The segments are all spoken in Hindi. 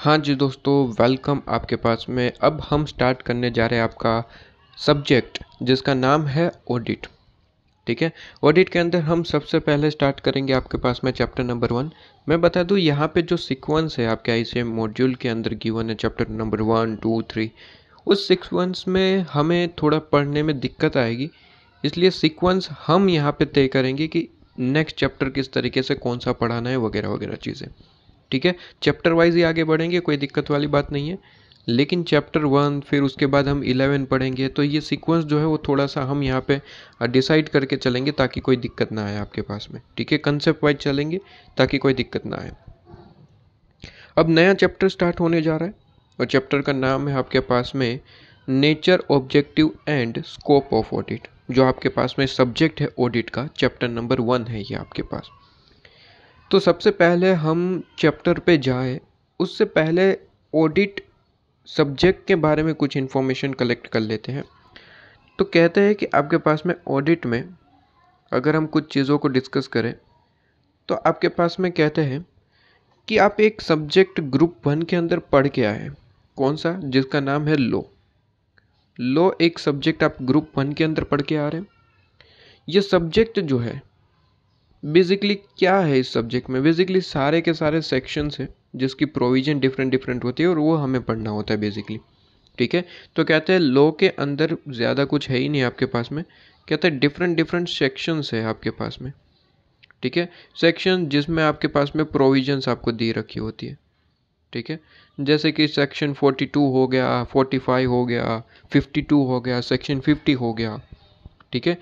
हाँ जी दोस्तों वेलकम आपके पास में अब हम स्टार्ट करने जा रहे हैं आपका सब्जेक्ट जिसका नाम है ऑडिट ठीक है ऑडिट के अंदर हम सबसे पहले स्टार्ट करेंगे आपके पास में चैप्टर नंबर वन मैं बता दूँ यहाँ पे जो सीक्वेंस है आपके आई मॉड्यूल के अंदर गिवन है chapter number one two three उस सिक्वेंस में हमें थोड़ा पढ़ने में दिक्कत आएगी इसलिए सिक्वेंस हम यहाँ पर तय करेंगे कि नेक्स्ट चैप्टर किस तरीके से कौन सा पढ़ाना है वगैरह वगैरह चीज़ें ठीक है चैप्टर वाइज ही आगे बढ़ेंगे कोई दिक्कत वाली बात नहीं है लेकिन चैप्टर वन फिर उसके बाद हम इलेवन पढ़ेंगे तो ये सीक्वेंस जो है वो थोड़ा सा हम यहाँ पे डिसाइड करके चलेंगे ताकि कोई दिक्कत ना आए आपके पास में ठीक है कंसेप्ट वाइज चलेंगे ताकि कोई दिक्कत ना आए अब नया चैप्टर स्टार्ट होने जा रहा है और चैप्टर का नाम है आपके पास में nature objective and scope of audit जो आपके पास में सब्जेक्ट है ऑडिट का चैप्टर नंबर वन है ये आपके पास तो सबसे पहले हम चैप्टर पे जाएं उससे पहले ऑडिट सब्जेक्ट के बारे में कुछ इन्फॉर्मेशन कलेक्ट कर लेते हैं तो कहते हैं कि आपके पास में ऑडिट में अगर हम कुछ चीज़ों को डिस्कस करें तो आपके पास में कहते हैं कि आप एक सब्जेक्ट ग्रुप वन के अंदर पढ़ के आए कौन सा जिसका नाम है लो लो एक सब्जेक्ट आप ग्रुप वन के अंदर पढ़ के आ रहे हैं ये सब्जेक्ट जो है बेसिकली क्या है इस सब्जेक्ट में बेसिकली सारे के सारे सेक्शंस हैं जिसकी प्रोविज़न डिफरेंट डिफरेंट होती है और वो हमें पढ़ना होता है बेसिकली ठीक है तो कहते हैं लॉ के अंदर ज़्यादा कुछ है ही नहीं आपके पास में कहते हैं डिफरेंट डिफरेंट सेक्शंस है आपके पास में ठीक है सेक्शन जिसमें आपके पास में प्रोविजंस आपको दी रखी होती है ठीक है जैसे कि सेक्शन 42 हो गया 45 हो गया 52 हो गया सेक्शन 50 हो गया ठीक है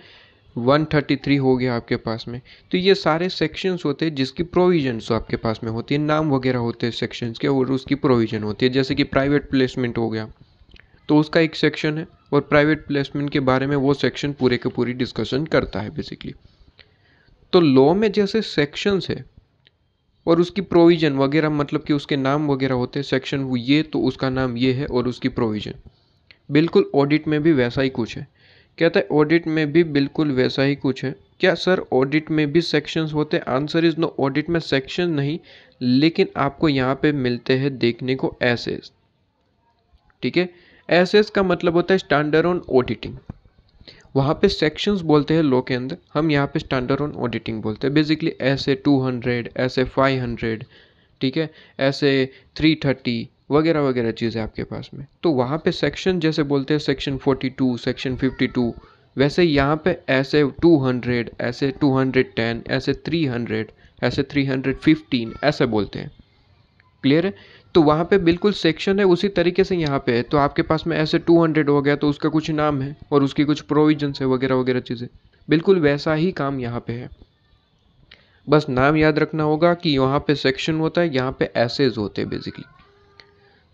133 हो गया आपके पास में तो ये सारे सेक्शंस होते हैं जिसकी प्रोविजंस आपके पास में होती है नाम वगैरह होते हैं सेक्शंस के और उसकी प्रोविजन होती है जैसे कि प्राइवेट प्लेसमेंट हो गया तो उसका एक सेक्शन है और प्राइवेट प्लेसमेंट के बारे में वो सेक्शन पूरे के पूरी डिस्कशन करता है बेसिकली तो लॉ में जैसे सेक्शंस है और उसकी प्रोविजन वगैरह मतलब कि उसके नाम वगैरह होते हैं सेक्शन ये तो उसका नाम ये है और उसकी प्रोविजन बिल्कुल ऑडिट में भी वैसा ही कुछ है कहते हैं ऑडिट में भी बिल्कुल वैसा ही कुछ है क्या सर ऑडिट में भी सेक्शंस होते हैं आंसर इज़ नो ऑडिट में सेक्शन नहीं लेकिन आपको यहाँ पे मिलते हैं देखने को एसेस ठीक है एसेस का मतलब होता है स्टैंडर्ड ऑन ऑडिटिंग वहाँ पे सेक्शंस बोलते हैं लॉ के अंदर हम यहाँ पे स्टैंडर्ड ऑन ऑडिटिंग बोलते हैं बेसिकली ऐसे हंड्रेड ऐसे हंड्रेड ठीक है ऐसे थर्टी वगैरह वगैरह चीज़ें आपके पास में तो वहाँ पे सेक्शन जैसे बोलते हैं सेक्शन 42 सेक्शन 52 वैसे यहाँ पे ऐसे 200 ऐसे 210 ऐसे 300 ऐसे 315 ऐसे बोलते हैं क्लियर है तो वहाँ पे बिल्कुल सेक्शन है उसी तरीके से यहाँ पे है तो आपके पास में ऐसे 200 हो गया तो उसका कुछ नाम है और उसकी कुछ प्रोविजन्स है वगैरह वगैरह चीज़ें बिल्कुल वैसा ही काम यहाँ पे है बस नाम याद रखना होगा कि यहाँ पे सेक्शन होता है यहाँ पे एसेज होते हैं बेसिकली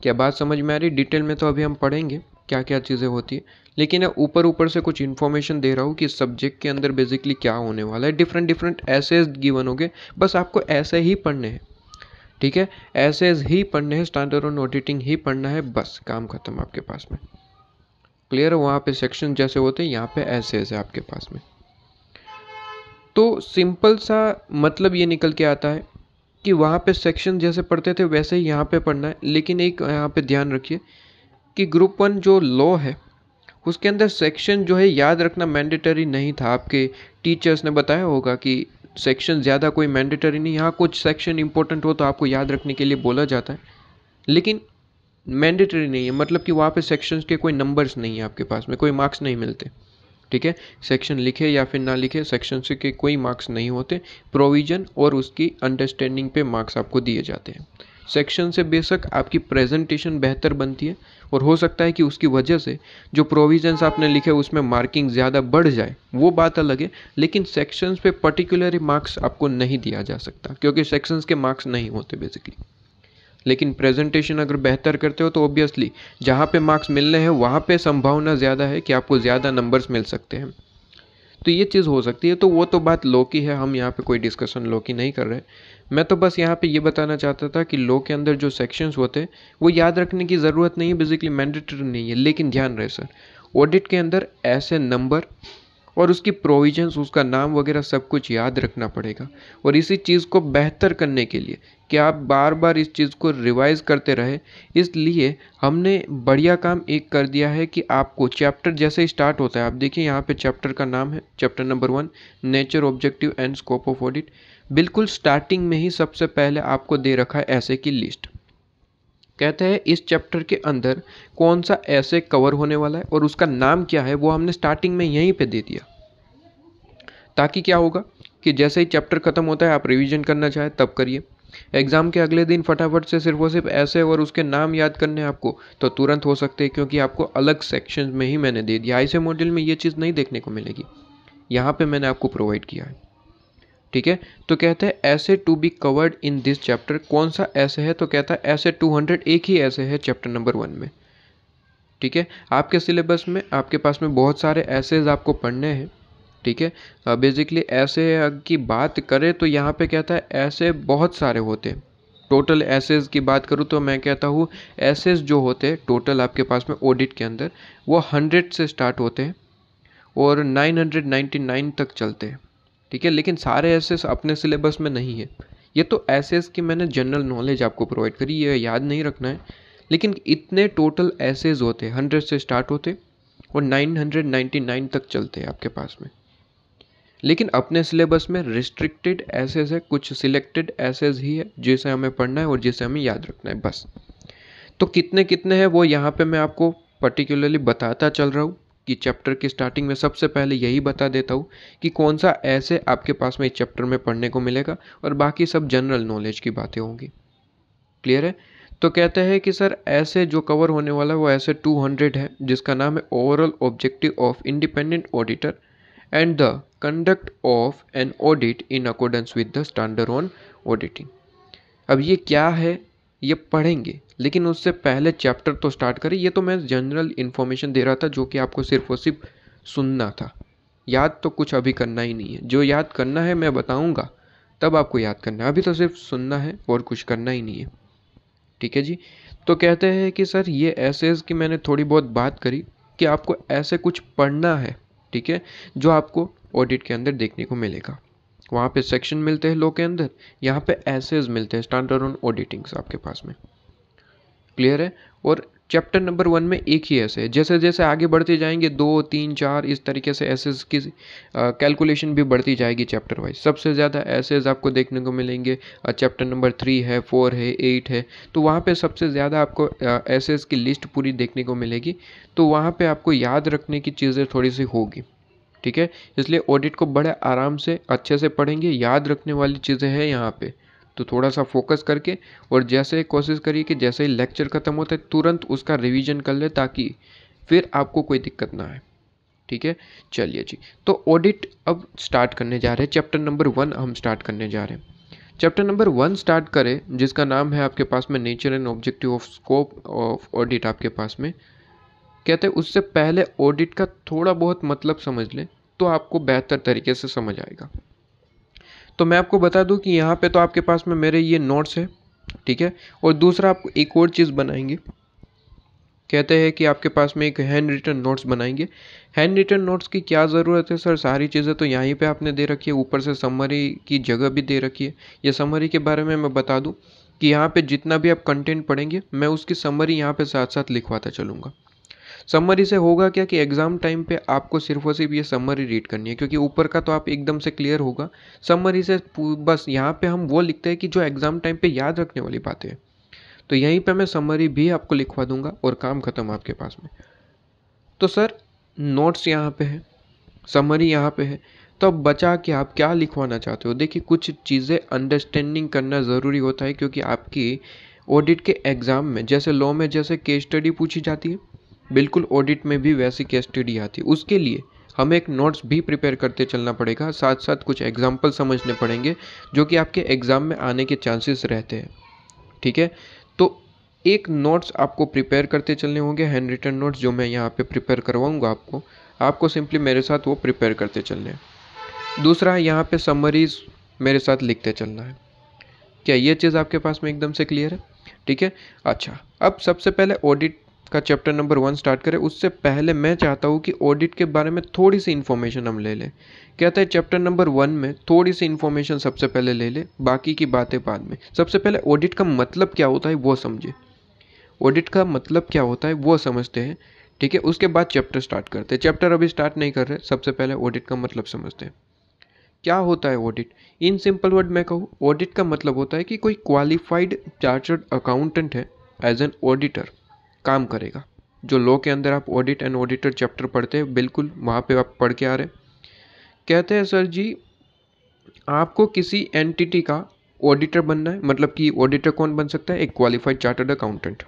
क्या बात समझ में आ रही डिटेल में तो अभी हम पढ़ेंगे क्या क्या चीज़ें होती है लेकिन ऊपर ऊपर से कुछ इन्फॉर्मेशन दे रहा हूँ कि सब्जेक्ट के अंदर बेसिकली क्या होने वाला है डिफरेंट डिफरेंट ऐसेज गिवन होंगे बस आपको ऐसे ही पढ़ने हैं ठीक है ऐसे ही पढ़ने हैं स्टैंडर्ड ऑन ऑडिटिंग ही पढ़ना है बस काम खत्म आपके पास में क्लियर वहाँ पे सेक्शन जैसे होते हैं यहाँ पे ऐसे है आपके पास में तो सिंपल सा मतलब ये निकल के आता है कि वहाँ पे सेक्शन जैसे पढ़ते थे वैसे ही यहाँ पे पढ़ना है लेकिन एक यहाँ पे ध्यान रखिए कि ग्रुप वन जो लॉ है उसके अंदर सेक्शन जो है याद रखना मैंडेटरी नहीं था आपके टीचर्स ने बताया होगा कि सेक्शन ज़्यादा कोई मैंडेटरी नहीं यहाँ कुछ सेक्शन इंपॉर्टेंट हो तो आपको याद रखने के लिए बोला जाता है लेकिन मैंडेटरी नहीं है मतलब कि वहाँ पे सेक्शंस के कोई नंबर्स नहीं है आपके पास में कोई मार्क्स नहीं मिलते ठीक है सेक्शन लिखे या फिर ना लिखे सेक्शन से के कोई मार्क्स नहीं होते प्रोविजन और उसकी अंडरस्टैंडिंग पे मार्क्स आपको दिए जाते हैं सेक्शन से बेशक आपकी प्रेजेंटेशन बेहतर बनती है और हो सकता है कि उसकी वजह से जो प्रोविजंस आपने लिखे उसमें मार्किंग ज़्यादा बढ़ जाए वो बात अलग है लेकिन सेक्शंस पे पर्टिकुलर मार्क्स आपको नहीं दिया जा सकता क्योंकि सेक्शंस के मार्क्स नहीं होते बेसिकली लेकिन प्रेजेंटेशन अगर बेहतर करते हो तो ऑब्वियसली जहाँ पे मार्क्स मिलने हैं वहाँ पे संभावना ज़्यादा है कि आपको ज़्यादा नंबर्स मिल सकते हैं तो ये चीज़ हो सकती है तो वो तो बात लो की है हम यहाँ पे कोई डिस्कशन लो की नहीं कर रहे मैं तो बस यहाँ पे ये बताना चाहता था कि लो के अंदर जो सेक्शंस होते वो याद रखने की ज़रूरत नहीं है बेसिकली मैंडेटरी नहीं है लेकिन ध्यान रहे सर ऑडिट के अंदर ऐसे नंबर और उसकी प्रोविजंस उसका नाम वगैरह सब कुछ याद रखना पड़ेगा और इसी चीज़ को बेहतर करने के लिए कि आप बार बार इस चीज़ को रिवाइज करते रहे इसलिए हमने बढ़िया काम एक कर दिया है कि आपको चैप्टर जैसे स्टार्ट होता है आप देखिए यहाँ पे चैप्टर का नाम है chapter number one nature objective and scope of audit बिल्कुल स्टार्टिंग में ही सबसे पहले आपको दे रखा है ऐसे की लिस्ट कहते हैं इस चैप्टर के अंदर कौन सा ऐसे कवर होने वाला है और उसका नाम क्या है वो हमने स्टार्टिंग में यहीं पे दे दिया ताकि क्या होगा कि जैसे ही चैप्टर ख़त्म होता है आप रिवीजन करना चाहें तब करिए एग्ज़ाम के अगले दिन फटाफट से सिर्फ और सिर्फ ऐसे और उसके नाम याद करने आपको तो तुरंत हो सकते हैं क्योंकि आपको अलग सेक्शन में ही मैंने दे दिया ऐसे मॉड्यूल में ये चीज़ नहीं देखने को मिलेगी यहाँ पर मैंने आपको प्रोवाइड किया है ठीक है तो कहता है ऐसे to be covered in this chapter कौन सा ऐसे है तो कहता है ऐसे टू हंड्रेड एक ही ऐसे है चैप्टर नंबर वन में ठीक है आपके सिलेबस में आपके पास में बहुत सारे ऐसेज आपको पढ़ने हैं ठीक है बेसिकली ऐसे की बात करें तो यहाँ पे कहता है ऐसे बहुत सारे होते हैं टोटल एसेज की बात करूँ तो मैं कहता हूँ एसेज जो होते हैं टोटल आपके पास में ऑडिट के अंदर वो हंड्रेड से स्टार्ट होते हैं और नाइन हंड्रेड नाइन्टी नाइन तक चलते हैं ठीक है लेकिन सारे ऐसे अपने सिलेबस में नहीं है ये तो ऐसे कि मैंने जनरल नॉलेज आपको प्रोवाइड करी ये याद नहीं रखना है लेकिन इतने टोटल ऐसेज होते हैं हंड्रेड से स्टार्ट होते और नाइन हंड्रेड नाइन्टी नाइन तक चलते हैं आपके पास में लेकिन अपने सिलेबस में रिस्ट्रिक्टेड ऐसेज है कुछ सिलेक्टेड ऐसेज ही है जिसे हमें पढ़ना है और जिसे हमें याद रखना है बस तो कितने कितने हैं वो यहाँ पे मैं आपको पर्टिकुलरली बताता चल रहा हूँ कि चैप्टर की स्टार्टिंग में सबसे पहले यही बता देता हूँ कि कौन सा ऐसे आपके पास में इस चैप्टर में पढ़ने को मिलेगा और बाकी सब जनरल नॉलेज की बातें होंगी क्लियर है तो कहते हैं कि सर ऐसे जो कवर होने वाला है वो ऐसे 200 है जिसका नाम है overall objective of independent auditor and the conduct of an audit in accordance with the standard on auditing अब ये क्या है ये पढ़ेंगे लेकिन उससे पहले चैप्टर तो स्टार्ट करें ये तो मैं जनरल इन्फॉर्मेशन दे रहा था जो कि आपको सिर्फ और सिर्फ सुनना था याद तो कुछ अभी करना ही नहीं है जो याद करना है मैं बताऊँगा तब आपको याद करना है अभी तो सिर्फ सुनना है और कुछ करना ही नहीं है ठीक है जी तो कहते हैं कि सर ये ऐसे कि मैंने थोड़ी बहुत बात करी कि आपको ऐसे कुछ पढ़ना है ठीक है जो आपको ऑडिट के अंदर देखने को मिलेगा वहाँ पे सेक्शन मिलते हैं लो के अंदर यहाँ पे एसेज मिलते हैं स्टैंडर्ड ऑन ऑडिटिंग्स आपके पास में क्लियर है और चैप्टर नंबर वन में एक ही ऐसे है जैसे जैसे आगे बढ़ते जाएंगे दो तीन चार इस तरीके से एसेज की कैलकुलेशन भी बढ़ती जाएगी चैप्टर वाइज सबसे ज़्यादा एसेज आपको देखने को मिलेंगे चैप्टर नंबर थ्री है फोर है एट है तो वहाँ पे सबसे ज़्यादा आपको एसेज की लिस्ट पूरी देखने को मिलेगी तो वहाँ पे आपको याद रखने की चीज़ें थोड़ी सी होगी ठीक है इसलिए ऑडिट को बड़े आराम से अच्छे से पढ़ेंगे याद रखने वाली चीज़ें हैं यहाँ पे तो थोड़ा सा फोकस करके और जैसे कोशिश करिए कि जैसे ही लेक्चर ख़त्म होता है तुरंत उसका रिवीजन कर ले ताकि फिर आपको कोई दिक्कत ना आए ठीक है चलिए जी तो ऑडिट अब स्टार्ट करने जा रहे हैं चैप्टर नंबर वन हम स्टार्ट करने जा रहे हैं चैप्टर नंबर वन स्टार्ट करें जिसका नाम है आपके पास में nature and objective of scope of audit आपके पास में कहते हैं उससे पहले ऑडिट का थोड़ा बहुत मतलब समझ लें तो आपको बेहतर तरीके से समझ आएगा तो मैं आपको बता दूं कि यहाँ पे तो आपके पास में मेरे ये नोट्स है ठीक है और दूसरा आप एक और चीज़ बनाएंगे कहते हैं कि आपके पास में एक हैंड रिटन नोट्स बनाएंगे हैंड रिटन नोट्स की क्या ज़रूरत है सर सारी चीज़ें तो यहीं पे आपने दे रखी है ऊपर से समरी की जगह भी दे रखी है ये समरी के बारे में मैं बता दूँ कि यहाँ पे जितना भी आप कंटेंट पढ़ेंगे मैं उसकी समरी यहाँ पे साथ साथ लिखवाता चलूँगा समरी से होगा क्या कि एग्ज़ाम टाइम पे आपको सिर्फ और सिर्फ ये समरी रीड करनी है क्योंकि ऊपर का तो आप एकदम से क्लियर होगा समरी से बस यहाँ पे हम वो लिखते हैं कि जो एग्ज़ाम टाइम पे याद रखने वाली बातें हैं तो यहीं पे मैं समरी भी आपको लिखवा दूंगा और काम ख़त्म आपके पास में तो सर नोट्स यहाँ पर है समरी यहाँ पर है तो अब बचा के आप क्या लिखवाना चाहते हो देखिए कुछ चीज़ें अंडरस्टैंडिंग करना ज़रूरी होता है क्योंकि आपकी ऑडिट के एग्ज़ाम में जैसे लॉ में जैसे केस स्टडी पूछी जाती है बिल्कुल ऑडिट में भी वैसी केस स्टडी आती है उसके लिए हमें एक नोट्स भी प्रिपेयर करते चलना पड़ेगा साथ साथ कुछ एग्जाम्पल समझने पड़ेंगे जो कि आपके एग्ज़ाम में आने के चांसेस रहते हैं ठीक है तो एक नोट्स आपको प्रिपेयर करते चलने होंगे हैंड रिटन नोट्स जो मैं यहाँ पे प्रिपेयर करवाऊँगा आपको आपको सिंपली मेरे साथ वो प्रिपेयर करते चलने हैं दूसरा यहाँ पे समरीज मेरे साथ लिखते चलना है क्या ये चीज़ आपके पास में एकदम से क्लियर है ठीक है अच्छा अब सबसे पहले ऑडिट का चैप्टर नंबर वन स्टार्ट करें उससे पहले मैं चाहता हूँ कि ऑडिट के बारे में थोड़ी सी इन्फॉर्मेशन हम ले लें कहते हैं चैप्टर नंबर वन में थोड़ी सी इन्फॉर्मेशन सबसे पहले ले लें बाकी की बातें बाद में सबसे पहले ऑडिट का मतलब क्या होता है वो समझे ऑडिट का मतलब क्या होता है वो समझते हैं ठीक है उसके बाद चैप्टर स्टार्ट करते हैं चैप्टर अभी स्टार्ट नहीं कर रहे सबसे पहले ऑडिट का मतलब समझते हैं क्या होता है ऑडिट इन सिंपल वर्ड मैं कहूँ ऑडिट का मतलब होता है कि कोई क्वालिफाइड चार्टर्ड अकाउंटेंट है एज एन ऑडिटर काम करेगा जो लॉ के अंदर आप ऑडिट एंड ऑडिटर चैप्टर पढ़ते हैं बिल्कुल वहाँ पे आप पढ़ के आ रहे कहते हैं सर जी आपको किसी एंटिटी का ऑडिटर बनना है मतलब कि ऑडिटर कौन बन सकता है एक क्वालिफाइड चार्टर्ड अकाउंटेंट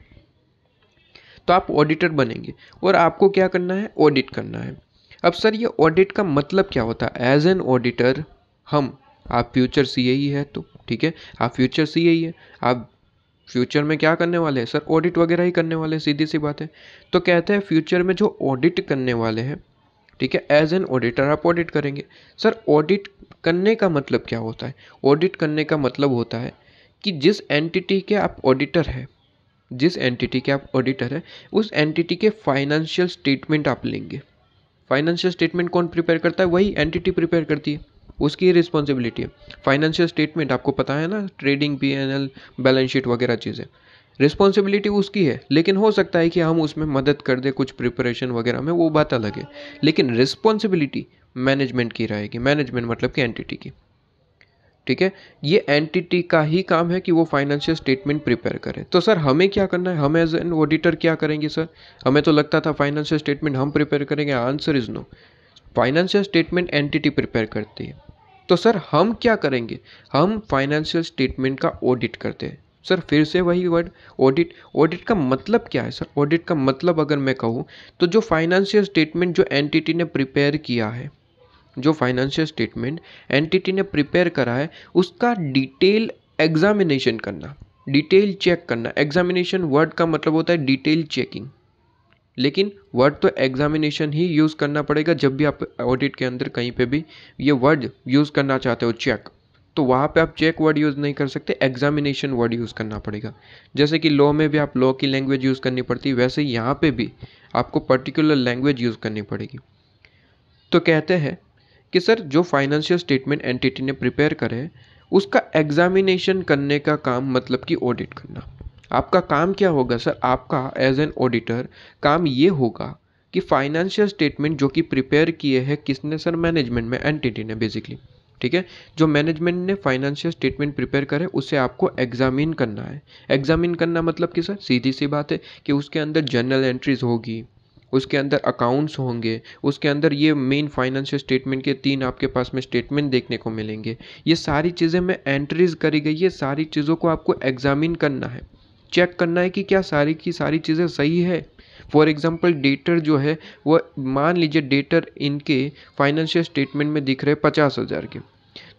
तो आप ऑडिटर बनेंगे और आपको क्या करना है ऑडिट करना है अब सर ये ऑडिट का मतलब क्या होता है एज एन ऑडिटर हम आप फ्यूचर सी है तो ठीक है आप फ्यूचर सी है आप फ्यूचर में क्या करने वाले हैं सर ऑडिट वगैरह ही करने वाले हैं सीधी सी बात है तो कहते हैं फ्यूचर में जो ऑडिट करने वाले हैं ठीक है एज एन ऑडिटर आप ऑडिट करेंगे सर ऑडिट करने का मतलब क्या होता है ऑडिट करने का मतलब होता है कि जिस एंटिटी के आप ऑडिटर हैं जिस एंटिटी के आप ऑडिटर हैं उस एंटिटी के फाइनेंशियल स्टेटमेंट आप लेंगे फाइनेंशियल स्टेटमेंट कौन प्रिपेयर करता है वही एंटिटी प्रिपेयर करती है उसकी रिस्पॉन्सिबिलिटी है फाइनेंशियल स्टेटमेंट आपको पता है ना trading P N L balance sheet वगैरह चीज़ें रिस्पॉन्सिबिलिटी उसकी है लेकिन हो सकता है कि हम उसमें मदद कर दें कुछ प्रिपरेशन वगैरह में वो बात अलग है लेकिन रिस्पॉन्सिबिलिटी मैनेजमेंट की रहेगी मैनेजमेंट मतलब कि एंटिटी की ठीक है ये एंटिटी का ही काम है कि वो फाइनेंशियल स्टेटमेंट प्रिपेयर करे तो सर हमें क्या करना है हम एज एन ऑडिटर क्या करेंगे सर हमें तो लगता था फाइनेंशियल स्टेटमेंट हम प्रिपेयर करेंगे answer is no financial statement entity prepare करती है तो सर हम क्या करेंगे हम फाइनेंशियल स्टेटमेंट का ऑडिट करते हैं सर फिर से वही वर्ड ऑडिट ऑडिट का मतलब क्या है सर ऑडिट का मतलब अगर मैं कहूँ तो जो फाइनेंशियल स्टेटमेंट जो एंटिटी ने प्रिपेयर किया है जो फाइनेंशियल स्टेटमेंट एंटिटी ने प्रिपेयर करा है उसका डिटेल एग्जामिनेशन करना डिटेल चेक करना एग्जामिनेशन वर्ड का मतलब होता है डिटेल चेकिंग लेकिन वर्ड तो एग्जामिनेशन ही यूज़ करना पड़ेगा जब भी आप ऑडिट के अंदर कहीं पे भी ये वर्ड यूज़ करना चाहते हो चेक तो वहाँ पे आप चेक वर्ड यूज़ नहीं कर सकते एग्जामिनेशन वर्ड यूज़ करना पड़ेगा जैसे कि लॉ में भी आप लॉ की लैंग्वेज यूज़ करनी पड़ती है वैसे यहाँ पे भी आपको पर्टिकुलर लैंग्वेज यूज़ करनी पड़ेगी तो कहते हैं कि सर जो फाइनेंशियल स्टेटमेंट एंटिटी ने प्रिपेयर करे उसका एग्जामिनेशन करने का काम मतलब कि ऑडिट करना आपका काम क्या होगा सर आपका एज एन ऑडिटर काम ये होगा कि फाइनेंशियल स्टेटमेंट जो कि प्रिपेयर किए हैं किसने सर मैनेजमेंट में एंटिटी ने बेसिकली ठीक है जो मैनेजमेंट ने फाइनेंशियल स्टेटमेंट प्रिपेयर करे उसे आपको एग्जामिन करना है एग्जामिन करना मतलब कि सर सीधी सी बात है कि उसके अंदर जनरल एंट्रीज होगी उसके अंदर अकाउंट्स होंगे उसके अंदर ये मेन फाइनेंशियल स्टेटमेंट के तीन आपके पास में स्टेटमेंट देखने को मिलेंगे ये सारी चीज़ें में एंट्रीज करी गई ये सारी चीज़ों को आपको एग्जामिन करना है चेक करना है कि क्या सारी की सारी चीज़ें सही है फॉर एग्ज़ाम्पल डेटर जो है वह मान लीजिए डेटर इनके फाइनेंशियल स्टेटमेंट में दिख रहे पचास हज़ार के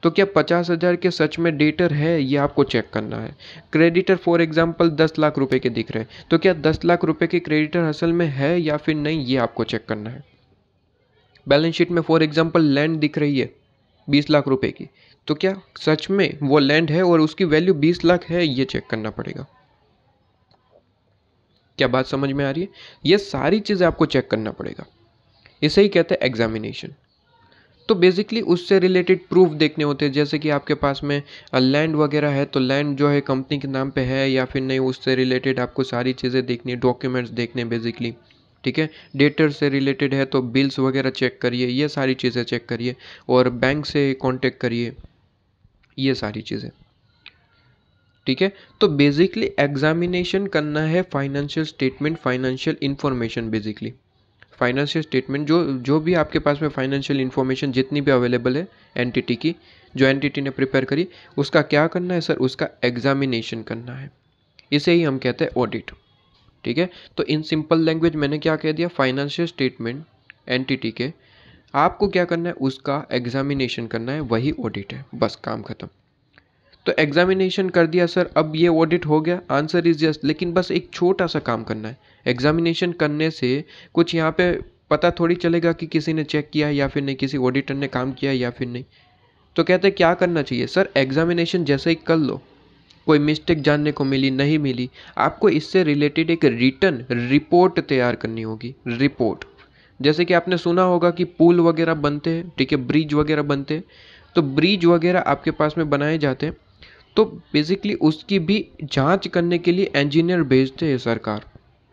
तो क्या पचास हज़ार के सच में डेटर है ये आपको चेक करना है क्रेडिटर फॉर एग्जांपल दस लाख रुपए के दिख रहे हैं तो क्या दस लाख रुपए के क्रेडिटर असल में है या फिर नहीं ये आपको चेक करना है बैलेंस शीट में फॉर एग्जांपल लैंड दिख रही है बीस लाख रुपए की तो क्या सच में वो लैंड है और उसकी वैल्यू बीस लाख है ये चेक करना पड़ेगा क्या बात समझ में आ रही है ये सारी चीज़ें आपको चेक करना पड़ेगा इसे ही कहते हैं एग्जामिनेशन तो बेसिकली उससे रिलेटेड प्रूफ देखने होते हैं जैसे कि आपके पास में लैंड वगैरह है तो लैंड जो है कंपनी के नाम पे है या फिर नहीं उससे रिलेटेड आपको सारी चीज़ें देखनी है डॉक्यूमेंट्स देखने बेसिकली ठीक है डेटर से रिलेटेड है तो बिल्स वगैरह चेक करिए ये सारी चीज़ें चेक करिए और बैंक से कॉन्टेक्ट करिए ये सारी चीज़ें ठीक है तो बेसिकली एग्जामिनेशन करना है financial statement financial information basically financial statement जो जो भी आपके पास में फाइनेंशियल इन्फॉर्मेशन जितनी भी अवेलेबल है एनटीटी की जो एनटीटी ने प्रिपेयर करी उसका क्या करना है सर उसका एग्जामिनेशन करना है इसे ही हम कहते हैं ऑडिट ठीक है तो इन सिंपल लैंग्वेज मैंने क्या कह दिया फाइनेंशियल स्टेटमेंट एनटीटी के आपको क्या करना है उसका एग्जामिनेशन करना है वही ऑडिट है बस काम खत्म तो एग्जामिनेशन कर दिया सर अब ये ऑडिट हो गया आंसर इज़ जस्ट लेकिन बस एक छोटा सा काम करना है एग्जामिनेशन करने से कुछ यहाँ पे पता थोड़ी चलेगा कि किसी ने चेक किया है या फिर नहीं किसी ऑडिटर ने काम किया है या फिर नहीं तो कहते क्या करना चाहिए सर एग्जामिनेशन जैसे ही कर लो कोई मिस्टेक जानने को मिली नहीं मिली आपको इससे रिलेटेड एक रिटर्न रिपोर्ट तैयार करनी होगी रिपोर्ट जैसे कि आपने सुना होगा कि पुल वगैरह बनते हैं ठीक है ब्रिज वगैरह बनते हैं तो ब्रिज वगैरह आपके पास में बनाए जाते हैं तो बेसिकली उसकी भी जांच करने के लिए इंजीनियर भेजते हैं सरकार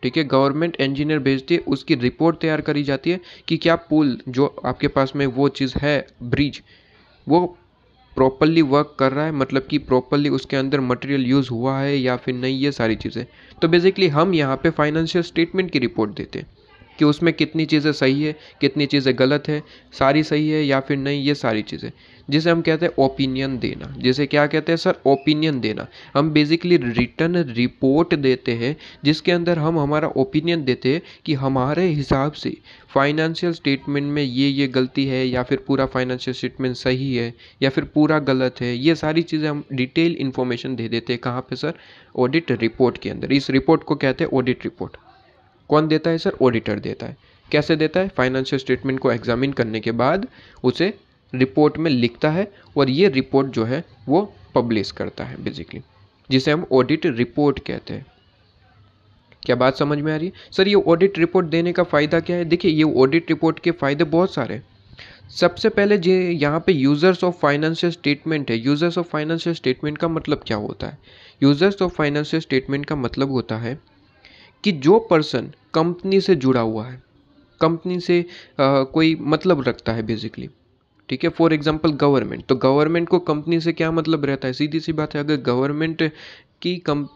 ठीक है गवर्नमेंट इंजीनियर भेजती है उसकी रिपोर्ट तैयार करी जाती है कि क्या पुल जो आपके पास में वो चीज़ है ब्रिज वो प्रॉपरली वर्क कर रहा है मतलब कि प्रॉपरली उसके अंदर मटेरियल यूज़ हुआ है या फिर नहीं ये सारी चीज़ें तो बेसिकली हम यहाँ पे फाइनेंशियल स्टेटमेंट की रिपोर्ट देते हैं कि उसमें कितनी चीज़ें सही है कितनी चीज़ें गलत है सारी सही है या फिर नहीं ये सारी चीज़ें जिसे हम कहते हैं ओपिनियन देना जिसे क्या कहते हैं सर ओपिनियन देना हम बेसिकली रिटर्न रिपोर्ट देते हैं जिसके अंदर हम हमारा ओपिनियन देते हैं कि हमारे हिसाब से फाइनेंशियल स्टेटमेंट में ये ये गलती है या फिर पूरा फाइनेंशियल स्टेटमेंट सही है या फिर पूरा गलत है ये सारी चीज़ें हम डिटेल इन्फॉर्मेशन दे देते हैं कहाँ पर सर ऑडिट रिपोर्ट के अंदर इस रिपोर्ट को कहते हैं ऑडिट रिपोर्ट कौन देता है सर ऑडिटर देता है कैसे देता है फाइनेंशियल स्टेटमेंट को एग्जामिन करने के बाद उसे रिपोर्ट में लिखता है और ये रिपोर्ट जो है वो पब्लिश करता है बेसिकली जिसे हम ऑडिट रिपोर्ट कहते हैं क्या बात समझ में आ रही है सर ये ऑडिट रिपोर्ट देने का फ़ायदा क्या है देखिए ये ऑडिट रिपोर्ट के फ़ायदे बहुत सारे हैं सबसे पहले जे यहाँ पे यूज़र्स ऑफ फाइनेंशियल स्टेटमेंट है यूज़र्स ऑफ फाइनेंशियल स्टेटमेंट का मतलब क्या होता है यूज़र्स ऑफ फाइनेंशियल स्टेटमेंट का मतलब होता है कि जो पर्सन कंपनी से जुड़ा हुआ है कंपनी से आ, कोई मतलब रखता है बेसिकली ठीक है फॉर एग्जाम्पल गवर्नमेंट तो गवर्नमेंट को कंपनी से क्या मतलब रहता है सीधी सी बात है अगर गवर्नमेंट की कम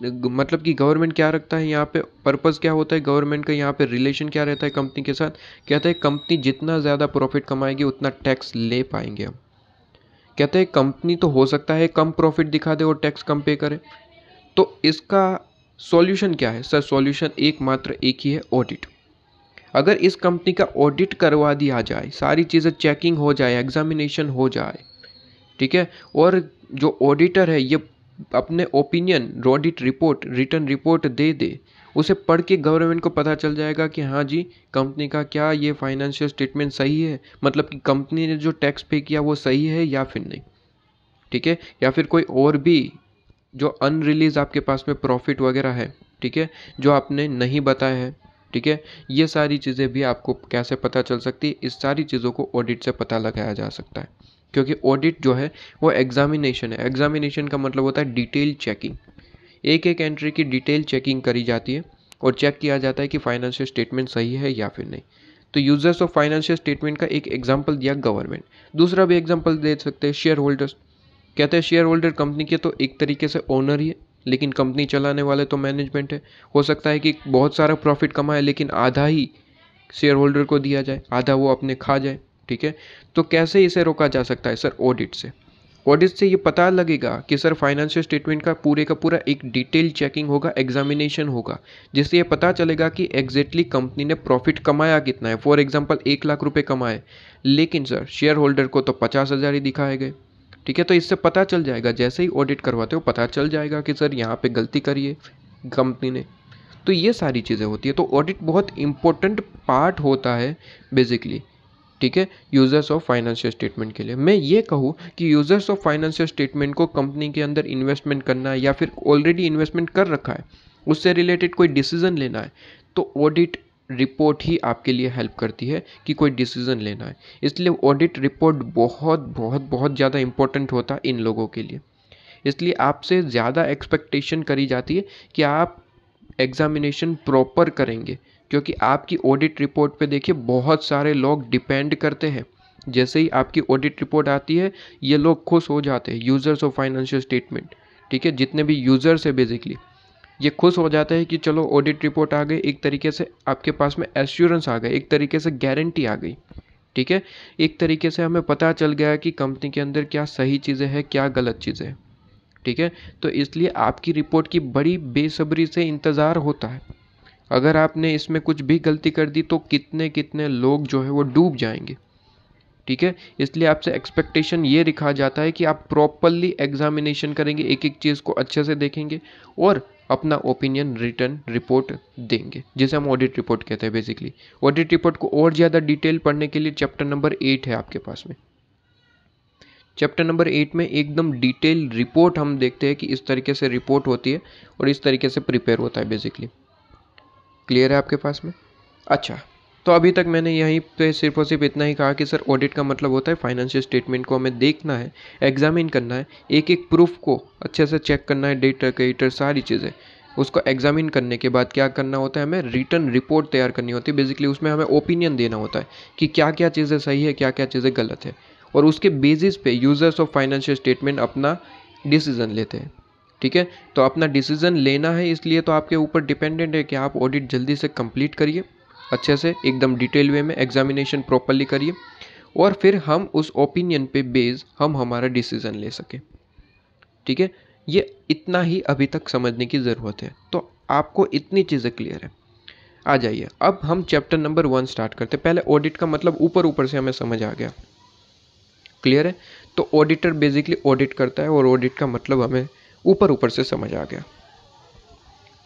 मतलब कि गवर्नमेंट क्या रखता है यहाँ पे पर्पस क्या होता है गवर्नमेंट का यहाँ पे रिलेशन क्या रहता है कंपनी के साथ कहते हैं कंपनी जितना ज़्यादा प्रॉफिट कमाएगी उतना टैक्स ले पाएंगे हम कहते हैं कंपनी तो हो सकता है कम प्रॉफिट दिखा दे और टैक्स कम पे करे तो इसका सॉल्यूशन क्या है सर सॉल्यूशन एकमात्र एक ही है ऑडिट अगर इस कंपनी का ऑडिट करवा दिया जाए सारी चीज़ें चेकिंग हो जाए एग्जामिनेशन हो जाए ठीक है और जो ऑडिटर है ये अपने opinion audit report return report दे दे उसे पढ़ के गवर्नमेंट को पता चल जाएगा कि हाँ जी कंपनी का क्या ये फाइनेंशियल स्टेटमेंट सही है मतलब कि कंपनी ने जो टैक्स पे किया वो सही है या फिर नहीं ठीक है या फिर कोई और भी जो अनरिलीज आपके पास में प्रॉफिट वगैरह है ठीक है जो आपने नहीं बताया है ठीक है ये सारी चीज़ें भी आपको कैसे पता चल सकती है इस सारी चीज़ों को ऑडिट से पता लगाया जा सकता है क्योंकि ऑडिट जो है वो एग्जामिनेशन है एग्जामिनेशन का मतलब होता है डिटेल चेकिंग एक एक एंट्री की डिटेल चेकिंग करी जाती है और चेक किया जाता है कि फाइनेंशियल स्टेटमेंट सही है या फिर नहीं तो यूजर्स ऑफ फाइनेंशियल स्टेटमेंट का एक एग्जाम्पल दिया गवर्नमेंट दूसरा भी एग्जाम्पल दे सकते हैं शेयर होल्डर्स कहते हैं शेयर होल्डर कंपनी के तो एक तरीके से ओनर ही है लेकिन कंपनी चलाने वाले तो मैनेजमेंट है हो सकता है कि बहुत सारा प्रॉफिट कमाए लेकिन आधा ही शेयर होल्डर को दिया जाए आधा वो अपने खा जाए ठीक है तो कैसे इसे रोका जा सकता है सर ऑडिट से ऑडिट से ये पता लगेगा कि सर फाइनेंशियल स्टेटमेंट का पूरे का पूरा एक डिटेल चेकिंग होगा एग्जामिनेशन होगा जिससे ये पता चलेगा कि एग्जैक्टली कंपनी ने प्रॉफिट कमाया कितना है फॉर एग्जांपल एक लाख रुपए कमाए लेकिन सर शेयर होल्डर को तो पचास हज़ार ही दिखाए गए ठीक है तो इससे पता चल जाएगा जैसे ही ऑडिट करवाते हो पता चल जाएगा कि सर यहाँ पे गलती करिए कंपनी ने तो ये सारी चीज़ें होती है तो ऑडिट बहुत इंपॉर्टेंट पार्ट होता है बेसिकली ठीक है यूज़र्स ऑफ फाइनेंशियल स्टेटमेंट के लिए मैं ये कहूँ कि यूज़र्स ऑफ फाइनेंशियल स्टेटमेंट को कंपनी के अंदर इन्वेस्टमेंट करना है या फिर ऑलरेडी इन्वेस्टमेंट कर रखा है उससे रिलेटेड कोई डिसीजन लेना है तो ऑडिट रिपोर्ट ही आपके लिए हेल्प करती है कि कोई डिसीज़न लेना है इसलिए ऑडिट रिपोर्ट बहुत बहुत बहुत ज़्यादा इम्पोर्टेंट होता है इन लोगों के लिए इसलिए आपसे ज़्यादा एक्सपेक्टेशन करी जाती है कि आप एग्ज़ामिनेशन प्रॉपर करेंगे क्योंकि आपकी ऑडिट रिपोर्ट पे देखिए बहुत सारे लोग डिपेंड करते हैं जैसे ही आपकी ऑडिट रिपोर्ट आती है ये लोग खुश हो जाते हैं यूज़र्स ऑफ फाइनेंशियल स्टेटमेंट ठीक है जितने भी यूज़र्स है बेसिकली ये खुश हो जाता है कि चलो ऑडिट रिपोर्ट आ गई एक तरीके से आपके पास में एश्योरेंस आ गए एक तरीके से गारंटी आ गई ठीक है एक तरीके से हमें पता चल गया कि कंपनी के अंदर क्या सही चीज़ें हैं क्या गलत चीज़ें हैं ठीक है तो इसलिए आपकी रिपोर्ट की बड़ी बेसब्री से इंतज़ार होता है अगर आपने इसमें कुछ भी गलती कर दी तो कितने कितने लोग जो है वो डूब जाएंगे ठीक है इसलिए आपसे एक्सपेक्टेशन ये रखा जाता है कि आप प्रॉपरली एग्जामिनेशन करेंगे एक एक चीज़ को अच्छे से देखेंगे और अपना ओपिनियन रिटर्न रिपोर्ट देंगे जिसे हम ऑडिट रिपोर्ट कहते हैं बेसिकली ऑडिट रिपोर्ट को और ज़्यादा डिटेल पढ़ने के लिए चैप्टर नंबर एट है आपके पास में चैप्टर नंबर एट में एकदम डिटेल रिपोर्ट हम देखते हैं कि इस तरीके से रिपोर्ट होती है और इस तरीके से प्रिपेयर होता है बेसिकली क्लियर है आपके पास में अच्छा तो अभी तक मैंने यहीं पे सिर्फ और सिर्फ इतना ही कहा कि सर ऑडिट का मतलब होता है फाइनेंशियल स्टेटमेंट को हमें देखना है एग्जामिन करना है एक एक प्रूफ को अच्छे से चेक करना है डेटर क्रेडिटर सारी चीज़ें उसको एग्जामिन करने के बाद क्या करना होता है हमें रिटर्न रिपोर्ट तैयार करनी होती है बेसिकली उसमें हमें ओपिनियन देना होता है कि क्या क्या चीज़ें सही है क्या क्या चीज़ें गलत है और उसके बेसिस पे यूज़र्स ऑफ फाइनेंशियल स्टेटमेंट अपना डिसीज़न लेते हैं ठीक है तो अपना डिसीज़न लेना है इसलिए तो आपके ऊपर डिपेंडेंट है कि आप ऑडिट जल्दी से कंप्लीट करिए अच्छे से एकदम डिटेल वे में एग्जामिनेशन प्रॉपरली करिए और फिर हम उस ओपिनियन पे बेस हम हमारा डिसीज़न ले सकें ठीक है ये इतना ही अभी तक समझने की ज़रूरत है तो आपको इतनी चीज़ें क्लियर है आ जाइए अब हम चैप्टर नंबर वन स्टार्ट करते हैं पहले ऑडिट का मतलब ऊपर ऊपर से हमें समझ आ गया क्लियर है तो ऑडिटर बेसिकली ऑडिट करता है और ऑडिट का मतलब हमें ऊपर ऊपर से समझ आ गया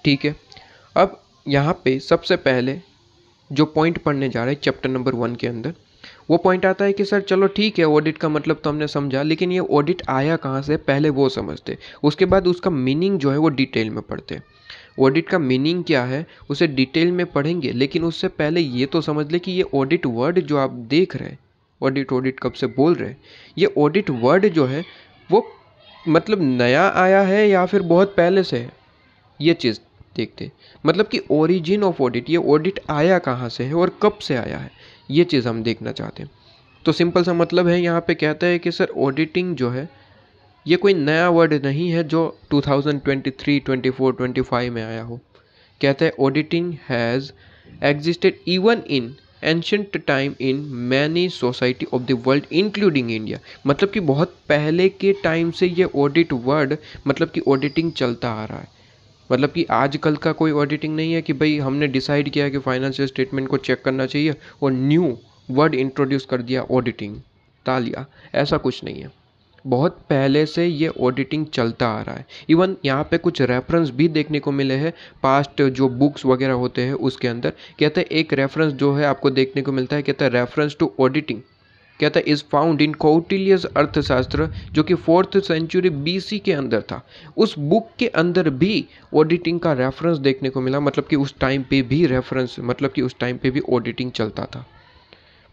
ठीक है अब यहाँ पे सबसे पहले जो पॉइंट पढ़ने जा रहे हैं चैप्टर नंबर वन के अंदर वो पॉइंट आता है कि सर चलो ठीक है ऑडिट का मतलब तो हमने समझा लेकिन ये ऑडिट आया कहाँ से पहले वो समझते उसके बाद उसका मीनिंग जो है वो डिटेल में पढ़ते ऑडिट का मीनिंग क्या है उसे डिटेल में पढ़ेंगे लेकिन उससे पहले ये तो समझ ले कि ये ऑडिट वर्ड जो आप देख रहे हैं ऑडिट ऑडिट कब से बोल रहे हैं ये ऑडिट वर्ड जो है वो मतलब नया आया है या फिर बहुत पहले से है ये चीज़ देखते मतलब कि ओरिजिन ऑफ ऑडिट ये ऑडिट आया कहाँ से है और कब से आया है ये चीज़ हम देखना चाहते हैं तो सिंपल सा मतलब है यहाँ पे कहता है कि सर ऑडिटिंग जो है ये कोई नया वर्ड नहीं है जो 2023, 24, 25 में आया हो कहता है auditing has existed even in ancient time in many society of the world including India मतलब कि बहुत पहले के टाइम से ये ऑडिट वर्ड मतलब कि ऑडिटिंग चलता आ रहा है मतलब कि आजकल का कोई ऑडिटिंग नहीं है कि भाई हमने डिसाइड किया कि फाइनेंशियल स्टेटमेंट को चेक करना चाहिए और न्यू वर्ड इंट्रोड्यूस कर दिया ऑडिटिंग तालिया ऐसा कुछ नहीं है बहुत पहले से ये ऑडिटिंग चलता आ रहा है इवन यहाँ पे कुछ रेफरेंस भी देखने को मिले हैं पास्ट जो बुक्स वगैरह होते हैं उसके अंदर कहते हैं एक रेफरेंस जो है आपको देखने को मिलता है कहते हैं रेफरेंस टू ऑडिटिंग कहता है इज़ फाउंड इन कौटिलियस अर्थशास्त्र जो कि फोर्थ सेंचुरी बीसी के अंदर था उस बुक के अंदर भी ऑडिटिंग का रेफरेंस देखने को मिला मतलब कि उस टाइम पे भी रेफरेंस मतलब कि उस टाइम पे भी ऑडिटिंग चलता था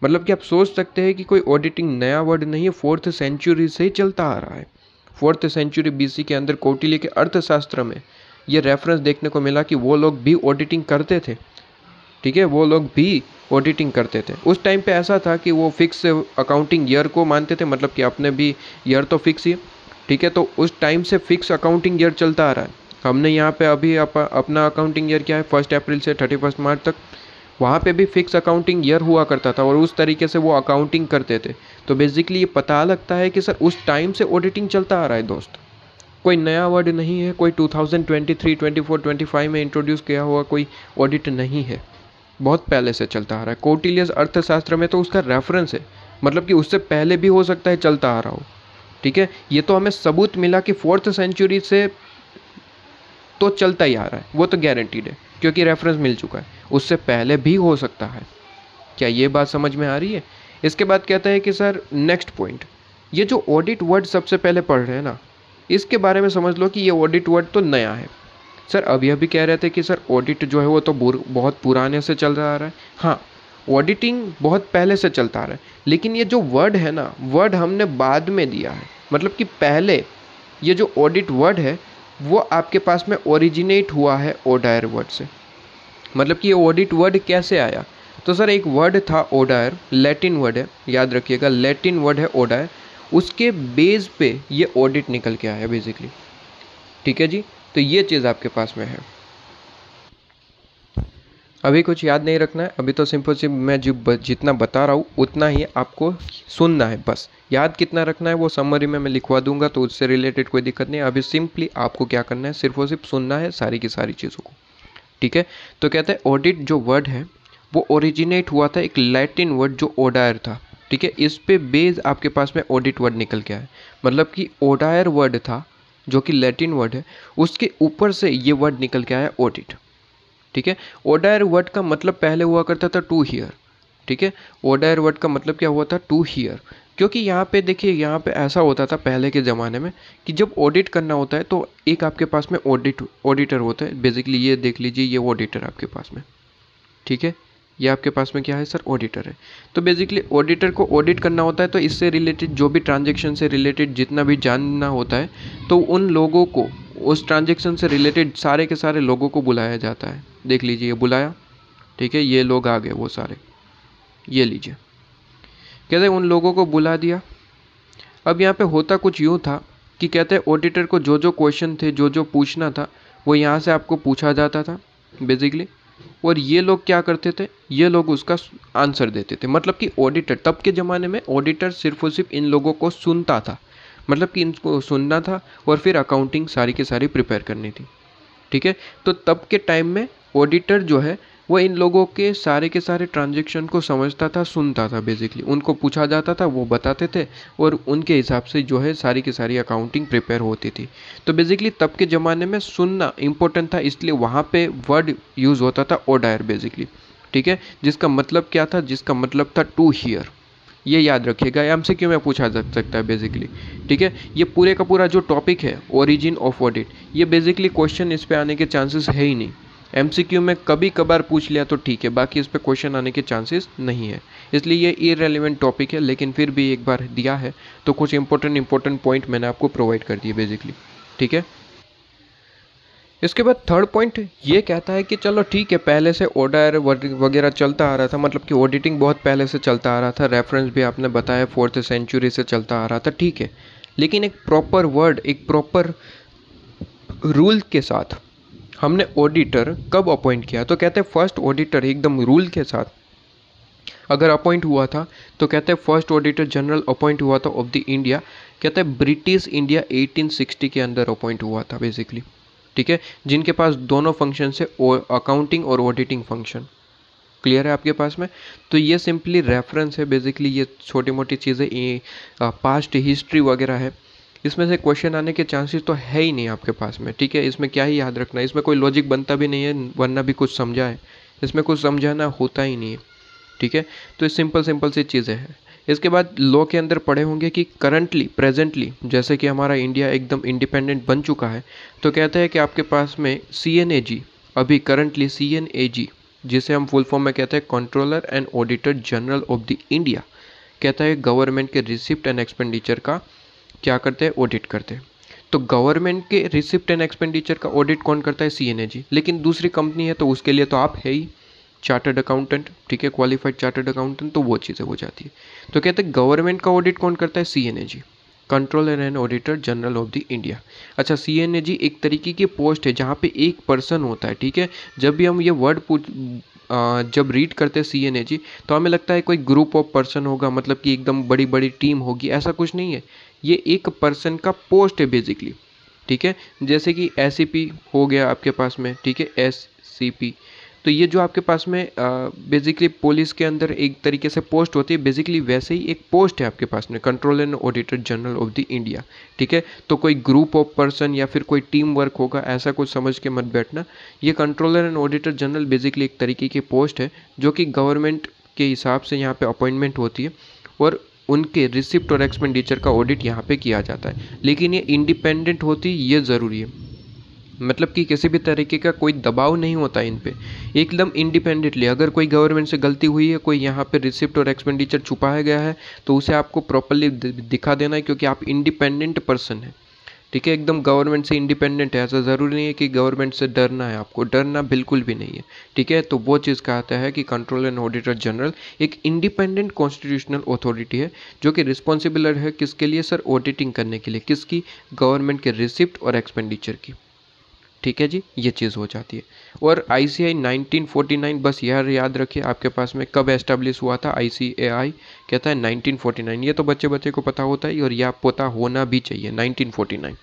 मतलब कि आप सोच सकते हैं कि कोई ऑडिटिंग नया वर्ड नहीं है फोर्थ सेंचुरी से चलता आ रहा है फोर्थ सेंचुरी बीसी के अंदर कौटिल्य के अर्थशास्त्र में ये रेफरेंस देखने को मिला कि वो लोग भी ऑडिटिंग करते थे ठीक है वो लोग भी ऑडिटिंग करते थे उस टाइम पे ऐसा था कि वो फिक्स अकाउंटिंग ईयर को मानते थे मतलब कि आपने भी ईयर तो फिक्स ही ठीक है तो उस टाइम से फिक्स अकाउंटिंग ईयर चलता आ रहा है हमने यहाँ पे अभी अप, अपना अकाउंटिंग ईयर क्या है फर्स्ट अप्रैल से थर्टी फर्स्ट मार्च तक वहाँ पे भी फिक्स अकाउंटिंग ईयर हुआ करता था और उस तरीके से वो अकाउंटिंग करते थे तो बेसिकली ये पता लगता है कि सर उस टाइम से ऑडिटिंग चलता आ रहा है दोस्त कोई नया वर्ड नहीं है कोई 2023, 24, 25 में इंट्रोड्यूस किया हुआ कोई ऑडिट नहीं है बहुत पहले से चलता आ रहा है कोटिलियस अर्थशास्त्र में तो उसका रेफरेंस है मतलब कि उससे पहले भी हो सकता है चलता आ रहा हो ठीक है ये तो हमें सबूत मिला कि फोर्थ सेंचुरी से तो चलता ही आ रहा है वो तो गारंटीड है क्योंकि रेफरेंस मिल चुका है उससे पहले भी हो सकता है क्या ये बात समझ में आ रही है इसके बाद कहते हैं कि सर नेक्स्ट पॉइंट ये जो ऑडिट वर्ड सबसे पहले पढ़ रहे हैं ना इसके बारे में समझ लो कि ये ऑडिट वर्ड तो नया है सर अब यह भी कह रहे थे कि सर ऑडिट जो है वो तो बहुत पुराने से चल रहा है हाँ ऑडिटिंग बहुत पहले से चलता आ रहा है लेकिन ये जो वर्ड है ना वर्ड हमने बाद में दिया है मतलब कि पहले ये जो ऑडिट वर्ड है वो आपके पास में ओरिजिनेट हुआ है ओडायर वर्ड से मतलब कि ये ऑडिट वर्ड कैसे आया तो सर एक वर्ड था ओडायर लैटिन वर्ड है याद रखिएगा लैटिन वर्ड है ओडायर उसके बेस पे ये ऑडिट निकल के आया बेसिकली ठीक है जी तो ये चीज़ आपके पास में है अभी कुछ याद नहीं रखना है अभी तो सिंपल सिंप मैं जो जितना बता रहा हूँ उतना ही आपको सुनना है बस याद कितना रखना है वो समरी में मैं लिखवा दूंगा तो उससे रिलेटेड कोई दिक्कत नहीं अभी सिंपली आपको क्या करना है सिर्फ और सिर्फ सुनना है सारी की सारी चीज़ों को ठीक है तो कहते हैं ऑडिट जो वर्ड है वो ओरिजिनेट हुआ था एक लैटिन वर्ड जो ओडायर था ठीक है इस पे बेस आपके पास में ऑडिट वर्ड निकल गया है मतलब कि ओडायर वर्ड था जो कि लैटिन वर्ड है उसके ऊपर से ये वर्ड निकल के आया ऑडिट ठीक है ओडायर वर्ड का मतलब पहले हुआ करता था टू हीयर ठीक है ओडायर वर्ड का मतलब क्या हुआ था टू हीयर क्योंकि यहाँ पे देखिए यहाँ पे ऐसा होता था पहले के ज़माने में कि जब ऑडिट करना होता है तो एक आपके पास में ऑडिट ऑडिटर होता है बेसिकली ये देख लीजिए ये ऑडिटर आपके पास में ठीक है ये आपके पास में क्या है सर ऑडिटर है तो बेसिकली ऑडिटर को ऑडिट करना होता है तो इससे रिलेटेड जो भी ट्रांजेक्शन से रिलेटेड जितना भी जानना होता है तो उन लोगों को उस ट्रांजेक्शन से रिलेटेड सारे के सारे लोगों को बुलाया जाता है देख लीजिए ये बुलाया ठीक है ये लोग आ गए वो सारे ये लीजिए कहते उन लोगों को बुला दिया अब यहाँ पे होता कुछ यूँ था कि कहते हैं ऑडिटर को जो जो क्वेश्चन थे जो जो पूछना था वो यहाँ से आपको पूछा जाता था बेसिकली और ये लोग क्या करते थे ये लोग उसका आंसर देते थे मतलब कि ऑडिटर तब के ज़माने में ऑडिटर सिर्फ और सिर्फ इन लोगों को सुनता था मतलब कि इनको सुनना था और फिर अकाउंटिंग सारी की सारी प्रिपेयर करनी थी ठीक है तो तब के टाइम में ऑडिटर जो है वो इन लोगों के सारे के सारे ट्रांजेक्शन को समझता था सुनता था बेसिकली उनको पूछा जाता था वो बताते थे और उनके हिसाब से जो है सारी की सारी अकाउंटिंग प्रिपेयर होती थी तो बेसिकली तब के ज़माने में सुनना इम्पोर्टेंट था इसलिए वहाँ पे वर्ड यूज़ होता था ओडायर बेसिकली ठीक है जिसका मतलब क्या था जिसका मतलब था टू हीयर ये याद रखिएगा एम से क्यों में पूछा जा सकता है बेसिकली ठीक है ये पूरे का पूरा जो टॉपिक है ओरिजिन ऑफ ऑडिट ये बेसिकली क्वेश्चन इस पर आने के चांसेस है ही नहीं एमसीक्यू में कभी कभार पूछ लिया तो ठीक है बाकी इस पर क्वेश्चन आने के चांसेस नहीं है इसलिए ये इरेलीवेंट टॉपिक है लेकिन फिर भी एक बार दिया है तो कुछ इंपॉर्टेंट इंपॉर्टेंट पॉइंट मैंने आपको प्रोवाइड कर दिए बेसिकली ठीक है इसके बाद थर्ड पॉइंट ये कहता है कि चलो ठीक है पहले से ऑर्डर वगैरह चलता आ रहा था मतलब कि ऑडिटिंग बहुत पहले से चलता आ रहा था रेफरेंस भी आपने बताया फोर्थ सेंचुरी से चलता आ रहा था ठीक है लेकिन एक प्रॉपर वर्ड एक प्रॉपर रूल के साथ हमने ऑडिटर कब अपॉइंट किया तो कहते हैं फर्स्ट ऑडिटर एकदम रूल के साथ अगर अपॉइंट हुआ था तो कहते हैं फर्स्ट ऑडिटर जनरल अपॉइंट हुआ था ऑफ द इंडिया कहते हैं ब्रिटिश इंडिया 1860 के अंदर अपॉइंट हुआ था बेसिकली ठीक है जिनके पास दोनों फंक्शन से अकाउंटिंग और ऑडिटिंग फंक्शन क्लियर है आपके पास में तो ये सिंपली रेफरेंस है बेसिकली ये छोटी मोटी चीज़ें पास्ट हिस्ट्री वगैरह है इसमें से क्वेश्चन आने के चांसेस तो है ही नहीं आपके पास में ठीक है इसमें क्या ही याद रखना है इसमें कोई लॉजिक बनता भी नहीं है वरना भी कुछ समझा है इसमें कुछ समझाना होता ही नहीं है ठीक है तो ये सिंपल सिंपल सी चीज़ें हैं इसके बाद लॉ के अंदर पढ़े होंगे कि करंटली प्रेजेंटली जैसे कि हमारा इंडिया एकदम इंडिपेंडेंट बन चुका है तो कहते हैं कि आपके पास में सी अभी करंटली सी जिसे हम फुल फॉर्म में कहते हैं controller and auditor general of the India कहता है गवर्नमेंट के रिसिप्ट एंड एक्सपेंडिचर का क्या करते हैं ऑडिट करते हैं तो गवर्नमेंट के रिसिप्ट एंड एक्सपेंडिचर का ऑडिट कौन करता है सी लेकिन दूसरी कंपनी है तो उसके लिए तो आप है ही चार्टर्ड अकाउंटेंट ठीक है क्वालिफाइड चार्टर्ड अकाउंटेंट तो वो चीज़ें हो जाती है तो कहते हैं गवर्नमेंट का ऑडिट कौन करता है C controller and auditor general of the India अच्छा सी एन जी एक तरीके की पोस्ट है जहाँ पे एक पर्सन होता है ठीक है जब भी हम ये वर्ड जब रीड करते हैं सी एन जी तो हमें लगता है कोई ग्रुप ऑफ पर्सन होगा मतलब कि एकदम बड़ी बड़ी टीम होगी ऐसा कुछ नहीं है ये एक पर्सन का पोस्ट है बेसिकली ठीक है जैसे कि एस हो गया आपके पास में ठीक है एस तो ये जो आपके पास में बेसिकली पुलिस के अंदर एक तरीके से पोस्ट होती है बेसिकली वैसे ही एक पोस्ट है आपके पास में control and auditor general of the India ठीक है तो कोई ग्रुप ऑफ पर्सन या फिर कोई टीम वर्क होगा ऐसा कुछ समझ के मत बैठना ये controller and auditor general basically एक तरीके की पोस्ट है जो कि गवर्नमेंट के हिसाब से यहाँ पर अपॉइंटमेंट होती है और उनके रिसिप्ट और एक्सपेंडिचर का ऑडिट यहाँ पे किया जाता है लेकिन ये इंडिपेंडेंट होती ये ज़रूरी है मतलब कि किसी भी तरीके का कोई दबाव नहीं होता इन पर एकदम इंडिपेंडेंटली अगर कोई गवर्नमेंट से गलती हुई है कोई यहाँ पे रिसिप्ट और एक्सपेंडिचर छुपाया गया है तो उसे आपको प्रॉपरली दिखा देना है क्योंकि आप इंडिपेंडेंट पर्सन हैं ठीक है एकदम गवर्नमेंट से इंडिपेंडेंट है ऐसा ज़रूरी नहीं है कि गवर्नमेंट से डरना है आपको डरना बिल्कुल भी नहीं है ठीक है तो वो चीज़ कहता है कि कंट्रोल एंड ऑडिटर जनरल एक इंडिपेंडेंट कॉन्स्टिट्यूशनल अथॉरिटी है जो कि रिस्पॉन्सिबल है किसके लिए सर ऑडिटिंग करने के लिए किसकी गवर्नमेंट के रिसिप्ट और एक्सपेंडिचर की ठीक है जी ये चीज़ हो जाती है और I C I nineteen forty nine बस यार याद रखिए आपके पास में कब एस्टेब्लिश हुआ था आई सी ए आई कहता है 1949 ये तो बच्चे बच्चे को पता होता ही और यह पता होना भी चाहिए 1949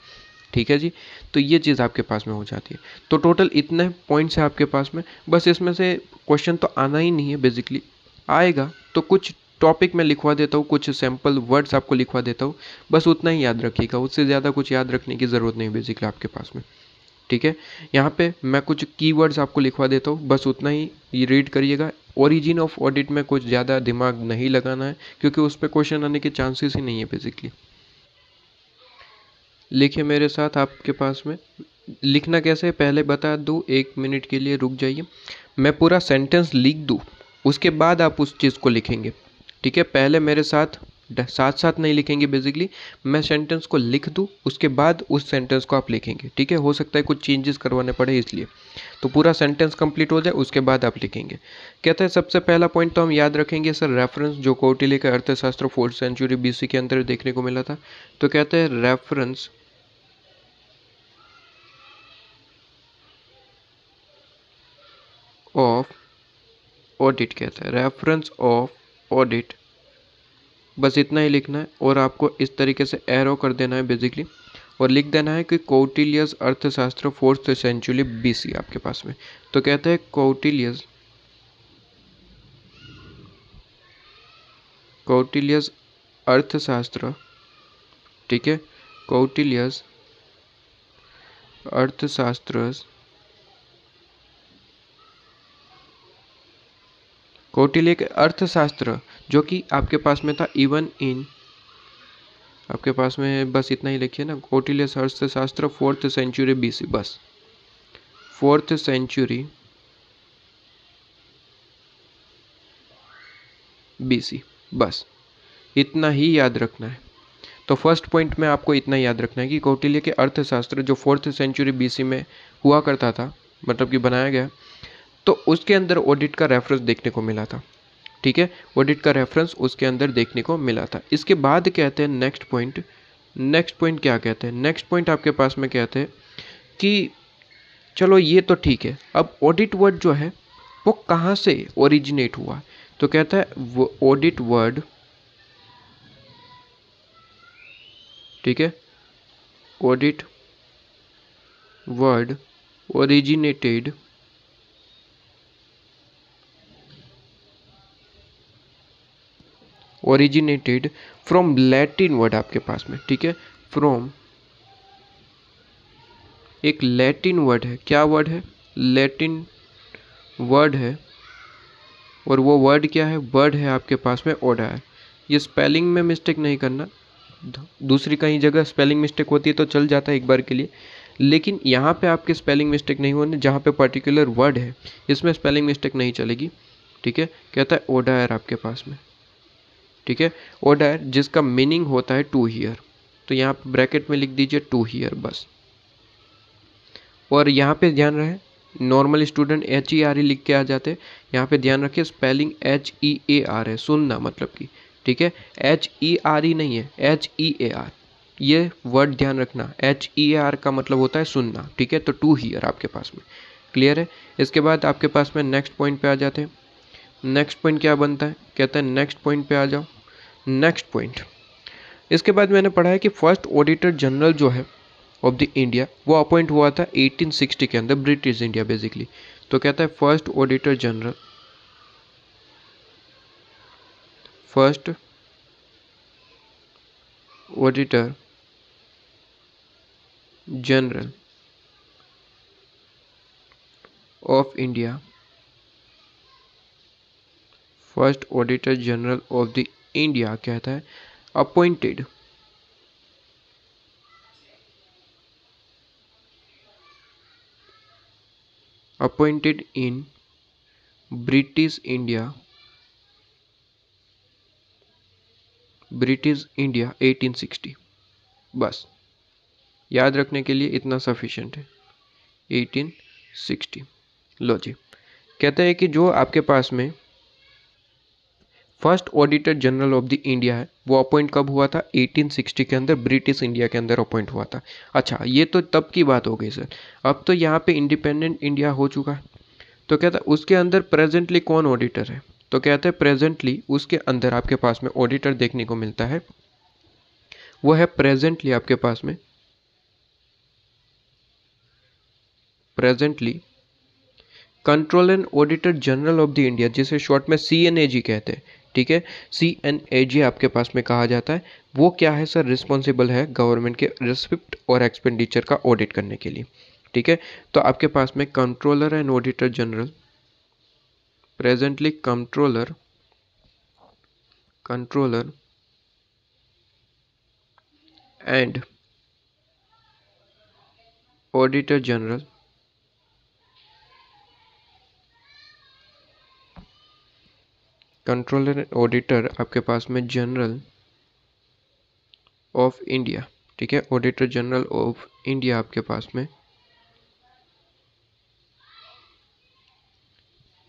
ठीक है जी तो ये चीज़ आपके पास में हो जाती है तो टोटल इतने पॉइंट्स हैं आपके पास में बस इसमें से क्वेश्चन तो आना ही नहीं है बेसिकली आएगा तो कुछ टॉपिक मैं लिखवा देता हूँ कुछ सैम्पल वर्ड्स आपको लिखवा देता हूँ बस उतना ही याद रखिएगा उससे ज़्यादा कुछ याद रखने की ज़रूरत नहीं बेसिकली आपके पास में ठीक है यहाँ पे मैं कुछ कीवर्ड्स आपको लिखवा देता हूँ बस उतना ही ये रीड करिएगा ओरिजिन ऑफ ऑडिट में कुछ ज़्यादा दिमाग नहीं लगाना है क्योंकि उस पर क्वेश्चन आने के चांसेस ही नहीं है बेसिकली लिखिए मेरे साथ आपके पास में लिखना कैसे है पहले बता दूँ एक मिनट के लिए रुक जाइए मैं पूरा सेंटेंस लिख दूँ उसके बाद आप उस चीज़ को लिखेंगे ठीक है पहले मेरे साथ साथ साथ नहीं लिखेंगे बेसिकली मैं सेंटेंस को लिख दूँ उसके बाद उस सेंटेंस को आप लिखेंगे ठीक है हो सकता है कुछ चेंजेस करवाने पड़े इसलिए तो पूरा सेंटेंस कंप्लीट हो जाए उसके बाद आप लिखेंगे कहते हैं सबसे पहला पॉइंट तो हम याद रखेंगे सर रेफरेंस जो कोटिले के अर्थशास्त्र फोर्थ सेंचुरी बीसी के अंदर देखने को मिला था तो कहते हैं रेफरेंस ऑफ ऑडिट कहता है रेफरेंस ऑफ ऑडिट बस इतना ही लिखना है और आपको इस तरीके से एरो कर देना है बेसिकली और लिख देना है कि कौटिलियस अर्थशास्त्र फोर्थ सेंचुरी बीसी आपके पास में तो कहते हैं कौटिलियस कोटिलियस अर्थशास्त्र ठीक है कौटिलियस अर्थशास्त्र कोटिलिय के अर्थशास्त्र जो कि आपके पास में था इवन इन आपके पास में बस इतना ही लिखिए ना Kautilya Arthashastra fourth century BC बस फोर्थ सेंचुरी बी सी बस इतना ही याद रखना है तो फर्स्ट पॉइंट में आपको इतना याद रखना है कि कौटिल्य के अर्थशास्त्र जो फोर्थ सेंचुरी बी सी में हुआ करता था मतलब कि बनाया गया तो उसके अंदर ऑडिट का रेफरेंस देखने को मिला था ठीक है ऑडिट का रेफरेंस उसके अंदर देखने को मिला था इसके बाद कहते हैं नेक्स्ट पॉइंट नेक्स्ट पॉइंट क्या कहते हैं नेक्स्ट पॉइंट आपके पास में कहते हैं कि चलो ये तो ठीक है अब ऑडिट वर्ड जो है वो कहाँ से ओरिजिनेट हुआ तो कहता है ऑडिट वर्ड ठीक है audit word originated originated from Latin word आपके पास में ठीक है फ्रॉम एक लैटिन वर्ड है क्या वर्ड है लैटिन वर्ड है और वो वर्ड क्या है वर्ड है आपके पास में ओडायर ये स्पेलिंग में मिस्टेक नहीं करना दूसरी कहीं जगह स्पेलिंग मिस्टेक होती है तो चल जाता है एक बार के लिए लेकिन यहाँ पे आपके स्पेलिंग मिस्टेक नहीं होने जहाँ पे पर्टिकुलर वर्ड है इसमें स्पेलिंग मिस्टेक नहीं चलेगी ठीक है कहता है ओडायर आपके पास में ठीक है ऑर्डर जिसका मीनिंग होता है टू हीयर तो यहाँ पर ब्रैकेट में लिख दीजिए टू हीयर बस और यहाँ पे ध्यान रहे normal student H E R E लिख के आ जाते हैं यहाँ पे ध्यान रखिए spelling H E A R है सुनना मतलब कि ठीक है एच ई आर ई नहीं है एच ई ए आर ये वर्ड ध्यान रखना एच ई ए आर का मतलब होता है सुनना ठीक है तो टू हीयर आपके पास में क्लियर है इसके बाद आपके पास में नेक्स्ट पॉइंट पे आ जाते हैं नेक्स्ट पॉइंट क्या बनता है कहते हैं नेक्स्ट पॉइंट पे आ जाओ नेक्स्ट पॉइंट इसके बाद मैंने पढ़ा है कि फर्स्ट ऑडिटर जनरल जो है ऑफ द इंडिया वो अपॉइंट हुआ था 1860 के अंदर ब्रिटिश इंडिया बेसिकली तो कहता है first auditor general first auditor general of India first auditor general of the India कहता है appointed appointed in British India British India 1860 बस याद रखने के लिए इतना सफिशिएंट है 1860 लो जी कहते हैं कि जो आपके पास में first auditor general of the India है वो अपॉइंट कब हुआ था 1860 के अंदर ब्रिटिश इंडिया के अंदर अपॉइंट हुआ था अच्छा ये तो तब की बात हो गई सर अब तो यहाँ पे इंडिपेंडेंट इंडिया हो चुका है तो कहता उसके अंदर प्रेजेंटली कौन ऑडिटर है तो कहते हैं प्रेजेंटली उसके अंदर आपके पास में ऑडिटर देखने को मिलता है वो है प्रेजेंटली आपके पास में presently control and auditor general of the India जिसे शॉर्ट में सी कहते हैं ठीक है सी एन ए जी आपके पास में कहा जाता है वो क्या है सर रिस्पॉन्सिबल है गवर्नमेंट के रिसिप्ट और एक्सपेंडिचर का ऑडिट करने के लिए ठीक है तो आपके पास में controller and auditor general presently controller controller and auditor general controller auditor आपके पास में जनरल ऑफ इंडिया ठीक है ऑडिटर जनरल ऑफ इंडिया आपके पास में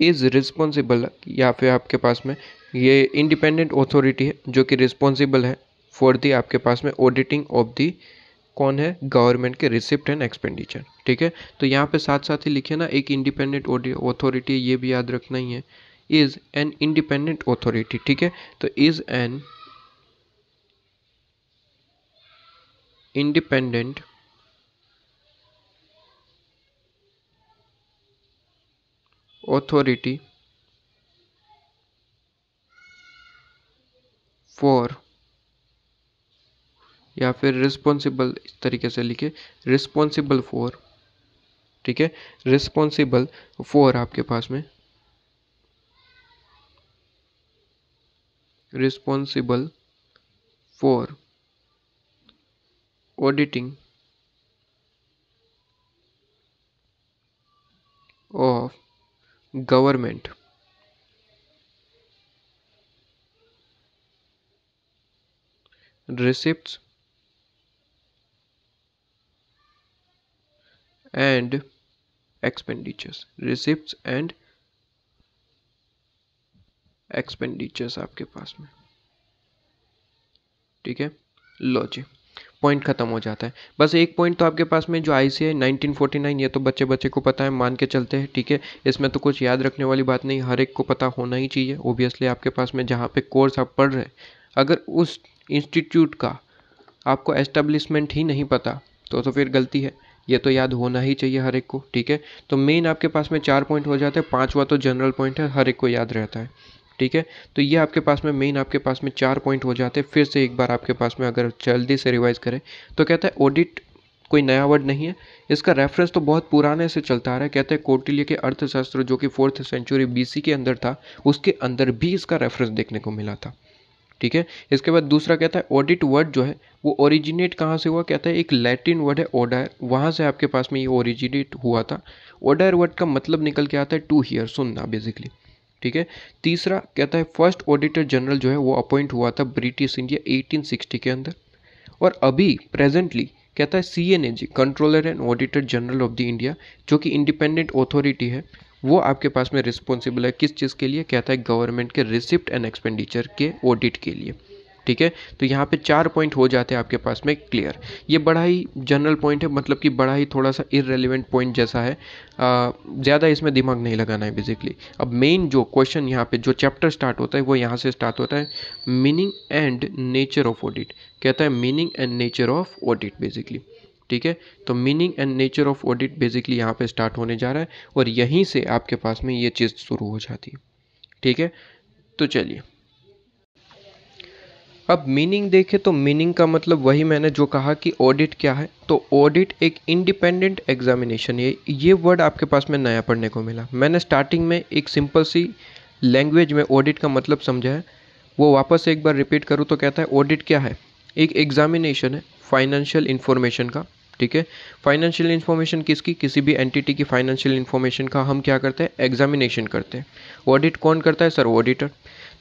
इज रिस्पॉन्सिबल या फिर आपके पास में ये इंडिपेंडेंट ऑथोरिटी है जो कि रिस्पॉन्सिबल है फॉर दी आपके पास में ऑडिटिंग ऑफ दी कौन है गवर्नमेंट के रिसिप्ट एंड एक्सपेंडिचर ठीक है तो यहाँ पे साथ साथ ही लिखे ना एक इंडिपेंडेंट ऑथोरिटी ये भी याद रखना ही है इज एन इंडिपेंडेंट ऑथोरिटी ठीक है तो is an independent authority for या फिर रिस्पॉन्सिबल इस तरीके से लिखे रिस्पॉन्सिबल फॉर ठीक है रिस्पॉन्सिबल फॉर आपके पास में responsible for auditing of government receipts and expenditures receipts and expenditures आपके पास में ठीक है लो जी पॉइंट ख़त्म हो जाता है बस एक पॉइंट तो आपके पास में जो आई सी है नाइनटीन फोर्टी नाइन ये तो बच्चे बच्चे को पता है मान के चलते हैं ठीक है इसमें तो कुछ याद रखने वाली बात नहीं हर एक को पता होना ही चाहिए ओबियसली आपके पास में जहाँ पे कोर्स आप पढ़ रहे हैं अगर उस इंस्टीट्यूट का आपको एस्टेब्लिशमेंट ही नहीं पता तो तो फिर गलती है ये तो याद होना ही चाहिए हर एक को ठीक है तो मेन आपके पास में चार पॉइंट हो जाते हैं पाँचवा तो जनरल पॉइंट है हर एक को याद रहता है ठीक है तो ये आपके पास में मेन आपके पास में चार पॉइंट हो जाते हैं फिर से एक बार आपके पास में अगर जल्दी से रिवाइज़ करें तो कहता है ऑडिट कोई नया वर्ड नहीं है इसका रेफरेंस तो बहुत पुराने से चलता आ रहा है कहते हैं कोटिल्य के अर्थशास्त्र जो कि फोर्थ सेंचुरी बीसी के अंदर था उसके अंदर भी इसका रेफरेंस देखने को मिला था ठीक है इसके बाद दूसरा कहता है ऑडिट वर्ड जो है वो ओरिजिनेट कहाँ से हुआ कहता है एक लैटिन वर्ड है ओडायर वहाँ से आपके पास में ये ओरिजिनेट हुआ था ओडायर वर्ड का मतलब निकल के आता है टू हीयर सुनना बेसिकली ठीक है तीसरा कहता है फर्स्ट ऑडिटर जनरल जो है वो अपॉइंट हुआ था ब्रिटिश इंडिया 1860 के अंदर और अभी प्रेजेंटली कहता है C N A G controller and auditor general of the India जो कि इंडिपेंडेंट अथॉरिटी है वो आपके पास में रिस्पॉन्सिबल है किस चीज़ के लिए कहता है गवर्नमेंट के रिसिप्ट एंड एक्सपेंडिचर के ऑडिट के लिए ठीक है तो यहाँ पे चार पॉइंट हो जाते हैं आपके पास में क्लियर ये बड़ा ही जनरल पॉइंट है मतलब कि बड़ा ही थोड़ा सा इरेलीवेंट पॉइंट जैसा है ज़्यादा इसमें दिमाग नहीं लगाना है बेसिकली अब मेन जो क्वेश्चन यहाँ पे जो चैप्टर स्टार्ट होता है वो यहाँ से स्टार्ट होता है meaning and nature of audit कहता है meaning and nature of audit basically ठीक है तो meaning and nature of audit basically यहाँ पे स्टार्ट होने जा रहा है और यहीं से आपके पास में ये चीज़ शुरू हो जाती है ठीक है तो चलिए अब मीनिंग देखें तो मीनिंग का मतलब वही मैंने जो कहा कि ऑडिट क्या है तो ऑडिट एक इंडिपेंडेंट एग्जामिनेशन है ये वर्ड आपके पास में नया पढ़ने को मिला मैंने स्टार्टिंग में एक सिंपल सी लैंग्वेज में ऑडिट का मतलब समझा है वो वापस एक बार रिपीट करूँ तो कहता है ऑडिट क्या है एक एग्जामिनेशन है फाइनेंशियल इन्फॉर्मेशन का ठीक है फाइनेंशियल इन्फॉर्मेशन किसकी किसी भी एंटिटी की फाइनेंशियल इन्फॉर्मेशन का हम क्या करते हैं एग्जामिनेशन करते हैं ऑडिट कौन करता है सर ऑडिटर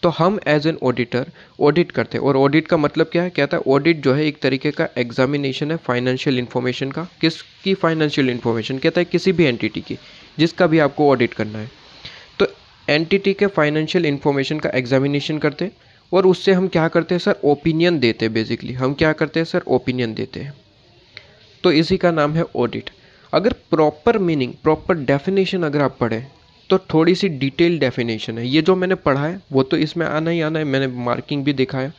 तो हम एज एन ऑडिटर ऑडिट करते हैं और ऑडिट का मतलब क्या है कहता है ऑडिट जो है एक तरीके का एग्जामिनेशन है फाइनेंशियल इन्फॉर्मेशन का किसकी फाइनेंशियल इन्फॉर्मेशन कहता है किसी भी एंटिटी की जिसका भी आपको ऑडिट करना है तो एंटिटी के फाइनेंशियल इन्फॉर्मेशन का एग्जामिनेशन करते हैं और उससे हम क्या करते हैं सर ओपिनियन देते हैं बेसिकली हम क्या करते हैं सर ओपिनियन देते हैं तो इसी का नाम है ऑडिट अगर प्रॉपर मीनिंग प्रॉपर डेफिनेशन अगर आप पढ़ें तो थोड़ी सी डिटेल डेफिनेशन है ये जो मैंने पढ़ा है वो तो इसमें आना ही आना है मैंने मार्किंग भी देखा है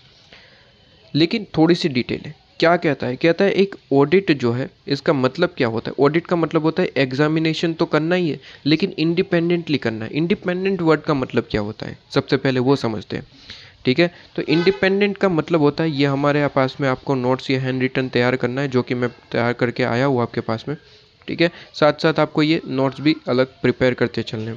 लेकिन थोड़ी सी डिटेल है क्या कहता है कहता है एक ऑडिट जो है इसका मतलब क्या होता है ऑडिट का मतलब होता है एग्जामिनेशन तो करना ही है लेकिन इंडिपेंडेंटली करना है इंडिपेंडेंट वर्ड का मतलब क्या होता है सबसे पहले वो समझते हैं ठीक है तो इंडिपेंडेंट का मतलब होता है ये हमारे पास में आपको नोट्स या हैंड रिटर्न तैयार करना है जो कि मैं तैयार करके आया हूँ आपके पास में ठीक है साथ साथ आपको ये नोट्स भी अलग प्रिपेयर करते चलने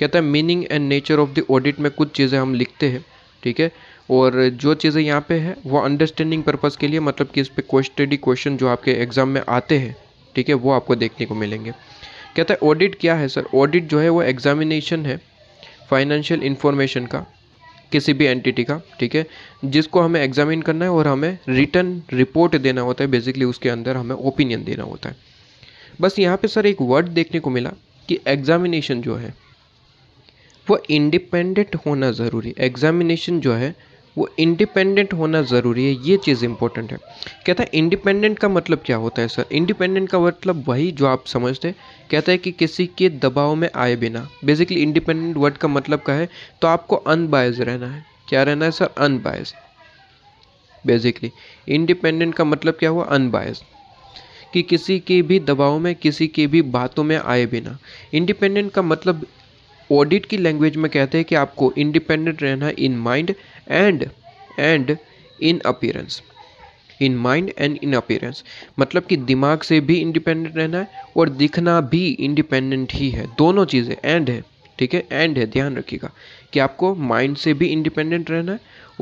कहता है meaning and nature of the audit में कुछ चीज़ें हम लिखते हैं ठीक है और जो चीज़ें यहाँ पे है वो अंडरस्टैंडिंग पर्पज़ के लिए मतलब कि इस पर क्वेश्चडी क्वेश्चन जो आपके एग्ज़ाम में आते हैं ठीक है वो आपको देखने को मिलेंगे कहता है ऑडिट क्या है सर ऑडिट जो है वो एग्जामिनेशन है फाइनेंशियल इन्फॉर्मेशन का किसी भी एंटिटी का ठीक है जिसको हमें एग्जामिन करना है और हमें रिटर्न रिपोर्ट देना होता है बेसिकली उसके अंदर हमें ओपिनियन देना होता है बस यहाँ पे सर एक वर्ड देखने को मिला कि एग्ज़ामिनेशन जो है वो इंडिपेंडेंट होना ज़रूरी है एग्ज़ामिनेशन जो है वो इंडिपेंडेंट होना ज़रूरी है ये चीज़ इंपॉर्टेंट है कहता है इंडिपेंडेंट का मतलब क्या होता है सर इंडिपेंडेंट का मतलब वही जो आप समझते हैं कहता है कि किसी के दबाव में आए बिना बेसिकली इंडिपेंडेंट वर्ड का मतलब क्या है तो आपको अनबायज रहना है क्या रहना है सर अनबायज बेसिकली इंडिपेंडेंट का मतलब क्या हुआ अनबायज कि किसी के भी दबाव में किसी के भी बातों में आए बिना इंडिपेंडेंट का मतलब ऑडिट की लैंग्वेज में कहते हैं कि आपको इंडिपेंडेंट रहना in mind and and in appearance in mind and in appearance मतलब कि दिमाग से भी इंडिपेंडेंट रहना है और दिखना भी इंडिपेंडेंट ही है दोनों चीज़ें एंड है ठीक है एंड है ध्यान रखिएगा कि आपको माइंड से भी इंडिपेंडेंट रहना है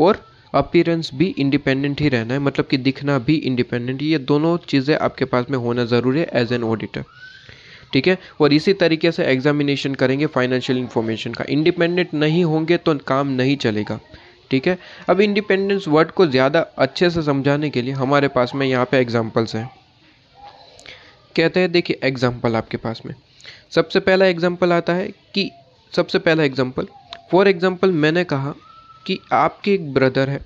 और अपीरेंस भी इंडिपेंडेंट ही रहना है मतलब कि दिखना भी इंडिपेंडेंट ये दोनों चीज़ें आपके पास में होना ज़रूरी है एज एन ऑडिटर ठीक है और इसी तरीके से एग्जामिनेशन करेंगे फाइनेंशियल इन्फॉर्मेशन का इंडिपेंडेंट नहीं होंगे तो काम नहीं चलेगा ठीक है अब इंडिपेंडेंस वर्ड को ज़्यादा अच्छे से समझाने के लिए हमारे पास में यहाँ पे एग्जाम्पल्स हैं कहते हैं देखिए एग्जाम्पल आपके पास में सबसे पहला एग्जाम्पल आता है कि सबसे पहला एग्जाम्पल फॉर एग्जाम्पल मैंने कहा कि आपके एक ब्रदर है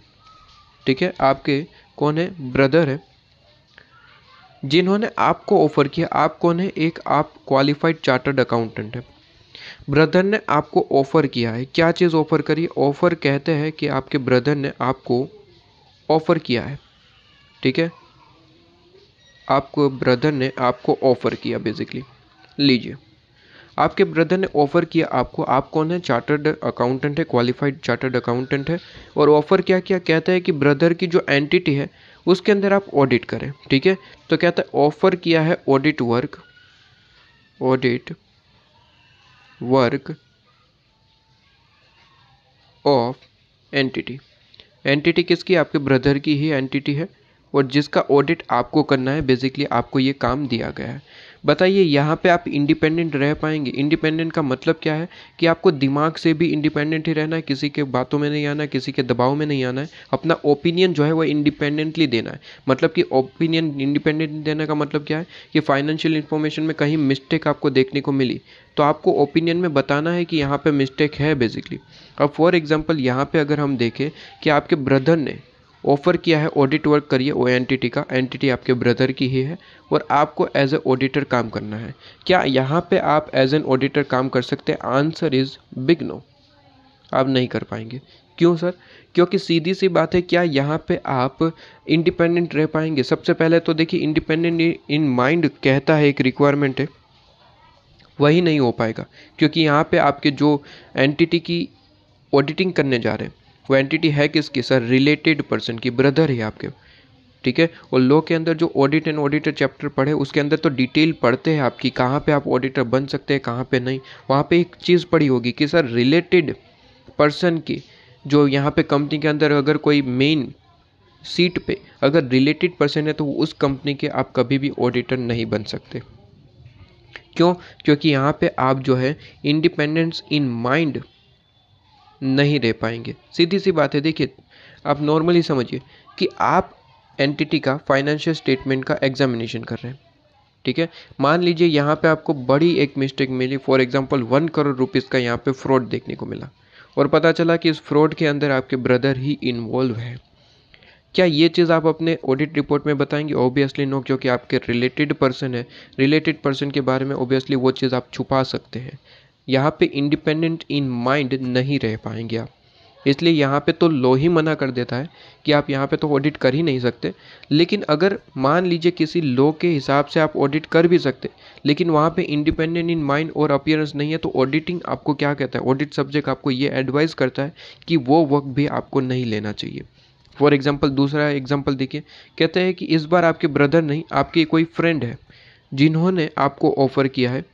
ठीक है आपके कौन है ब्रदर है जिन्होंने आपको ऑफ़र किया आप कौन है एक आप क्वालिफाइड चार्टर्ड अकाउंटेंट है ब्रदर ने आपको ऑफ़र किया है क्या चीज़ ऑफ़र करी ऑफ़र कहते हैं कि आपके ब्रदर ने आपको ऑफ़र किया है ठीक है आपको ब्रदर ने आपको ऑफ़र किया बेसिकली लीजिए आपके ब्रदर ने ऑफ़र किया आपको आप कौन है चार्टर्ड अकाउंटेंट है क्वालिफाइड चार्टर्ड अकाउंटेंट है और ऑफ़र क्या किया कहता है कि ब्रदर की जो एंटिटी है उसके अंदर आप ऑडिट करें ठीक है तो कहता है ऑफ़र किया है audit work audit work of entity entity किसकी आपके ब्रदर की ही एंटिटी है और जिसका ऑडिट आपको करना है बेसिकली आपको ये काम दिया गया है बताइए यहाँ पे आप इंडिपेंडेंट रह पाएंगे इंडिपेंडेंट का मतलब क्या है कि आपको दिमाग से भी इंडिपेंडेंट ही रहना है किसी के बातों में नहीं आना है किसी के दबाव में नहीं आना है अपना ओपिनियन जो है वो इंडिपेंडेंटली देना है मतलब कि ओपिनियन इंडिपेंडेंट देने का मतलब क्या है कि फाइनेंशियल इन्फॉर्मेशन में कहीं मिस्टेक आपको देखने को मिली तो आपको ओपिनियन में बताना है कि यहाँ पे मिस्टेक है बेसिकली अब फॉर एग्जांपल यहाँ पे अगर हम देखें कि आपके ब्रदर ने ऑफ़र किया है ऑडिट वर्क करिए ओ एंटिटी का एंटिटी आपके ब्रदर की ही है और आपको एज ए ऑडिटर काम करना है क्या यहाँ पे आप एज एन ऑडिटर काम कर सकते हैं आंसर इज़ बिग नो आप नहीं कर पाएंगे क्यों सर क्योंकि सीधी सी बात है क्या यहाँ पे आप इंडिपेंडेंट रह पाएंगे सबसे पहले तो देखिए इंडिपेंडेंट इन माइंड कहता है एक रिक्वायरमेंट है वही नहीं हो पाएगा क्योंकि यहाँ पे आपके जो एंटिटी की ऑडिटिंग करने जा रहे हैं क्वांटिटी है किसकी सर रिलेटेड पर्सन की ब्रदर है आपके ठीक है और लॉ के अंदर जो ऑडिट एंड ऑडिटर चैप्टर पढ़े उसके अंदर तो डिटेल पढ़ते हैं आपकी कहाँ पे आप ऑडिटर बन सकते हैं कहाँ पे नहीं वहाँ पे एक चीज़ पढ़ी होगी कि सर रिलेटेड पर्सन की जो यहाँ पे कंपनी के अंदर अगर कोई मेन सीट पे अगर रिलेटेड पर्सन है तो उस कंपनी के आप कभी भी ऑडिटर नहीं बन सकते क्यों क्योंकि यहाँ पे आप जो है इंडिपेंडेंस इन माइंड नहीं दे पाएंगे सीधी सी बात है देखिए आप नॉर्मली समझिए कि आप एंटिटी का फाइनेंशियल स्टेटमेंट का एग्जामिनेशन कर रहे हैं ठीक है मान लीजिए यहाँ पे आपको बड़ी एक मिस्टेक मिली for example one crore rupees का यहाँ पे फ्रॉड देखने को मिला और पता चला कि इस फ्रॉड के अंदर आपके ब्रदर ही इन्वॉल्व है क्या ये चीज़ आप अपने ऑडिट रिपोर्ट में बताएंगे ऑब्वियसली नो क्योंकि आपके रिलेटेड पर्सन है रिलेटेड पर्सन के बारे में ऑब्वियसली वो चीज़ आप छुपा सकते हैं यहाँ पे इंडिपेंडेंट इन माइंड नहीं रह पाएंगे आप इसलिए यहाँ पे तो लॉ ही मना कर देता है कि आप यहाँ पे तो ऑडिट कर ही नहीं सकते लेकिन अगर मान लीजिए किसी लॉ के हिसाब से आप ऑडिट कर भी सकते लेकिन वहाँ पे इंडिपेंडेंट इन माइंड और अपियरेंस नहीं है तो ऑडिटिंग आपको क्या कहता है ऑडिट सब्जेक्ट आपको ये एडवाइस करता है कि वो वर्क भी आपको नहीं लेना चाहिए फॉर एग्जाम्पल दूसरा एग्जाम्पल देखिए कहते हैं कि इस बार आपके ब्रदर नहीं आपके कोई फ्रेंड है जिन्होंने आपको ऑफ़र किया है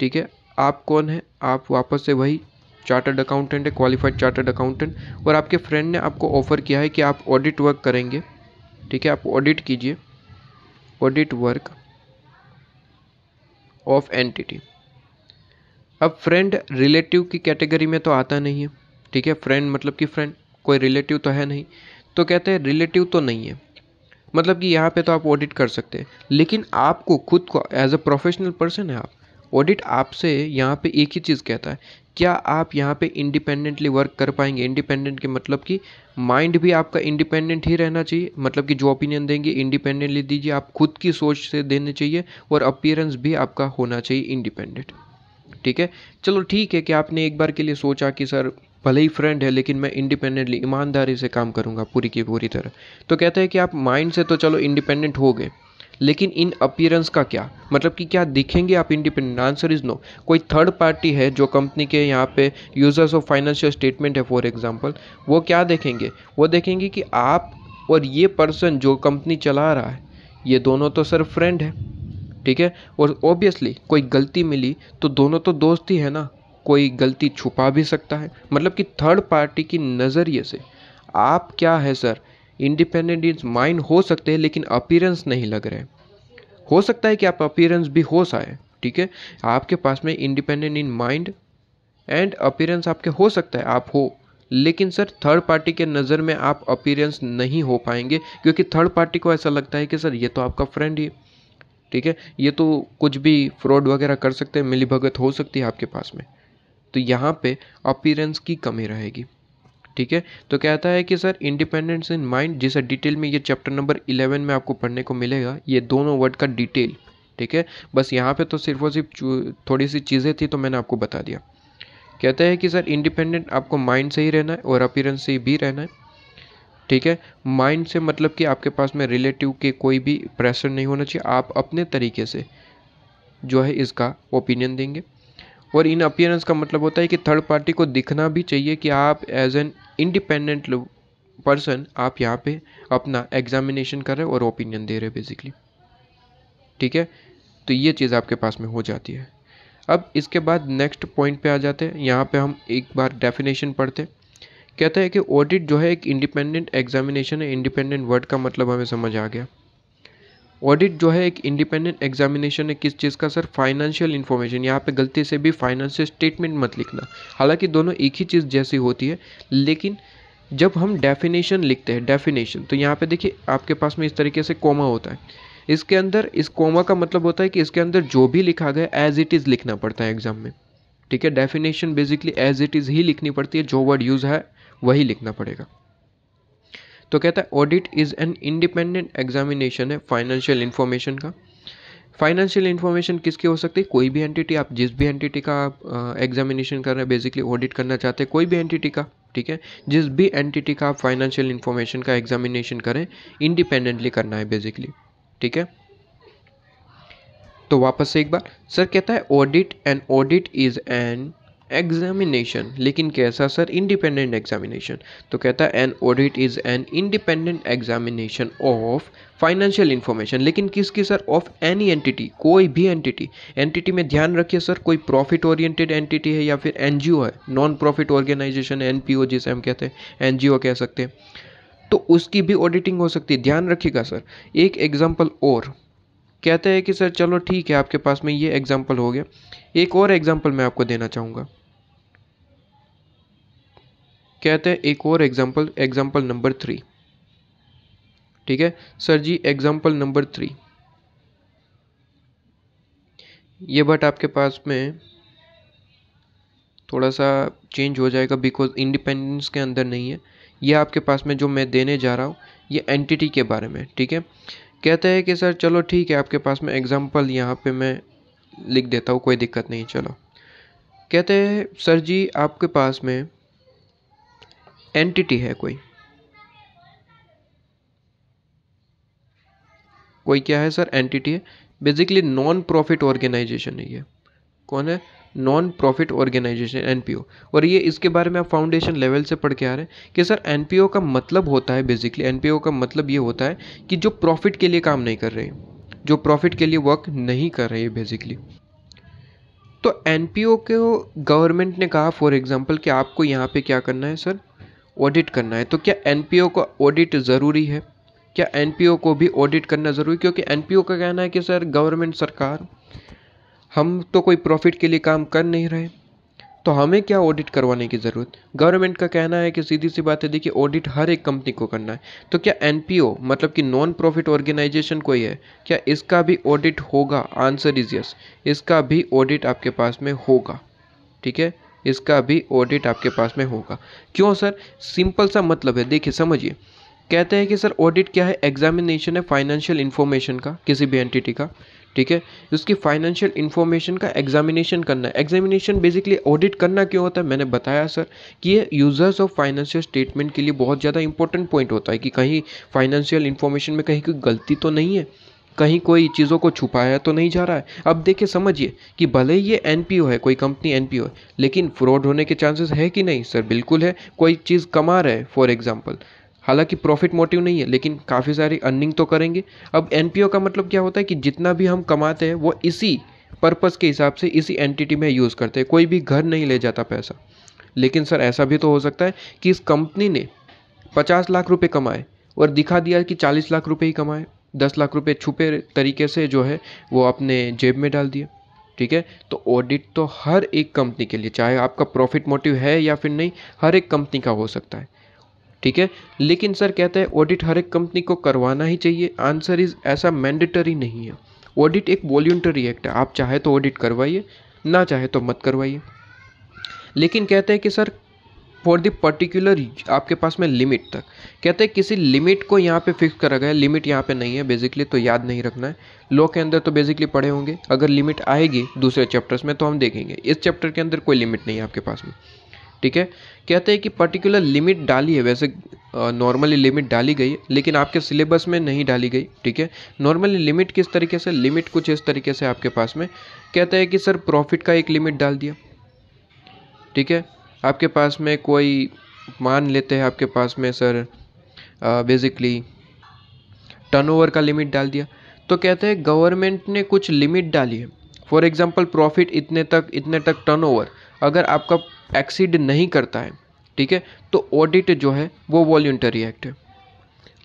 ठीक है आप कौन हैं आप वापस से वही चार्टर्ड अकाउंटेंट है क्वालिफाइड चार्टर्ड अकाउंटेंट और आपके फ्रेंड ने आपको ऑफ़र किया है कि आप ऑडिट वर्क करेंगे ठीक है आप ऑडिट कीजिए ऑडिट वर्क ऑफ एंटिटी अब फ्रेंड रिलेटिव की कैटेगरी में तो आता नहीं है ठीक है फ्रेंड मतलब कि फ्रेंड कोई रिलेटिव तो है नहीं तो कहते हैं रिलेटिव तो नहीं है मतलब कि यहाँ पे तो आप ऑडिट कर सकते हैं लेकिन आपको खुद को एज अ प्रोफेशनल पर्सन है आप ऑडिट आपसे यहाँ पे एक ही चीज़ कहता है क्या आप यहाँ पे इंडिपेंडेंटली वर्क कर पाएंगे इंडिपेंडेंट के मतलब कि माइंड भी आपका इंडिपेंडेंट ही रहना चाहिए मतलब कि जो ओपिनियन देंगे इंडिपेंडेंटली दीजिए आप खुद की सोच से देने चाहिए और अपीयरेंस भी आपका होना चाहिए इंडिपेंडेंट ठीक है चलो ठीक है कि आपने एक बार के लिए सोचा कि सर भले ही फ्रेंड है लेकिन मैं इंडिपेंडेंटली ईमानदारी से काम करूँगा पूरी की पूरी तरह तो कहते हैं कि आप माइंड से तो चलो इंडिपेंडेंट हो गए लेकिन इन अपीयरेंस का क्या मतलब कि क्या दिखेंगे आप इंडिपेंडेंट आंसर इज़ नो कोई थर्ड पार्टी है जो कंपनी के यहाँ पे यूजर्स ऑफ फाइनेंशियल स्टेटमेंट है फॉर एग्जांपल वो क्या देखेंगे वो देखेंगे कि आप और ये पर्सन जो कंपनी चला रहा है ये दोनों तो सर फ्रेंड है ठीक है और ऑब्वियसली कोई गलती मिली तो दोनों तो दोस्त ही है ना कोई गलती छुपा भी सकता है मतलब कि थर्ड पार्टी की नज़रिए से आप क्या है सर इंडिपेंडेंट माइंड हो सकते हैं लेकिन अपीयरेंस नहीं लग रहे हो सकता है कि आप अपीयरेंस भी हो आए ठीक है आपके पास में independent in mind and appearance आपके हो सकता है आप हो लेकिन सर थर्ड पार्टी के नज़र में आप अपीयरेंस नहीं हो पाएंगे क्योंकि थर्ड पार्टी को ऐसा लगता है कि सर ये तो आपका फ्रेंड ही ठीक है ये तो कुछ भी फ्रॉड वगैरह कर सकते हैं मिलीभगत हो सकती है आपके पास में तो यहाँ पे अपीयरेंस की कमी रहेगी ठीक है तो कहता है कि सर इंडिपेंडेंस इन माइंड जिसे डिटेल में ये चैप्टर नंबर इलेवन में आपको पढ़ने को मिलेगा ये दोनों वर्ड का डिटेल ठीक है बस यहाँ पे तो सिर्फ और सिर्फ थोड़ी सी चीज़ें थी तो मैंने आपको बता दिया कहता है कि सर इंडिपेंडेंट आपको माइंड से ही रहना है और अपीरेंस से भी रहना है ठीक है माइंड से मतलब कि आपके पास में रिलेटिव के कोई भी प्रेशर नहीं होना चाहिए आप अपने तरीके से जो है इसका ओपिनियन देंगे और इन अपियरेंस का मतलब होता है कि थर्ड पार्टी को दिखना भी चाहिए कि आप एज एन इंडिपेंडेंट पर्सन आप यहाँ पे अपना एग्जामिनेशन कर रहे और ओपिनियन दे रहे बेसिकली ठीक है तो ये चीज़ आपके पास में हो जाती है अब इसके बाद नेक्स्ट पॉइंट पे आ जाते हैं यहाँ पे हम एक बार डेफिनेशन पढ़ते कहते हैं कि ऑडिट जो है एक इंडिपेंडेंट एग्जामिनेशन है इंडिपेंडेंट वर्ड का मतलब हमें समझ आ गया ऑडिट जो है एक इंडिपेंडेंट एग्जामिनेशन है किस चीज़ का सर फाइनेंशियल इन्फॉर्मेशन यहाँ पे गलती से भी फाइनेंशियल स्टेटमेंट मत लिखना हालांकि दोनों एक ही चीज़ जैसी होती है लेकिन जब हम डेफिनेशन लिखते हैं डेफिनेशन तो यहाँ पे देखिए आपके पास में इस तरीके से कोमा होता है इसके अंदर इस कोमा का मतलब होता है कि इसके अंदर जो भी लिखा गया एज इट इज़ लिखना पड़ता है एग्जाम में ठीक है definition basically as it is ही लिखनी पड़ती है जो वर्ड यूज़ है वही लिखना पड़ेगा तो कहता है audit is an independent examination है फाइनेंशियल इन्फॉर्मेशन का फाइनेंशियल इन्फॉर्मेशन किसकी हो सकती है कोई भी एंटिटी आप जिस भी एंटिटी का एग्जामिनेशन कर रहे हैं बेसिकली ऑडिट करना चाहते हैं कोई भी एंटिटी का ठीक है जिस भी एंटिटी का आप फाइनेंशियल इन्फॉर्मेशन का एग्जामिनेशन करें इंडिपेंडेंटली करना है बेसिकली ठीक है तो वापस से एक बार सर कहता है audit and audit is an examination लेकिन कैसा सर इंडिपेंडेंट एग्जामिनेशन तो कहता है an audit is an independent examination of financial information लेकिन किसकी सर ऑफ एनी एंटिटी कोई भी एंटिटी एंटिटी में ध्यान रखिए सर कोई प्रॉफिट ओरिएंटेड एंटिटी है या फिर एन है नॉन प्रॉफिट ऑर्गेनाइजेशन एन जिसे हम कहते हैं एन कह सकते हैं तो उसकी भी ऑडिटिंग हो सकती है ध्यान रखिएगा सर एक एग्जाम्पल और कहते हैं कि सर चलो ठीक है आपके पास में ये एग्जाम्पल हो गया एक और एग्जाम्पल मैं आपको देना चाहूँगा कहते हैं एक और एग्जाम्पल एग्जाम्पल नंबर थ्री ठीक है sir ji example number three ये बट आपके पास में थोड़ा सा चेंज हो जाएगा बिकॉज इंडिपेंडेंस के अंदर नहीं है ये आपके पास में जो मैं देने जा रहा हूँ ये एंटिटी के बारे में ठीक है कहते हैं कि सर चलो ठीक है आपके पास में एग्जाम्पल यहाँ पे मैं लिख देता हूँ कोई दिक्कत नहीं चलो कहते हैं सर जी आपके पास में एंटिटी है कोई कोई क्या है सर एंटिटी है बेसिकली नॉन प्रॉफिट ऑर्गेनाइजेशन है ये कौन है नॉन प्रॉफिट ऑर्गेनाइजेशन एनपीओ और ये इसके बारे में आप फाउंडेशन लेवल से पढ़ के आ रहे हैं कि सर एनपीओ का मतलब होता है बेसिकली एनपीओ का मतलब ये होता है कि जो प्रॉफिट के लिए काम नहीं कर रहे जो प्रॉफिट के लिए वर्क नहीं कर रहे बेसिकली तो एनपीओ के गवर्नमेंट ने कहा फॉर एग्जांपल कि आपको यहाँ पे क्या करना है सर ऑडिट करना है तो क्या एन को ऑडिट ज़रूरी है क्या एन को भी ऑडिट करना ज़रूरी क्योंकि एन का कहना है कि सर गवर्नमेंट सरकार हम तो कोई प्रॉफिट के लिए काम कर नहीं रहे तो हमें क्या ऑडिट करवाने की ज़रूरत गवर्नमेंट का कहना है कि सीधी सी बात है देखिए ऑडिट हर एक कंपनी को करना है तो क्या एन मतलब कि नॉन प्रॉफिट ऑर्गेनाइजेशन कोई है क्या इसका भी ऑडिट होगा आंसर इज यस इसका भी ऑडिट आपके पास में होगा ठीक है इसका भी ऑडिट आपके पास में होगा क्यों सर सिंपल सा मतलब है देखिए समझिए कहते हैं कि सर ऑडिट क्या है एग्जामिनेशन है फाइनेंशियल इन्फॉर्मेशन का किसी भी एंटिटी का ठीक है उसकी फाइनेंशियल इन्फॉर्मेशन का एग्जामिनेशन करना है एग्जामिनेशन बेसिकली ऑडिट करना क्यों होता है मैंने बताया सर कि ये यूजर्स ऑफ फाइनेंशियल स्टेटमेंट के लिए बहुत ज़्यादा इंपॉर्टेंट पॉइंट होता है कि कहीं फाइनेंशियल इन्फॉर्मेशन में कहीं कोई गलती तो नहीं है कहीं कोई चीज़ों को छुपाया तो नहीं जा रहा है अब देखिए समझिए कि भले ही ये एन है कोई कंपनी एन है लेकिन फ्रॉड होने के चांसेस है कि नहीं सर बिल्कुल है कोई चीज़ कमा रहा है फॉर एग्जाम्पल हालांकि प्रॉफिट मोटिव नहीं है लेकिन काफ़ी सारी अर्निंग तो करेंगे अब एन का मतलब क्या होता है कि जितना भी हम कमाते हैं वो इसी पर्पज़ के हिसाब से इसी एंटिटी में यूज़ करते हैं कोई भी घर नहीं ले जाता पैसा लेकिन सर ऐसा भी तो हो सकता है कि इस कंपनी ने पचास लाख रुपये कमाए और दिखा दिया कि चालीस लाख रुपये ही कमाए दस लाख रुपए छुपे तरीके से जो है वो अपने जेब में डाल दिए ठीक है तो ऑडिट तो हर एक कंपनी के लिए चाहे आपका प्रॉफिट मोटिव है या फिर नहीं हर एक कंपनी का हो सकता है ठीक है लेकिन सर कहते हैं ऑडिट हर एक कंपनी को करवाना ही चाहिए आंसर इज़ ऐसा मैंडेटरी नहीं है ऑडिट एक वॉल्यूंटरी एक्ट है आप चाहे तो ऑडिट करवाइए ना चाहे तो मत करवाइए लेकिन कहते हैं कि सर फॉर द पर्टिकुलर आपके पास में लिमिट तक कहते हैं किसी लिमिट को यहाँ पे फिक्स करा गया लिमिट यहाँ पे नहीं है बेसिकली तो याद नहीं रखना है लॉ के अंदर तो बेसिकली पढ़े होंगे अगर लिमिट आएगी दूसरे चैप्टर्स में तो हम देखेंगे इस चैप्टर के अंदर कोई लिमिट नहीं है आपके पास में ठीक है कहते हैं कि पर्टिकुलर लिमिट डाली है वैसे नॉर्मली लिमिट डाली गई है लेकिन आपके सिलेबस में नहीं डाली गई ठीक है नॉर्मली लिमिट किस तरीके से लिमिट कुछ इस तरीके से आपके पास में कहते हैं कि सर प्रॉफिट का एक लिमिट डाल दिया ठीक है आपके पास में कोई मान लेते हैं आपके पास में सर बेसिकली टर्नओवर का लिमिट डाल दिया तो कहते हैं गवर्नमेंट ने कुछ लिमिट डाली है फॉर एग्जाम्पल प्रॉफिट इतने तक इतने तक टर्नओवर अगर आपका एक्सीड नहीं करता है ठीक है तो ऑडिट जो है वो वॉल्यूंटरी एक्ट है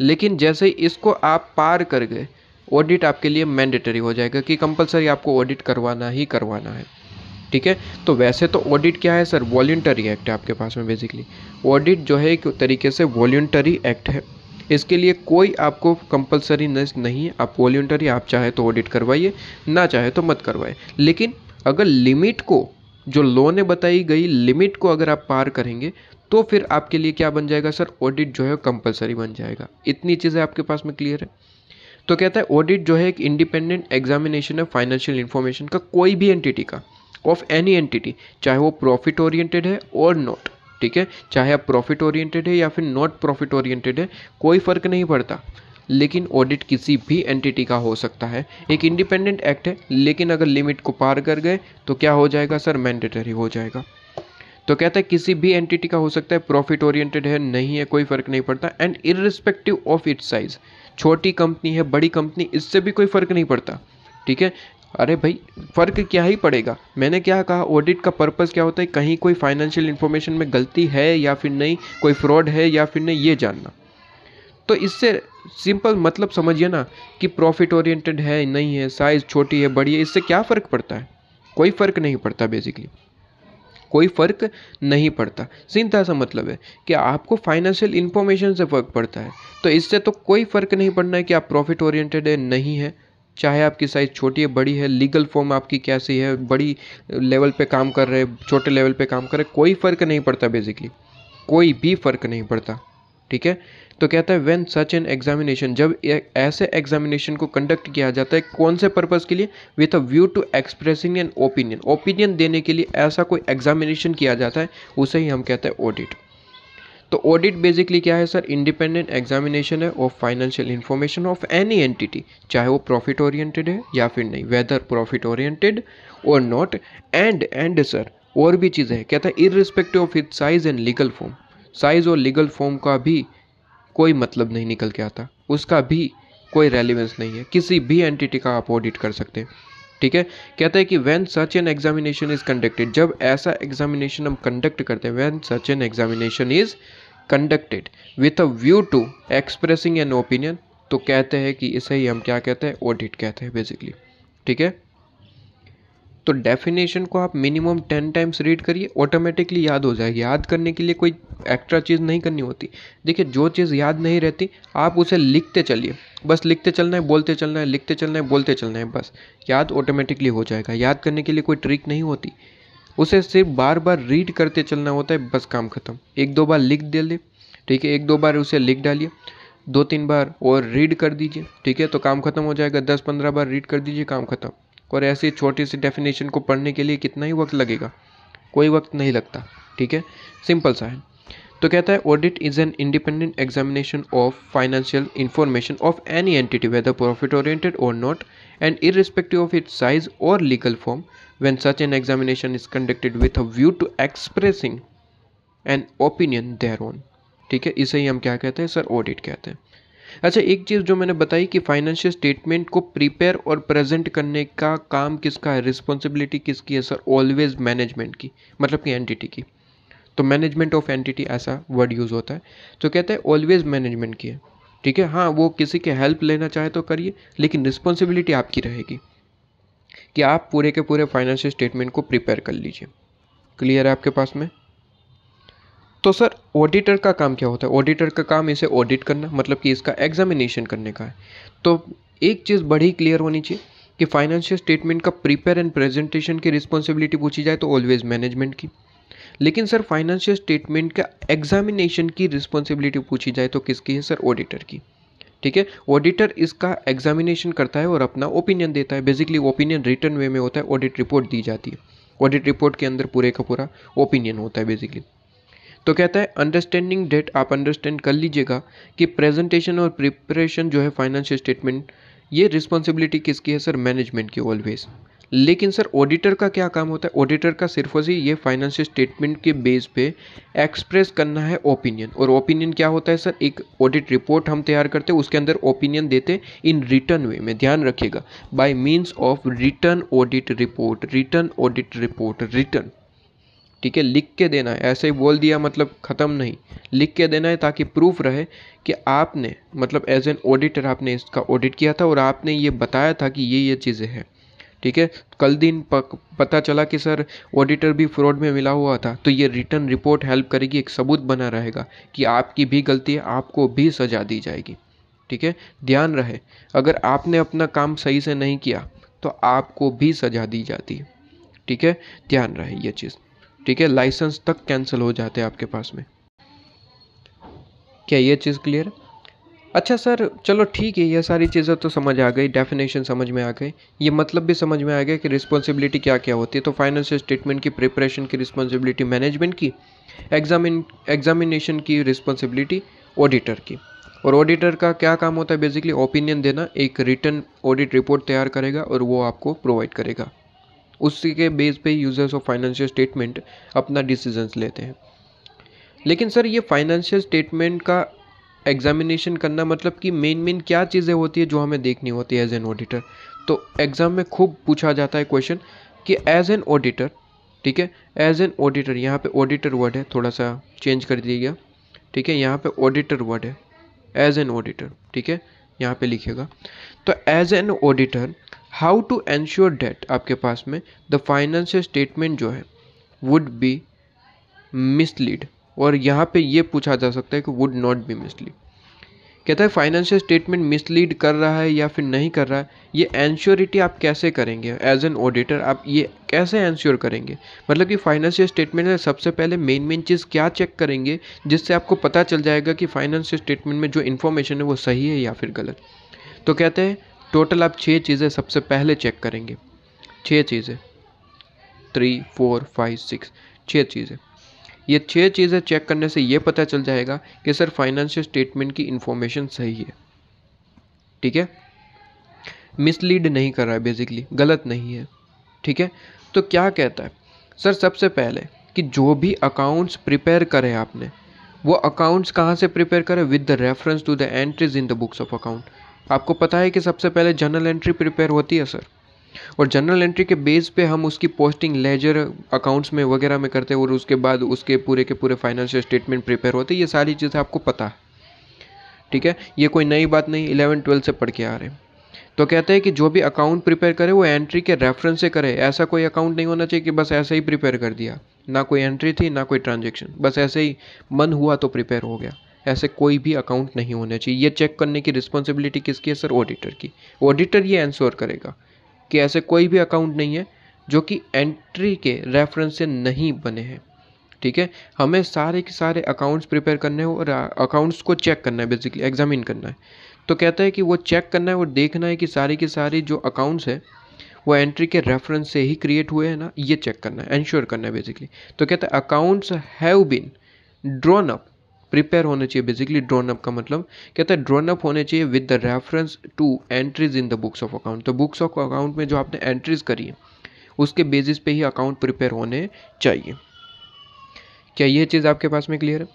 लेकिन जैसे ही इसको आप पार कर गए ऑडिट आपके लिए मैंडेटरी हो जाएगा कि कंपलसरी आपको ऑडिट करवाना ही करवाना है ठीक है तो वैसे तो ऑडिट क्या है सर वॉल्ट्री एक्ट है आपके पास में बेसिकली ऑडिट जो है एक तरीके से वॉल्ट्री एक्ट है इसके लिए कोई आपको कंपलसरी नहीं है आप वॉल्ट्री आप चाहे तो ऑडिट करवाइए ना चाहे तो मत करवाए लेकिन अगर लिमिट को जो लॉ ने बताई गई लिमिट को अगर आप पार करेंगे तो फिर आपके लिए क्या बन जाएगा सर ऑडिट जो है कंपलसरी बन जाएगा इतनी चीज़ें आपके पास में क्लियर है तो कहता है ऑडिट जो है एक इंडिपेंडेंट एग्जामिनेशन है फाइनेंशियल इन्फॉर्मेशन का कोई भी एंटिटी का ऑफ एनी एंटिटी चाहे वो प्रॉफिट ओरिएंटेड है और नॉट ठीक है चाहे आप प्रॉफिट ओरिएंटेड है या फिर नॉट प्रॉफिट ओरिएंटेड है कोई फ़र्क नहीं पड़ता लेकिन ऑडिट किसी भी एंटिटी का हो सकता है एक इंडिपेंडेंट एक्ट है लेकिन अगर लिमिट को पार कर गए तो क्या हो जाएगा सर मैंडेटरी हो जाएगा तो कहता है किसी भी एंटिटी का हो सकता है प्रॉफिट ओरिएंटेड है नहीं है कोई फ़र्क नहीं पड़ता and irrespective of its size छोटी कंपनी है बड़ी कंपनी इससे भी कोई फ़र्क नहीं पड़ता ठीक है अरे भाई फ़र्क क्या ही पड़ेगा मैंने क्या कहा ऑडिट का पर्पज़ क्या होता है कहीं कोई फाइनेंशियल इन्फॉर्मेशन में गलती है या फिर नहीं कोई फ्रॉड है या फिर नहीं ये जानना तो इससे सिंपल मतलब समझिए ना कि प्रॉफिट ओरिएंटेड है नहीं है साइज़ छोटी है बड़ी है इससे क्या फ़र्क पड़ता है कोई फ़र्क नहीं पड़ता बेसिकली कोई फ़र्क नहीं पड़ता सीधा सा मतलब है कि आपको फाइनेंशियल इन्फॉर्मेशन से फ़र्क पड़ता है तो इससे तो कोई फ़र्क नहीं पड़ना है कि आप प्रॉफिट ओरिएंटेड है नहीं है चाहे आपकी साइज़ छोटी है बड़ी है लीगल फॉर्म आपकी कैसी है बड़ी लेवल पे काम कर रहे हैं छोटे लेवल पे काम कर रहे कोई फ़र्क नहीं पड़ता बेसिकली कोई भी फ़र्क नहीं पड़ता ठीक है तो कहता है व्हेन सच एन एग्जामिनेशन जब ऐसे एग्जामिनेशन को कंडक्ट किया जाता है कौन से पर्पज़ के लिए with a view to expressing an opinion opinion देने के लिए ऐसा कोई एग्जामिनेशन किया जाता है उसे ही हम कहते हैं ऑडिट तो ऑडिट बेसिकली क्या है सर इंडिपेंडेंट एग्जामिनेशन है of financial information of any entity चाहे वो प्रॉफिट ओरिएंटेड है या फिर नहीं वेदर प्रॉफिट ओरिएंटेड और नॉट एंड एंड सर और भी चीज़ें हैं था इर irrespective of it size and legal form size और लीगल फॉर्म का भी कोई मतलब नहीं निकल के आता उसका भी कोई रेलिवेंस नहीं है किसी भी एंटिटी का आप ऑडिट कर सकते हैं ठीक है कहता है कि when such an examination is conducted जब ऐसा एग्जामिनेशन हम कंडक्ट करते हैं when such an examination is conducted with a view to expressing an opinion तो कहते हैं कि इसे ही हम क्या कहते हैं ऑडिट कहते हैं बेसिकली ठीक है तो डेफिनेशन को आप मिनिमम टेन टाइम्स रीड करिए ऑटोमेटिकली याद हो जाएगी याद करने के लिए कोई एक्स्ट्रा चीज़ नहीं करनी होती देखिए जो चीज़ याद नहीं रहती आप उसे लिखते चलिए बस लिखते चलना है बोलते चलना है लिखते चलना है बोलते चलना है बस याद ऑटोमेटिकली हो जाएगा याद करने के लिए कोई ट्रिक नहीं होती उसे सिर्फ बार बार रीड करते चलना होता है बस काम खत्म एक दो बार लिख दे ले ठीक है एक दो बार उसे लिख डालिए दो तीन बार और रीड कर दीजिए ठीक है तो काम खत्म हो जाएगा दस पंद्रह बार रीड कर दीजिए काम खत्म और ऐसी छोटी सी डेफिनेशन को पढ़ने के लिए कितना ही वक्त लगेगा कोई वक्त नहीं लगता ठीक है सिंपल सा है तो कहता है audit is an independent examination of financial information of any entity whether profit oriented और not and respective of its size और legal form such an examination is conducted with a view to expressing an opinion thereon ठीक है इसे ही हम क्या कहते हैं सर ऑडिट कहते हैं अच्छा एक चीज़ जो मैंने बताई कि फाइनेंशियल स्टेटमेंट को प्रिपेयर और प्रेजेंट करने का काम किसका है रिस्पॉन्सिबिलिटी किसकी है सर ऑलवेज मैनेजमेंट की मतलब कि एंटिटी की तो मैनेजमेंट ऑफ एंटिटी ऐसा वर्ड यूज़ होता है तो कहते हैं ऑलवेज मैनेजमेंट की है ठीक है हाँ वो किसी के हेल्प लेना चाहे तो करिए लेकिन रिस्पॉन्सिबिलिटी आपकी रहेगी कि आप पूरे के पूरे फाइनेंशियल स्टेटमेंट को प्रिपेयर कर लीजिए क्लियर है आपके पास में तो सर ऑडिटर का काम क्या होता है ऑडिटर का काम इसे ऑडिट करना मतलब कि इसका एग्जामिनेशन करने का है तो एक चीज़ बड़ी क्लियर होनी चाहिए कि फाइनेंशियल स्टेटमेंट का प्रिपेयर एंड प्रेजेंटेशन की रिस्पॉन्सिबिलिटी पूछी जाए तो ऑलवेज मैनेजमेंट की लेकिन सर फाइनेंशियल स्टेटमेंट का एग्जामिनेशन की रिस्पॉन्सिबिलिटी पूछी जाए तो किसकी है सर ऑडिटर की ठीक है ऑडिटर इसका एग्जामिनेशन करता है और अपना ओपिनियन देता है बेसिकली ओपिनियन रिटर्न वे में होता है ऑडिट रिपोर्ट दी जाती है ऑडिट रिपोर्ट के अंदर पूरे का पूरा ओपिनियन होता है बेसिकली तो कहता है अंडरस्टैंडिंग डेट आप अंडरस्टैंड कर लीजिएगा कि प्रेजेंटेशन और प्रिपरेशन जो है फाइनेंशियल स्टेटमेंट ये रिस्पॉन्सिबिलिटी किसकी है सर मैनेजमेंट की ऑलवेज लेकिन सर ऑडिटर का क्या काम होता है ऑडिटर का सिर्फ और ये फाइनेंशियल स्टेटमेंट के बेस पे एक्सप्रेस करना है ओपिनियन और ओपिनियन क्या होता है सर एक ऑडिट रिपोर्ट हम तैयार करते हैं उसके अंदर ओपिनियन देते इन रिटर्न वे में ध्यान रखिएगा by means of return audit report return audit report return ठीक है लिख के देना है ऐसे ही बोल दिया मतलब ख़त्म नहीं लिख के देना है ताकि प्रूफ रहे कि आपने मतलब एज एन ऑडिटर आपने इसका ऑडिट किया था और आपने ये बताया था कि ये ये चीज़ें हैं ठीक है कल दिन पता चला कि सर ऑडिटर भी फ्रॉड में मिला हुआ था तो ये रिटर्न रिपोर्ट हेल्प करेगी एक सबूत बना रहेगा कि आपकी भी गलती है आपको भी सजा दी जाएगी ठीक है ध्यान रहे अगर आपने अपना काम सही से नहीं किया तो आपको भी सजा दी जाती है ठीक है ध्यान रहे ये चीज़ ठीक है लाइसेंस तक कैंसिल हो जाते हैं आपके पास में क्या ये चीज़ क्लियर अच्छा सर चलो ठीक है ये सारी चीज़ें तो समझ आ गई डेफिनेशन समझ में आ गई ये मतलब भी समझ में आ गया कि रिस्पॉन्सिबिलिटी क्या क्या होती है तो फाइनेंशियल स्टेटमेंट की प्रिपरेशन की रिस्पॉन्सिबिलिटी मैनेजमेंट की एग्जामिन एग्जामिनेशन की रिस्पॉन्सिबिलिटी ऑडिटर की और ऑडिटर का क्या काम होता है बेसिकली ओपिनियन देना एक रिटर्न ऑडिट रिपोर्ट तैयार करेगा और वो आपको प्रोवाइड करेगा उसी के बेस पे यूजर्स ऑफ फाइनेंशियल स्टेटमेंट अपना डिसीजंस लेते हैं लेकिन सर ये फाइनेंशियल स्टेटमेंट का एग्जामिनेशन करना मतलब कि मेन मेन क्या चीज़ें होती है जो हमें देखनी होती है एज एन ऑडिटर तो एग्ज़ाम में खूब पूछा जाता है क्वेश्चन कि एज एन ऑडिटर ठीक है एज एन ऑडिटर यहाँ पे ऑडिटर वर्ड है थोड़ा सा चेंज कर दिया ठीक है यहाँ पे ऑडिटर वर्ड है एज एन ऑडिटर ठीक है यहाँ पे लिखेगा तो as an auditor how to ensure that आपके पास में द फाइनेंशियल स्टेटमेंट जो है वुड बी मिसलीड और यहाँ पे ये पूछा जा सकता है कि वुड नॉट बी मिसलीड कहता है फाइनेंशियल स्टेटमेंट मिसलीड कर रहा है या फिर नहीं कर रहा है ये एंश्योरिटी आप कैसे करेंगे एज एन ऑडिटर आप ये कैसे एंश्योर करेंगे मतलब कि फाइनेंशियल स्टेटमेंट में सबसे पहले मेन मेन चीज़ क्या चेक करेंगे जिससे आपको पता चल जाएगा कि फाइनेंशियल स्टेटमेंट में जो इन्फॉर्मेशन है वो सही है या फिर गलत तो कहते हैं टोटल आप छः चीज़ें सबसे पहले चेक करेंगे छः चीज़ें थ्री फोर फाइव सिक्स छः चीज़ें ये छह चीज़ें चेक करने से ये पता चल जाएगा कि सर फाइनेंशियल स्टेटमेंट की इन्फॉर्मेशन सही है ठीक है मिसलीड नहीं कर रहा है बेसिकली गलत नहीं है ठीक है तो क्या कहता है सर सबसे पहले कि जो भी अकाउंट्स प्रिपेयर करें आपने वो अकाउंट्स कहाँ से प्रिपेयर करें with the reference to the entries in the books of account आपको पता है कि सबसे पहले जर्नल एंट्री प्रिपेयर होती है सर और जनरल एंट्री के बेस पे हम उसकी पोस्टिंग लेजर अकाउंट्स में वगैरह में करते हैं और उसके बाद उसके पूरे के पूरे फाइनेंशियल स्टेटमेंट प्रिपेयर होते हैं ये सारी चीज़ें आपको पता है ठीक है ये कोई नई बात नहीं इलेवन ट्वेल्थ से पढ़ के आ रहे हैं तो कहते हैं कि जो भी अकाउंट प्रिपेयर करे वो एंट्री के रेफरेंस से करे ऐसा कोई अकाउंट नहीं होना चाहिए कि बस ऐसे ही प्रिपेयर कर दिया ना कोई एंट्री थी ना कोई ट्रांजेक्शन बस ऐसे ही मन हुआ तो प्रिपेयर हो गया ऐसे कोई भी अकाउंट नहीं होने चाहिए ये चेक करने की रिस्पॉन्सिबिलिटी किसकी है सर ऑडिटर की ऑडिटर ये एंश्योर करेगा कि ऐसे कोई भी अकाउंट नहीं है जो कि एंट्री के रेफरेंस से नहीं बने हैं ठीक है हमें सारे के सारे अकाउंट्स प्रिपेयर करने हैं और अकाउंट्स को चेक करना है बेसिकली एग्जामिन करना है तो कहता है कि वो चेक करना है और देखना है कि सारे के सारे जो अकाउंट्स हैं वो एंट्री के रेफरेंस से ही क्रिएट हुए हैं ना ये चेक करना है इंश्योर करना है बेसिकली तो कहता है accounts have been drawn up prepare होना चाहिए बेसिकली ड्रॉन अप का मतलब कहता है ड्रॉन अप होने चाहिए with the reference to entries in the books of account तो बुक्स ऑफ अकाउंट में जो आपने एंट्रीज करी है उसके बेसिस पे ही अकाउंट प्रिपेयर होने चाहिए क्या ये चीज़ आपके पास में क्लियर है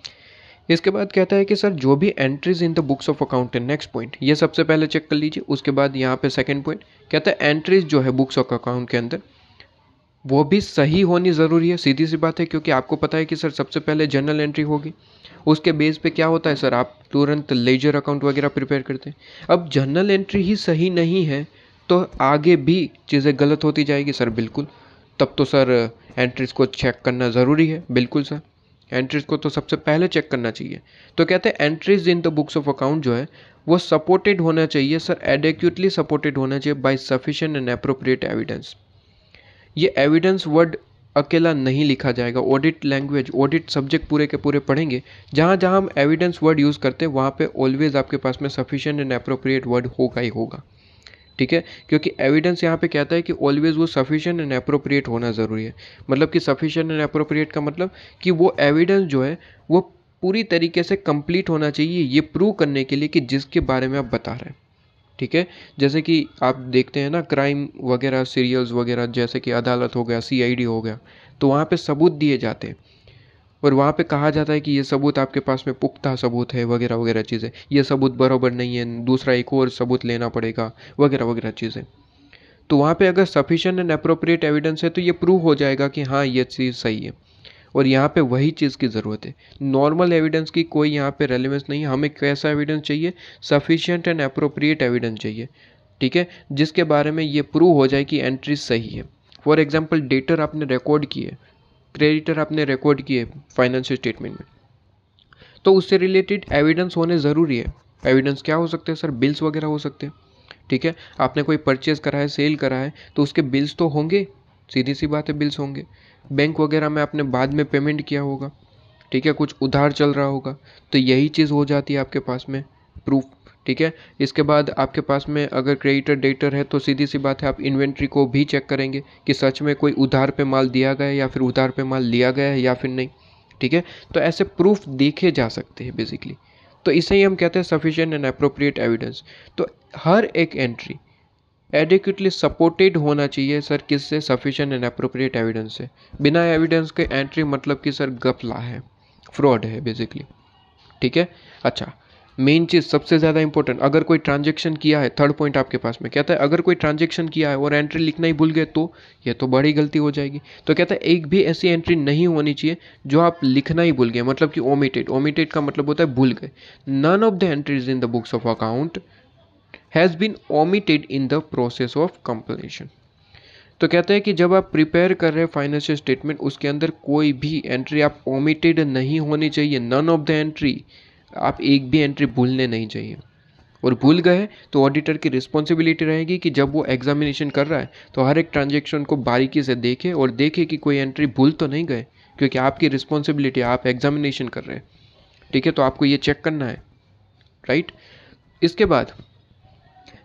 इसके बाद कहता है कि सर जो भी entries in the books of account है नेक्स्ट पॉइंट ये सबसे पहले चेक कर लीजिए उसके बाद यहाँ पे सेकंड पॉइंट कहता है एंट्रीज जो है बुक्स ऑफ अकाउंट के अंदर वो भी सही होनी ज़रूरी है सीधी सी बात है क्योंकि आपको पता है कि सर सबसे पहले जनरल एंट्री होगी उसके बेस पे क्या होता है सर आप तुरंत लेजर अकाउंट वगैरह प्रिपेयर करते हैं अब जर्नल एंट्री ही सही नहीं है तो आगे भी चीज़ें गलत होती जाएगी सर बिल्कुल तब तो सर एंट्रीज़ को चेक करना ज़रूरी है बिल्कुल सर एंट्रीज़ को तो सबसे पहले चेक करना चाहिए तो कहते हैं entries in the books of account जो है वो सपोर्टेड होना चाहिए सर एडेक्यूटली सपोर्टेड होना चाहिए by sufficient and appropriate evidence ये एविडेंस वर्ड अकेला नहीं लिखा जाएगा ऑडिट लैंग्वेज ऑडिट सब्जेक्ट पूरे के पूरे पढ़ेंगे जहाँ जहाँ हम एविडेंस वर्ड यूज़ करते हैं वहाँ पे ऑलवेज़ आपके पास में सफिशेंट एंड अप्रोप्रिएट वर्ड होगा ही होगा ठीक है क्योंकि एविडेंस यहाँ पे कहता है कि ऑलवेज वो सफिशेंट एंड अप्रोप्रिएट होना ज़रूरी है मतलब कि सफिशेंट एंड अप्रोप्रिएट का मतलब कि वो एविडेंस जो है वो पूरी तरीके से कंप्लीट होना चाहिए ये प्रूव करने के लिए कि जिसके बारे में आप बता रहे हैं ठीक है जैसे कि आप देखते हैं ना क्राइम वगैरह सीरियल्स वगैरह जैसे कि अदालत हो गया सीआईडी हो गया तो वहाँ पे सबूत दिए जाते हैं और वहाँ पे कहा जाता है कि ये सबूत आपके पास में पुख्ता सबूत है वगैरह वगैरह चीज़ें ये सबूत बराबर नहीं है दूसरा एक और सबूत लेना पड़ेगा वगैरह वगैरह चीज़ें तो वहाँ पे अगर सफिशेंट एंड अप्रोप्रिएट एविडेंस है तो ये प्रूव हो जाएगा कि हाँ ये चीज़ सही है और यहाँ पे वही चीज़ की ज़रूरत है नॉर्मल एविडेंस की कोई यहाँ पे रेलिवेंस नहीं है हमें कैसा एविडेंस चाहिए सफिशियंट एंड अप्रोप्रिएट एविडेंस चाहिए ठीक है जिसके बारे में ये प्रूव हो जाए कि एंट्री सही है फॉर एग्जाम्पल डेटर आपने रिकॉर्ड किए क्रेडिटर आपने रिकॉर्ड किए फाइनेंशियल स्टेटमेंट में तो उससे रिलेटेड एविडेंस होने ज़रूरी है एविडेंस क्या हो सकते हैं सर बिल्स वगैरह हो सकते हैं ठीक है आपने कोई परचेज़ करा है सेल करा है तो उसके बिल्स तो होंगे सीधी सी बात है बिल्स होंगे बैंक वगैरह में आपने बाद में पेमेंट किया होगा ठीक है कुछ उधार चल रहा होगा तो यही चीज़ हो जाती है आपके पास में प्रूफ ठीक है इसके बाद आपके पास में अगर क्रेडिटर डेटर है तो सीधी सी बात है आप इन्वेंट्री को भी चेक करेंगे कि सच में कोई उधार पे माल दिया गया है या फिर उधार पे माल लिया गया है या फिर नहीं ठीक है तो ऐसे प्रूफ देखे जा सकते हैं बेसिकली तो इसे ही हम कहते हैं सफिशेंट एंड अप्रोप्रिएट एविडेंस तो हर एक एंट्री एडिक्यूटली सपोर्टेड होना चाहिए सर किससे सफिशेंट एंड अप्रोप्रिएट एविडेंस से बिना एविडेंस के एंट्री मतलब कि सर गफला है फ्रॉड है बेसिकली ठीक है अच्छा मेन चीज़ सबसे ज़्यादा इंपॉर्टेंट अगर कोई ट्रांजेक्शन किया है थर्ड पॉइंट आपके पास में कहता है अगर कोई ट्रांजेक्शन किया है और एंट्री लिखना ही भूल गए तो ये तो बड़ी गलती हो जाएगी तो कहता है एक भी ऐसी एंट्री नहीं होनी चाहिए जो आप लिखना ही भूल गए मतलब कि ओमिटेड ओमिटेड का मतलब होता है भूल गए none of the entries in the books of account has been omitted in the process of compilation तो कहते हैं कि जब आप प्रिपेयर कर रहे हैं फाइनेंशियल स्टेटमेंट उसके अंदर कोई भी एंट्री आप ओमिटेड नहीं होनी चाहिए नन ऑफ द एंट्री आप एक भी एंट्री भूलने नहीं चाहिए और भूल गए तो ऑडिटर की रिस्पॉन्सिबिलिटी रहेगी कि जब वो एग्जामिनेशन कर रहा है तो हर एक ट्रांजेक्शन को बारीकी से देखे और देखे कि कोई एंट्री भूल तो नहीं गए क्योंकि आपकी रिस्पॉन्सिबिलिटी आप एग्जामिनेशन कर रहे हैं ठीक है तो आपको ये चेक करना है राइट इसके बाद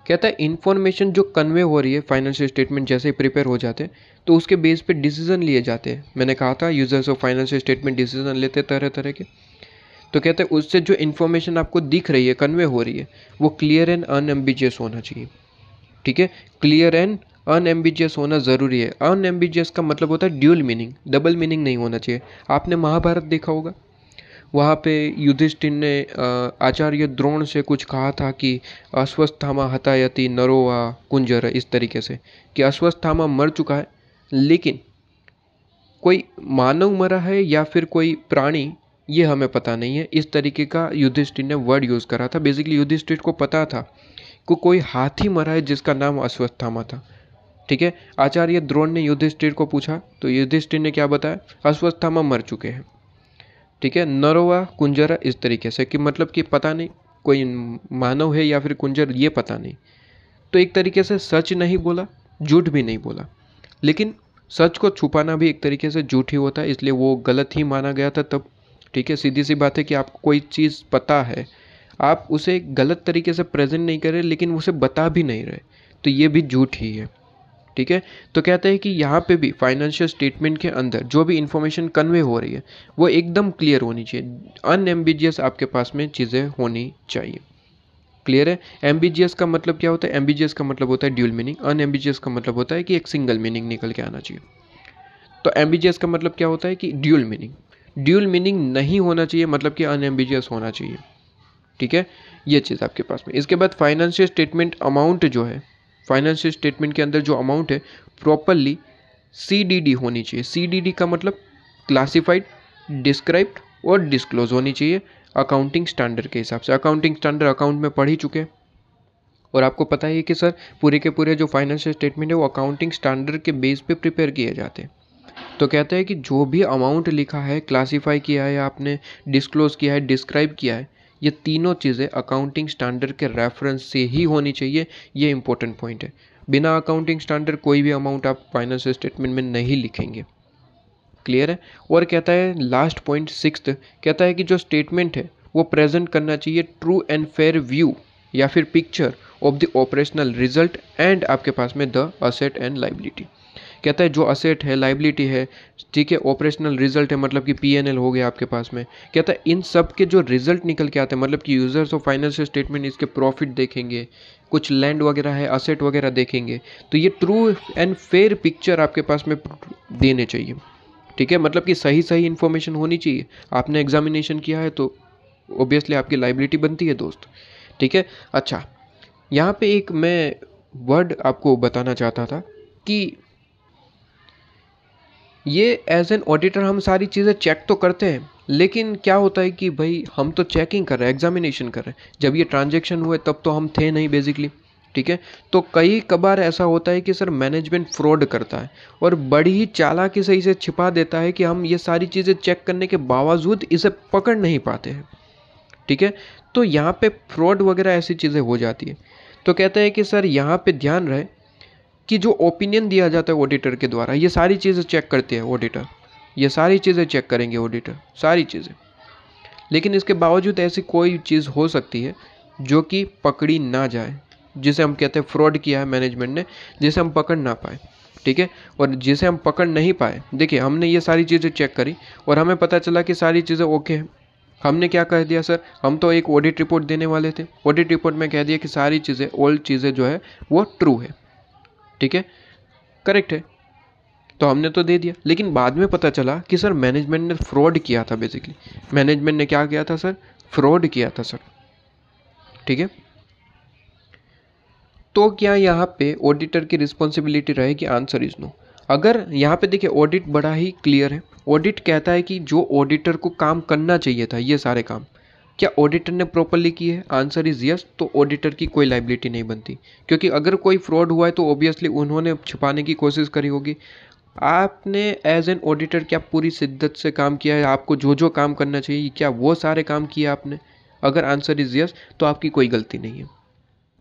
कहता है इन्फॉर्मेशन जो कन्वे हो रही है फाइनेंशियल स्टेटमेंट जैसे ही प्रिपेयर हो जाते हैं तो उसके बेस पे डिसीजन लिए जाते हैं मैंने कहा था users of financial statement decision लेते तरह तरह के तो कहते हैं उससे जो इन्फॉर्मेशन आपको दिख रही है कन्वे हो रही है वो क्लियर एंड अनएम्बिजियस होना चाहिए ठीक है क्लियर एंड अनएम्बिजियस होना ज़रूरी है अनएम्बिजियस का मतलब होता है ड्यूअल मीनिंग डबल मीनिंग नहीं होना चाहिए आपने महाभारत देखा होगा वहाँ पे युधिष्ठिर ने आचार्य द्रोण से कुछ कहा था कि अश्वस्थामा हतायति नरो व कुंजर इस तरीके से कि अश्वस्थामा मर चुका है लेकिन कोई मानव मरा है या फिर कोई प्राणी ये हमें पता नहीं है इस तरीके का युधिष्ठिर ने वर्ड यूज़ करा था बेसिकली युधिष्ठिर को पता था कि कोई हाथी मरा है जिसका नाम अश्वस्थामा था ठीक है आचार्य द्रोण ने युधिष्ठिर को पूछा तो युधिष्ठिर ने क्या बताया अश्वस्थामा मर चुके हैं ठीक है नरोवा कुंजर इस तरीके से कि मतलब कि पता नहीं कोई मानव है या फिर कुंजर ये पता नहीं तो एक तरीके से सच नहीं बोला झूठ भी नहीं बोला लेकिन सच को छुपाना भी एक तरीके से झूठ ही होता है इसलिए वो गलत ही माना गया था तब ठीक है सीधी सी बात है कि आपको कोई चीज़ पता है आप उसे गलत तरीके से प्रेजेंट नहीं करें लेकिन उसे बता भी नहीं रहे तो ये भी झूठ ही है ठीक है तो कहते हैं कि यहाँ पे भी फाइनेंशियल स्टेटमेंट के अंदर जो भी इन्फॉर्मेशन कन्वे हो रही है वो एकदम क्लियर होनी चाहिए अनएम्बिजियस आपके पास में चीज़ें होनी चाहिए क्लियर है एम्बिजियस का मतलब क्या होता है एम्बिजियस का मतलब होता है ड्यूल मीनिंग अनएम्बिजियस का मतलब होता है कि एक सिंगल मीनिंग निकल के आना चाहिए तो एम्बिजियस का मतलब क्या होता है कि ड्यूल मीनिंग ड्यूल मीनिंग नहीं होना चाहिए मतलब कि अनएम्बिजियस होना चाहिए ठीक है ये चीज़ आपके पास में इसके बाद फाइनेंशियल स्टेटमेंट अमाउंट जो है फाइनेंशियल स्टेटमेंट के अंदर जो अमाउंट है प्रॉपरली सी होनी चाहिए सी का मतलब क्लासिफाइड डिस्क्राइब्ड और डिस्क्लोज होनी चाहिए अकाउंटिंग स्टैंडर्ड के हिसाब से अकाउंटिंग स्टैंडर्ड अकाउंट में पढ़ ही चुके हैं और आपको पता ही है कि सर पूरे के पूरे जो फाइनेंशियल स्टेटमेंट है वो अकाउंटिंग स्टैंडर्ड के बेस पे प्रिपेयर किए जाते हैं तो कहते हैं कि जो भी अमाउंट लिखा है क्लासीफाई किया है आपने डिस्क्लोज किया है डिस्क्राइब किया है ये तीनों चीज़ें अकाउंटिंग स्टैंडर्ड के रेफरेंस से ही होनी चाहिए ये इंपॉर्टेंट पॉइंट है बिना अकाउंटिंग स्टैंडर्ड कोई भी अमाउंट आप फाइनेंस स्टेटमेंट में नहीं लिखेंगे क्लियर है और कहता है लास्ट पॉइंट सिक्स कहता है कि जो स्टेटमेंट है वो प्रेजेंट करना चाहिए ट्रू एंड फेयर व्यू या फिर picture of the operational result and आपके पास में द असेट एंड लाइबिलिटी कहता है जो असेट है लाइबिलिटी है ठीक है ऑपरेशनल रिजल्ट है मतलब कि एल हो गया आपके पास में कहता है इन सब के जो रिजल्ट निकल के आते हैं मतलब कि यूजर्स ऑफ फाइनेंशियल स्टेटमेंट इसके प्रॉफिट देखेंगे कुछ लैंड वगैरह है असेट वगैरह देखेंगे तो ये ट्रू एंड फेयर पिक्चर आपके पास में देने चाहिए ठीक है मतलब कि सही सही इन्फॉर्मेशन होनी चाहिए आपने एग्जामिनेशन किया है तो ओबियसली आपकी लाइबिलिटी बनती है दोस्त ठीक है अच्छा यहाँ पे एक मैं वर्ड आपको बताना चाहता था कि ये एज एन ऑडिटर हम सारी चीज़ें चेक तो करते हैं लेकिन क्या होता है कि भाई हम तो चेकिंग कर रहे हैं एग्जामिनेशन कर रहे हैं जब ये ट्रांजेक्शन हुए तब तो हम थे नहीं बेसिकली ठीक है तो कई कबार ऐसा होता है कि सर मैनेजमेंट फ्रॉड करता है और बड़ी ही चालाकी से इसे छिपा देता है कि हम ये सारी चीज़ें चेक करने के बावजूद इसे पकड़ नहीं पाते हैं ठीक है तो यहाँ पे फ्रॉड वगैरह ऐसी चीज़ें हो जाती है तो कहते हैं कि सर यहाँ पे ध्यान रहे कि जो ओपिनियन दिया जाता है ऑडिटर के द्वारा ये सारी चीज़ें चेक करते हैं ऑडिटर ये सारी चीज़ें चेक करेंगे ऑडिटर सारी चीज़ें लेकिन इसके बावजूद ऐसी कोई चीज़ हो सकती है जो कि पकड़ी ना जाए जिसे हम कहते हैं फ्रॉड किया है मैनेजमेंट ने जिसे हम पकड़ ना पाए ठीक है और जिसे हम पकड़ नहीं पाए देखिए हमने ये सारी चीज़ें चेक करी और हमें पता चला कि सारी चीज़ें ओके हैं हमने क्या कह दिया सर हम तो एक ऑडिट रिपोर्ट देने वाले थे ऑडिट रिपोर्ट में कह दिया कि सारी चीज़ें ओल्ड चीज़ें जो है वो ट्रू है ठीक है करेक्ट है तो हमने तो दे दिया लेकिन बाद में पता चला कि सर मैनेजमेंट ने फ्रॉड किया था बेसिकली मैनेजमेंट ने क्या किया था सर फ्रॉड किया था सर ठीक है तो क्या यहाँ पे ऑडिटर की रिस्पॉन्सिबिलिटी रहेगी आंसर इज नो अगर यहाँ पे देखिए ऑडिट बड़ा ही क्लियर है ऑडिट कहता है कि जो ऑडिटर को काम करना चाहिए था ये सारे काम क्या ऑडिटर ने प्रॉपरली की है आंसर इज यस तो ऑडिटर की कोई लाइबिलिटी नहीं बनती क्योंकि अगर कोई फ्रॉड हुआ है तो ऑब्वियसली उन्होंने छुपाने की कोशिश करी होगी आपने एज एन ऑडिटर क्या पूरी शिद्दत से काम किया है आपको जो जो काम करना चाहिए क्या वो सारे काम किए आपने अगर आंसर इज़ यस तो आपकी कोई गलती नहीं है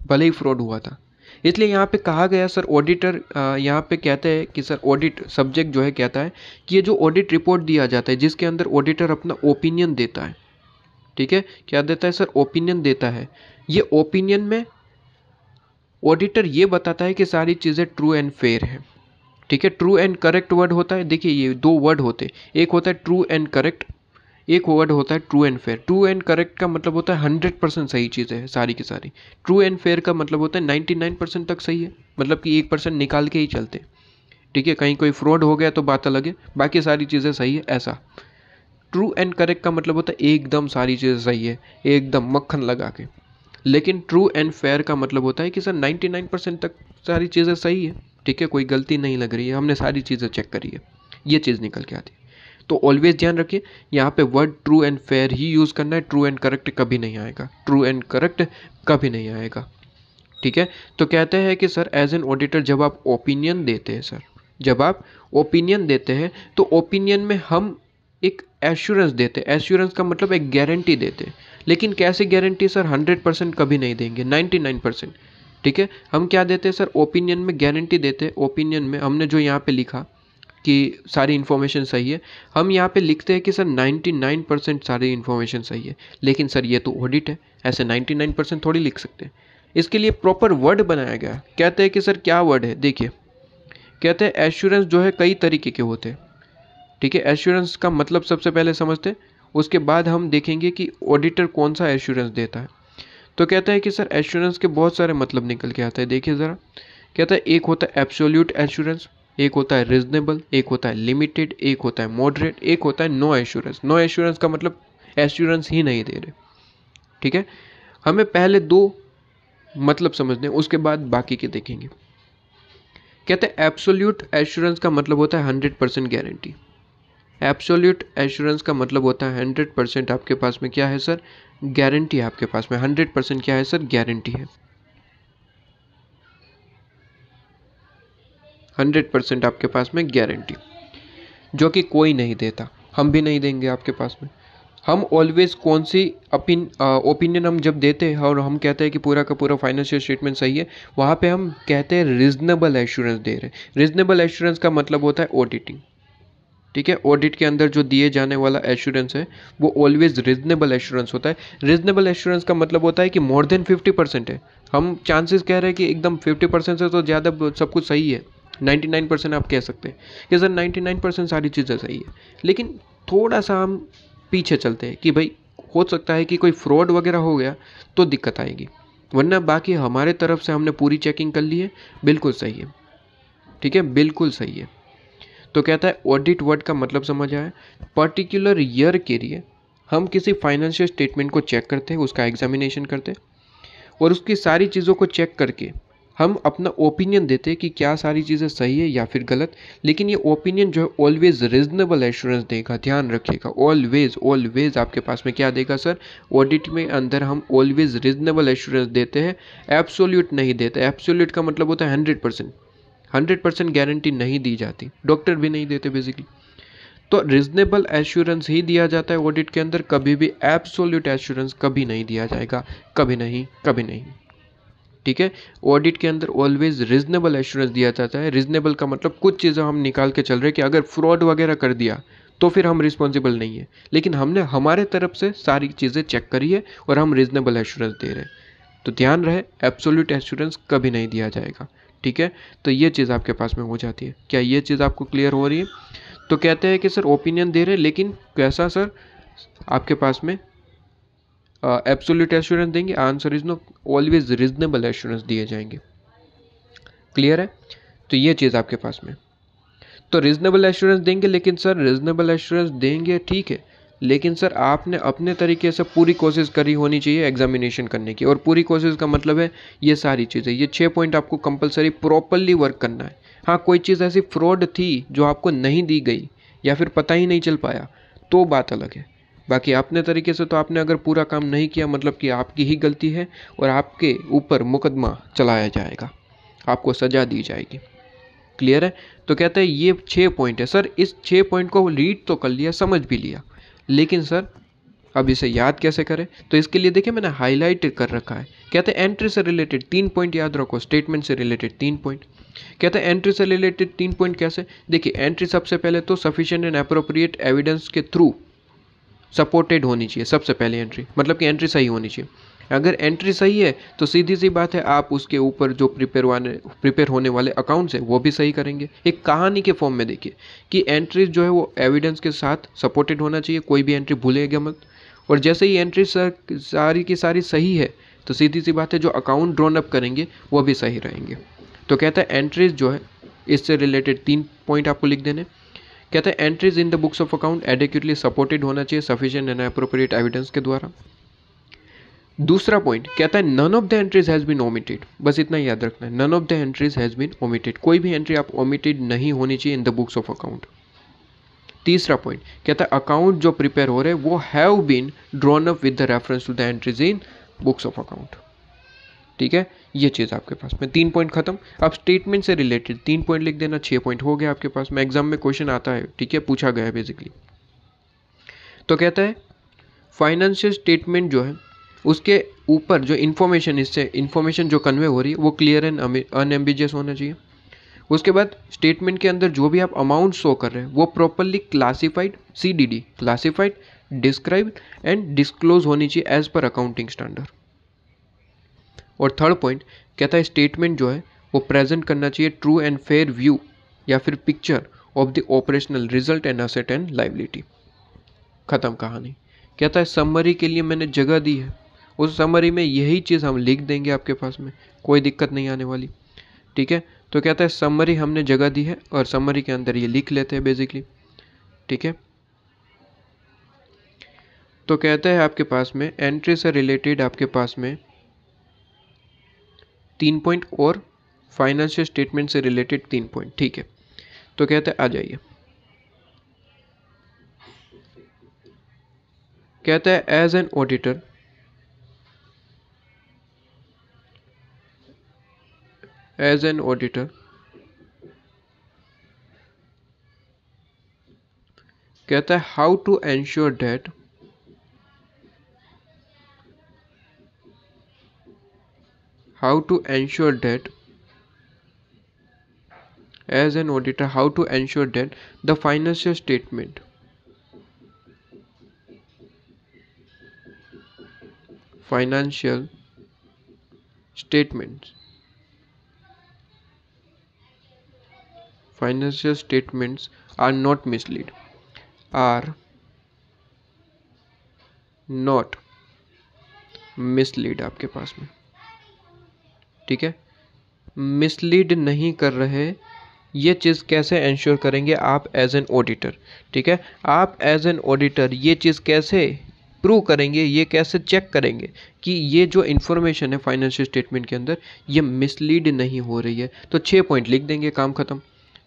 भले ही फ्रॉड हुआ था इसलिए यहाँ पे कहा गया सर ऑडिटर यहाँ पे कहते हैं कि सर ऑडिट सब्जेक्ट जो है कहता है कि ये जो ऑडिट रिपोर्ट दिया जाता है जिसके अंदर ऑडिटर अपना ओपिनियन देता है ठीक है क्या देता है सर ओपिनियन देता है ये ओपिनियन में ऑडिटर ये बताता है कि सारी चीज़ें ट्रू एंड फेयर है ठीक है ट्रू एंड करेक्ट वर्ड होता है देखिए ये दो वर्ड होते हैं एक होता है ट्रू एंड करेक्ट एक वर्ड होता है true and fair true and correct का मतलब होता है हंड्रेड परसेंट सही चीज़ें है सारी की सारी ट्रू एंड फेयर का मतलब होता है नाइन्टी नाइन परसेंट तक सही है मतलब कि एक परसेंट निकाल के ही चलते ठीक है कहीं कोई फ्रॉड हो गया तो बात अलग है बाकी सारी चीज़ें सही है ऐसा ट्रू एंड करेक्ट का मतलब होता है एकदम सारी चीज़ें सही है एकदम मक्खन लगा के लेकिन ट्रू एंड फेयर का मतलब होता है कि सर 99 परसेंट तक सारी चीज़ें सही है ठीक है कोई गलती नहीं लग रही है हमने सारी चीज़ें चेक करी है ये चीज़ निकल के आती है तो ऑलवेज ध्यान रखिए यहाँ पे वर्ड ट्रू एंड फेयर ही यूज़ करना है ट्रू एंड करेक्ट कभी नहीं आएगा ट्रू एंड करेक्ट कभी नहीं आएगा ठीक है तो कहते हैं कि सर एज एन ऑडिटर जब आप ओपिनियन देते हैं सर जब आप ओपिनियन देते हैं तो ओपिनियन में हम एक एश्योरेंस देते एश्योरेंस का मतलब एक गारंटी देते लेकिन कैसे गारंटी सर हंड्रेड परसेंट कभी नहीं देंगे नाइन्टी नाइन परसेंट ठीक है हम क्या देते हैं सर ओपिनियन में गारंटी देते ओपिनियन में हमने जो यहाँ पे लिखा कि सारी इन्फॉर्मेशन सही है हम यहाँ पे लिखते हैं कि सर नाइन्टी नाइन परसेंट सारी इन्फॉर्मेशन सही है लेकिन सर ये तो ऑडिट है ऐसे नाइन्टी नाइन परसेंट थोड़ी लिख सकते हैं इसके लिए प्रॉपर वर्ड बनाया गया कहते हैं कि सर क्या वर्ड है देखिए कहते हैं एश्योरेंस जो है कई तरीके के होते हैं ठीक है एश्योरेंस का मतलब सबसे पहले समझते उसके बाद हम देखेंगे कि ऑडिटर कौन सा एश्योरेंस देता है तो कहता है कि सर एश्योरेंस के बहुत सारे मतलब निकल के आते हैं देखिए ज़रा कहता है एक होता है एब्सोल्यूट एश्योरेंस एक होता है रिजनेबल एक होता है लिमिटेड एक होता है मॉडरेट एक होता है नो एश्योरेंस नो एश्योरेंस का मतलब एश्योरेंस ही नहीं दे रहे ठीक है हमें पहले दो मतलब समझने उसके बाद बाकी के देखेंगे कहते हैं एब्सोल्यूट एश्योरेंस का मतलब होता है hundred percent guarantee absolute assurance का मतलब होता है हंड्रेड परसेंट आपके पास में क्या है सर गारंटी आपके पास में हंड्रेड परसेंट क्या है सर गारंटी है हंड्रेड परसेंट आपके पास में गारंटी जो कि कोई नहीं देता हम भी नहीं देंगे आपके पास में हम ऑलवेज कौन सी अपिन ओपिनियन हम जब देते हैं और हम कहते हैं कि पूरा का पूरा फाइनेंशियल स्टेटमेंट सही है वहाँ पे हम कहते हैं रीजनेबल एश्योरेंस दे रहे हैं रीजनेबल एश्योरेंस का मतलब होता है ऑडिटिंग ठीक है ऑडिट के अंदर जो दिए जाने वाला एश्योरेंस है वो ऑलवेज रीजनेबल एश्योरेंस होता है रीजनेबल एश्योरेंस का मतलब होता है कि मोर देन फिफ्टी परसेंट है हम चांसेस कह रहे हैं कि एकदम फिफ्टी परसेंट से तो ज़्यादा सब कुछ सही है नाइन्टी नाइन परसेंट आप कह सकते हैं कि सर नाइन परसेंट सारी चीज़ें सही है लेकिन थोड़ा सा हम पीछे चलते हैं कि भाई हो सकता है कि कोई फ्रॉड वगैरह हो गया तो दिक्कत आएगी वरना बाकी हमारे तरफ से हमने पूरी चेकिंग कर ली है बिल्कुल सही है ठीक है बिल्कुल सही है तो कहता है ऑडिट वर्ड का मतलब समझ आया पर्टिकुलर ईयर के लिए हम किसी फाइनेंशियल स्टेटमेंट को चेक करते हैं उसका एग्जामिनेशन करते और उसकी सारी चीज़ों को चेक करके हम अपना ओपिनियन देते हैं कि क्या सारी चीज़ें सही है या फिर गलत लेकिन ये ओपिनियन जो है ऑलवेज रीजनेबल एश्योरेंस देगा ध्यान रखिएगा ऑलवेज ऑलवेज आपके पास में क्या देगा सर ऑडिट में अंदर हम ऑलवेज रीजनेबल एश्योरेंस देते हैं एब्सोल्यूट नहीं देते एब्सोल्यूट का मतलब होता है hundred percent hundred percent guarantee नहीं दी जाती डॉक्टर भी नहीं देते बेसिकली तो रिजनेबल एश्योरेंस ही दिया जाता है ऑडिट के अंदर कभी भी एब्सोल्यूट एश्योरेंस कभी नहीं दिया जाएगा कभी नहीं कभी नहीं ठीक है ऑडिट के अंदर ऑलवेज रिजनेबल एश्योरेंस दिया जाता है रिजनेबल का मतलब कुछ चीज़ें हम निकाल के चल रहे कि अगर फ्रॉड वगैरह कर दिया तो फिर हम रिस्पॉन्सिबल नहीं है लेकिन हमने हमारे तरफ से सारी चीज़ें चेक करी है और हम रिजनेबल एश्योरेंस दे रहे हैं तो ध्यान रहे एब्सोल्यूट एश्योरेंस कभी नहीं दिया जाएगा ठीक है तो ये चीज़ आपके पास में हो जाती है क्या ये चीज़ आपको क्लियर हो रही है तो कहते हैं कि सर ओपिनियन दे रहे हैं लेकिन कैसा सर आपके पास में एब्सोल्यूट एश्योरेंस देंगे answer is no always reasonable assurance दिए जाएंगे क्लियर है तो ये चीज़ आपके पास में तो रिजनेबल एश्योरेंस देंगे लेकिन सर रिजनेबल एश्योरेंस देंगे ठीक है लेकिन सर आपने अपने तरीके से पूरी कोशिश करी होनी चाहिए एग्जामिनेशन करने की और पूरी कोशिश का मतलब है ये सारी चीज़ें ये छः पॉइंट आपको कंपलसरी प्रॉपरली वर्क करना है हाँ कोई चीज़ ऐसी फ्रॉड थी जो आपको नहीं दी गई या फिर पता ही नहीं चल पाया तो बात अलग है बाकी अपने तरीके से तो आपने अगर पूरा काम नहीं किया मतलब कि आपकी ही गलती है और आपके ऊपर मुकदमा चलाया जाएगा आपको सज़ा दी जाएगी क्लियर है तो कहते हैं ये छः पॉइंट है सर इस छः पॉइंट को रीड तो कर लिया समझ भी लिया लेकिन सर अब इसे याद कैसे करें तो इसके लिए देखिए मैंने हाईलाइट कर रखा है कहते हैं एंट्री से रिलेटेड तीन पॉइंट याद रखो स्टेटमेंट से रिलेटेड तीन पॉइंट कहते हैं एंट्री से रिलेटेड तीन पॉइंट कैसे देखिए एंट्री सबसे पहले तो सफिशिएंट एंड अप्रोप्रिएट एविडेंस के थ्रू सपोर्टेड होनी चाहिए सबसे पहले एंट्री मतलब कि एंट्री सही होनी चाहिए अगर एंट्री सही है तो सीधी सी बात है आप उसके ऊपर जो प्रिपेयर वाले प्रिपेयर होने वाले अकाउंट्स हैं वो भी सही करेंगे एक कहानी के फॉर्म में देखिए कि एंट्री जो है वो एविडेंस के साथ सपोर्टेड होना चाहिए कोई भी एंट्री भूलेगा मत और जैसे ही एंट्री सारी की सारी सही है तो सीधी सी बात है जो अकाउंट ड्रॉन अप करेंगे वो भी सही रहेंगे तो कहता है एंट्रीज जो है इससे रिलेटेड तीन पॉइंट आपको लिख देने कहते हैं entries in the books of account adequately supported होना चाहिए सफिशियंट एंड अप्रोप्रिएट एविडेंस के द्वारा दूसरा पॉइंट कहता है none of the entries has been omitted बस इतना याद रखना है none of the entries has been omitted कोई भी एंट्री आप ओमिटेड नहीं होनी चाहिए in the books of account तीसरा पॉइंट कहता है अकाउंट जो प्रिपेयर हो रहे हैं वो have been drawn up with the reference to the entries in books of account ठीक है ये चीज़ आपके पास में तीन पॉइंट खत्म अब स्टेटमेंट से रिलेटेड तीन पॉइंट लिख देना छः पॉइंट हो गया आपके पास में एग्जाम में क्वेश्चन आता है ठीक है पूछा गया है बेसिकली तो कहता है फाइनेंशियल स्टेटमेंट जो है उसके ऊपर जो इन्फॉर्मेशन इससे इन्फॉर्मेशन जो कन्वे हो रही है वो क्लियर एंड अनएम्बिजियस होना चाहिए उसके बाद स्टेटमेंट के अंदर जो भी आप अमाउंट शो कर रहे हैं वो properly classified C D D classified describe and disclose होनी चाहिए एज पर अकाउंटिंग स्टैंडर्ड और थर्ड पॉइंट कहता है स्टेटमेंट जो है वो प्रेजेंट करना चाहिए ट्रू एंड फेयर व्यू या फिर picture of the operational result and asset and liability ख़त्म कहानी कहता है समरी के लिए मैंने जगह दी है उस समरी में यही चीज़ हम लिख देंगे आपके पास में कोई दिक्कत नहीं आने वाली ठीक है तो कहता है समरी हमने जगह दी है और समरी के अंदर ये लिख लेते हैं बेसिकली ठीक है तो कहते हैं आपके पास में एंट्री से रिलेटेड आपके पास में तीन पॉइंट और फाइनेंशियल स्टेटमेंट से रिलेटेड तीन पॉइंट ठीक है तो कहते हैं आ जाइए कहते हैं as an auditor as an auditor कहता है how to ensure that how to ensure that as an auditor how to ensure that the financial statement financial statements financial statements are not mislead are not mislead. आपके पास में ठीक है मिसलीड नहीं कर रहे ये चीज़ कैसे इंश्योर करेंगे आप एज एन ऑडिटर ठीक है आप एज एन ऑडिटर ये चीज़ कैसे प्रूव करेंगे ये कैसे चेक करेंगे कि ये जो इन्फॉर्मेशन है फाइनेंशियल स्टेटमेंट के अंदर ये मिसलीड नहीं हो रही है तो छः पॉइंट लिख देंगे काम ख़त्म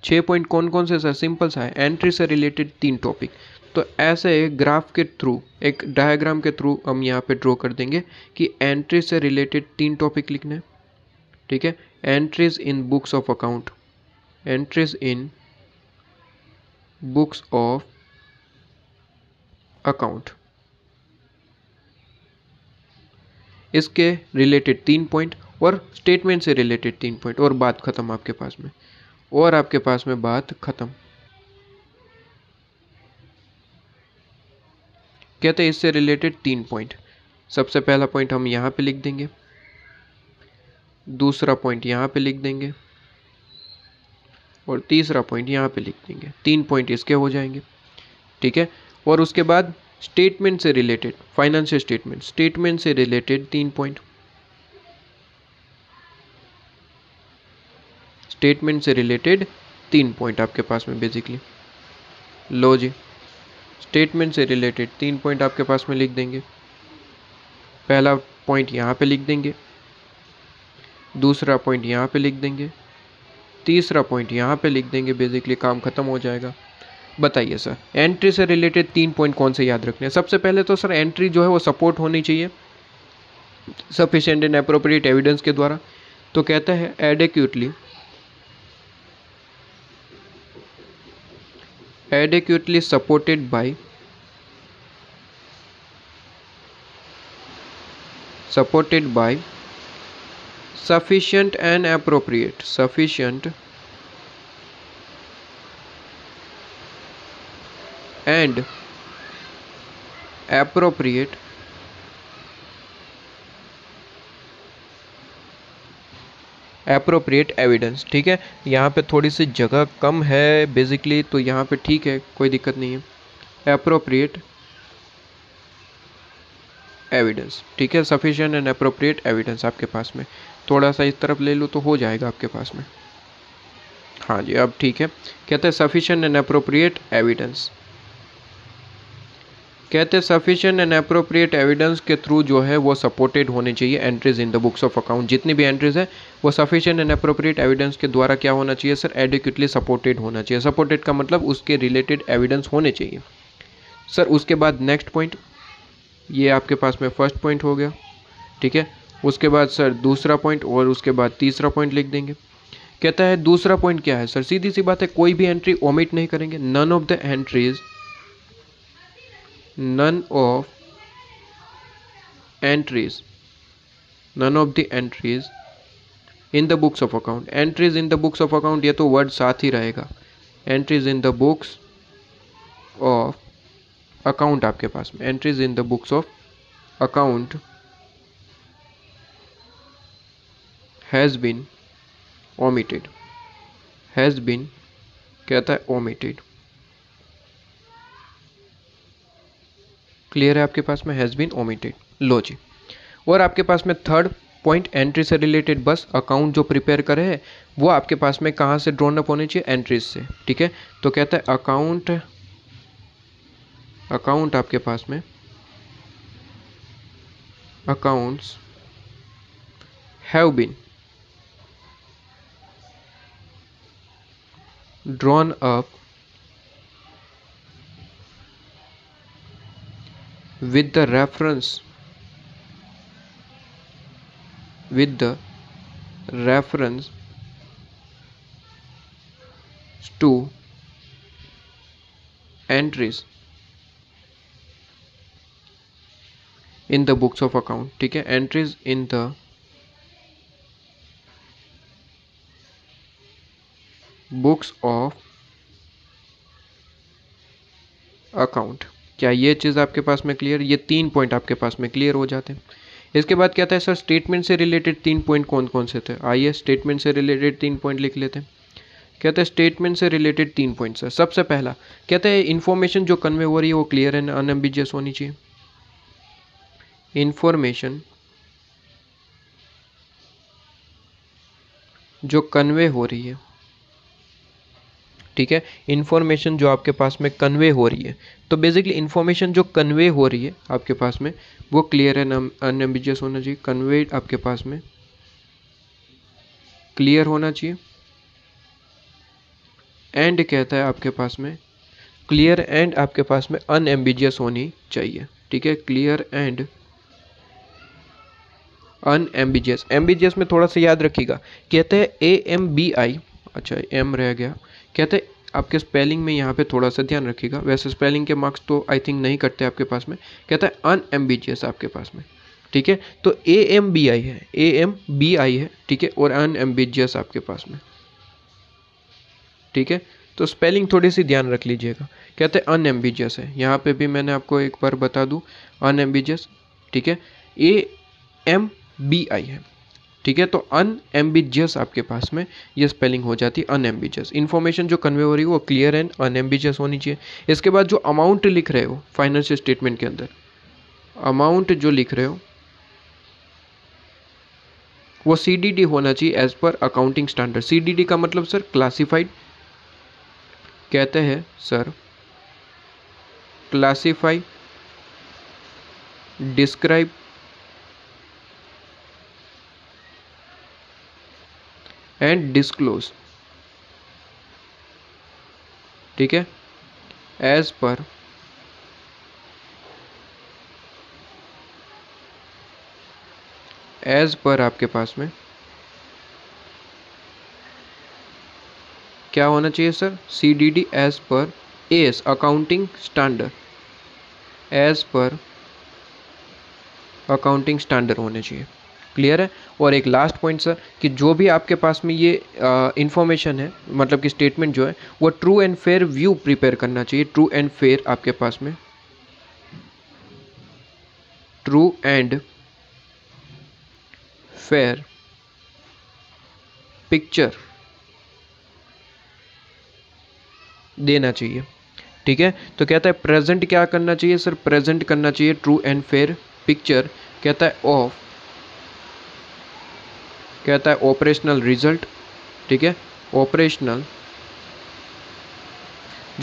छः पॉइंट कौन कौन से सर सिंपल सा है एंट्री से रिलेटेड तीन टॉपिक तो ऐसे ग्राफ के थ्रू एक डायग्राम के थ्रू हम यहाँ पे ड्रॉ कर देंगे कि एंट्री से रिलेटेड तीन टॉपिक लिखने हैं ठीक है entries in books of account entries in books of account इसके रिलेटेड तीन पॉइंट और स्टेटमेंट से रिलेटेड तीन पॉइंट और बात ख़त्म आपके पास में और आपके पास में बात ख़त्म कहते हैं इससे रिलेटेड तीन पॉइंट सबसे पहला पॉइंट हम यहाँ पे लिख देंगे दूसरा पॉइंट यहाँ पे लिख देंगे और तीसरा पॉइंट यहाँ पे लिख देंगे तीन पॉइंट इसके हो जाएंगे ठीक है और उसके बाद स्टेटमेंट से रिलेटेड फाइनेंशियल स्टेटमेंट स्टेटमेंट से रिलेटेड तीन पॉइंट स्टेटमेंट से रिलेटेड तीन पॉइंट आपके पास में बेसिकली लो जी स्टेटमेंट से रिलेटेड तीन पॉइंट आपके पास में लिख देंगे पहला पॉइंट यहाँ पे लिख देंगे दूसरा पॉइंट यहाँ पे लिख देंगे तीसरा पॉइंट यहाँ पे लिख देंगे बेसिकली काम ख़त्म हो जाएगा बताइए सर एंट्री से रिलेटेड तीन पॉइंट कौन से याद रखने हैं सबसे पहले तो सर एंट्री जो है वो सपोर्ट होनी चाहिए सफिशेंट एंड अप्रोप्रिएट एविडेंस के द्वारा तो कहता है adequately adequately supported by supported by sufficient and appropriate sufficient and appropriate appropriate evidence ठीक है यहाँ पे थोड़ी सी जगह कम है बेसिकली तो यहाँ पे ठीक है कोई दिक्कत नहीं है अप्रोप्रिएट एविडेंस ठीक है सफिशिएंट एंड अप्रोप्रिएट एविडेंस आपके पास में थोड़ा सा इस तरफ ले लो तो हो जाएगा आपके पास में हाँ जी अब ठीक है कहते हैं सफिशेंट एंड अप्रोप्रिएट एविडेंस कहते हैं सफिशेंट एंड अप्रोप्रिएट एविडेंस के थ्रू जो है वो सपोर्टेड होने चाहिए entries in the books of account जितनी भी एंट्रीज है वो सफिशेंट एंड अप्रोप्रिएट एविडेंस के द्वारा क्या होना चाहिए सर एडिक्यूटली सपोर्टेड होना चाहिए सपोर्टेड का मतलब उसके रिलेटेड एविडेंस होने चाहिए सर उसके बाद नेक्स्ट पॉइंट ये आपके पास में फर्स्ट पॉइंट हो गया ठीक है उसके बाद सर दूसरा पॉइंट और उसके बाद तीसरा पॉइंट लिख देंगे कहता है दूसरा पॉइंट क्या है सर सीधी सी बात है कोई भी एंट्री ओमिट नहीं करेंगे none of the entries none of entries none of the entries in the books of account entries in the books of account ये तो वर्ड साथ ही रहेगा entries in the books of account आपके पास में entries in the books of account has been omitted has been कहता है ओमिटेड क्लियर है आपके पास में हैज़ बिन ओमिटेड लो जी और आपके पास में थर्ड पॉइंट एंट्री से रिलेटेड बस अकाउंट जो प्रिपेयर करे है वो आपके पास में कहाँ से ड्रॉन अप होने चाहिए एंट्रीज से ठीक है तो कहता है अकाउंट अकाउंट आपके पास में accounts have been drawn up with the reference with the reference to entries in the books of account ठीक है entries in the books of account क्या ये चीज़ आपके पास में क्लियर ये तीन पॉइंट आपके पास में क्लियर हो जाते हैं इसके बाद क्या था सर स्टेटमेंट से रिलेटेड तीन पॉइंट कौन कौन से थे आइए स्टेटमेंट से रिलेटेड तीन पॉइंट लिख लेते हैं कहते हैं स्टेटमेंट से रिलेटेड तीन पॉइंट सर सबसे पहला कहते हैं इन्फॉर्मेशन जो कन्वे हो रही है वो क्लियर एंड अनएम्बिजियस होनी चाहिए इन्फॉर्मेशन जो कन्वे हो रही है ठीक है इन्फॉर्मेशन जो आपके पास में कन्वे हो रही है तो बेसिकली इन्फॉर्मेशन जो कन्वे हो रही है आपके पास में वो क्लियर एंड अनएम्बिजियस होना चाहिए कन्वे आपके पास में क्लियर होना चाहिए एंड कहता है आपके पास में क्लियर एंड आपके पास में अनएम्बिजियस होनी चाहिए ठीक है क्लियर एंड अनएम्बिजियस एम्बिजियस में थोड़ा सा याद रखिएगा कहते हैं ए एम बी आई अच्छा एम रह गया कहते आपके स्पेलिंग में यहाँ पे थोड़ा सा ध्यान रखिएगा वैसे स्पेलिंग के मार्क्स तो आई थिंक नहीं कटते आपके पास में कहते हैं अन एम आपके पास में ठीक है तो ए एम बी आई है ए एम बी आई है ठीक है और अन एम आपके पास में ठीक है तो स्पेलिंग थोड़ी सी ध्यान रख लीजिएगा कहते हैं अनएम्बिजियस है यहाँ पे भी मैंने आपको एक बार बता दूँ अनएम्बिजियस ठीक है ए एम बी आई है ठीक है तो अनएम्बिजियस आपके पास में ये स्पेलिंग हो जाती है अनएम्बिजियस इन्फॉर्मेशन जो कन्वे हो रही है वो क्लियर एंड अनएम्बिजियस होनी चाहिए इसके बाद जो अमाउंट लिख रहे हो फाइनेंशियल स्टेटमेंट के अंदर अमाउंट जो लिख रहे हो वो सी होना चाहिए एज पर अकाउंटिंग स्टैंडर्ड सी का मतलब सर क्लासीफाइड कहते हैं sir classify describe and disclose ठीक है एज पर एज पर आपके पास में क्या होना चाहिए sir C D D as per as accounting standard as per accounting standard होने चाहिए क्लियर है और एक लास्ट पॉइंट सर कि जो भी आपके पास में ये इन्फॉर्मेशन है मतलब कि स्टेटमेंट जो है वो true and fair view prepare करना चाहिए ट्रू एंड फेयर आपके पास में ट्रू एंड फेयर पिक्चर देना चाहिए ठीक है तो कहता है प्रेजेंट क्या करना चाहिए सर प्रेजेंट करना चाहिए ट्रू एंड फेयर पिक्चर कहता है ऑफ कहता है ऑपरेशनल रिजल्ट ठीक है ऑपरेशनल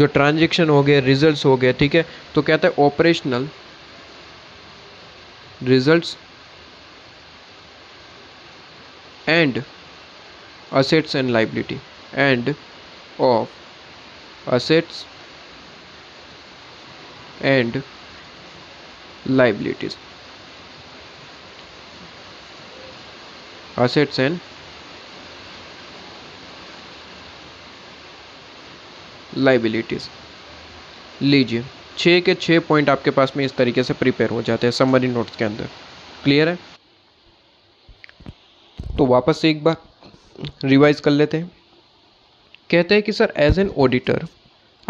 जो ट्रांजेक्शन हो गए रिजल्ट्स हो गए ठीक है तो कहता है operational results and assets and liability and of assets and liabilities assets and liabilities लीजिए छः के छः पॉइंट आपके पास में इस तरीके से प्रिपेयर हो जाते हैं समरी नोट्स के अंदर क्लियर है तो वापस से एक बार रिवाइज कर लेते हैं कहते हैं कि सर एज एन ऑडिटर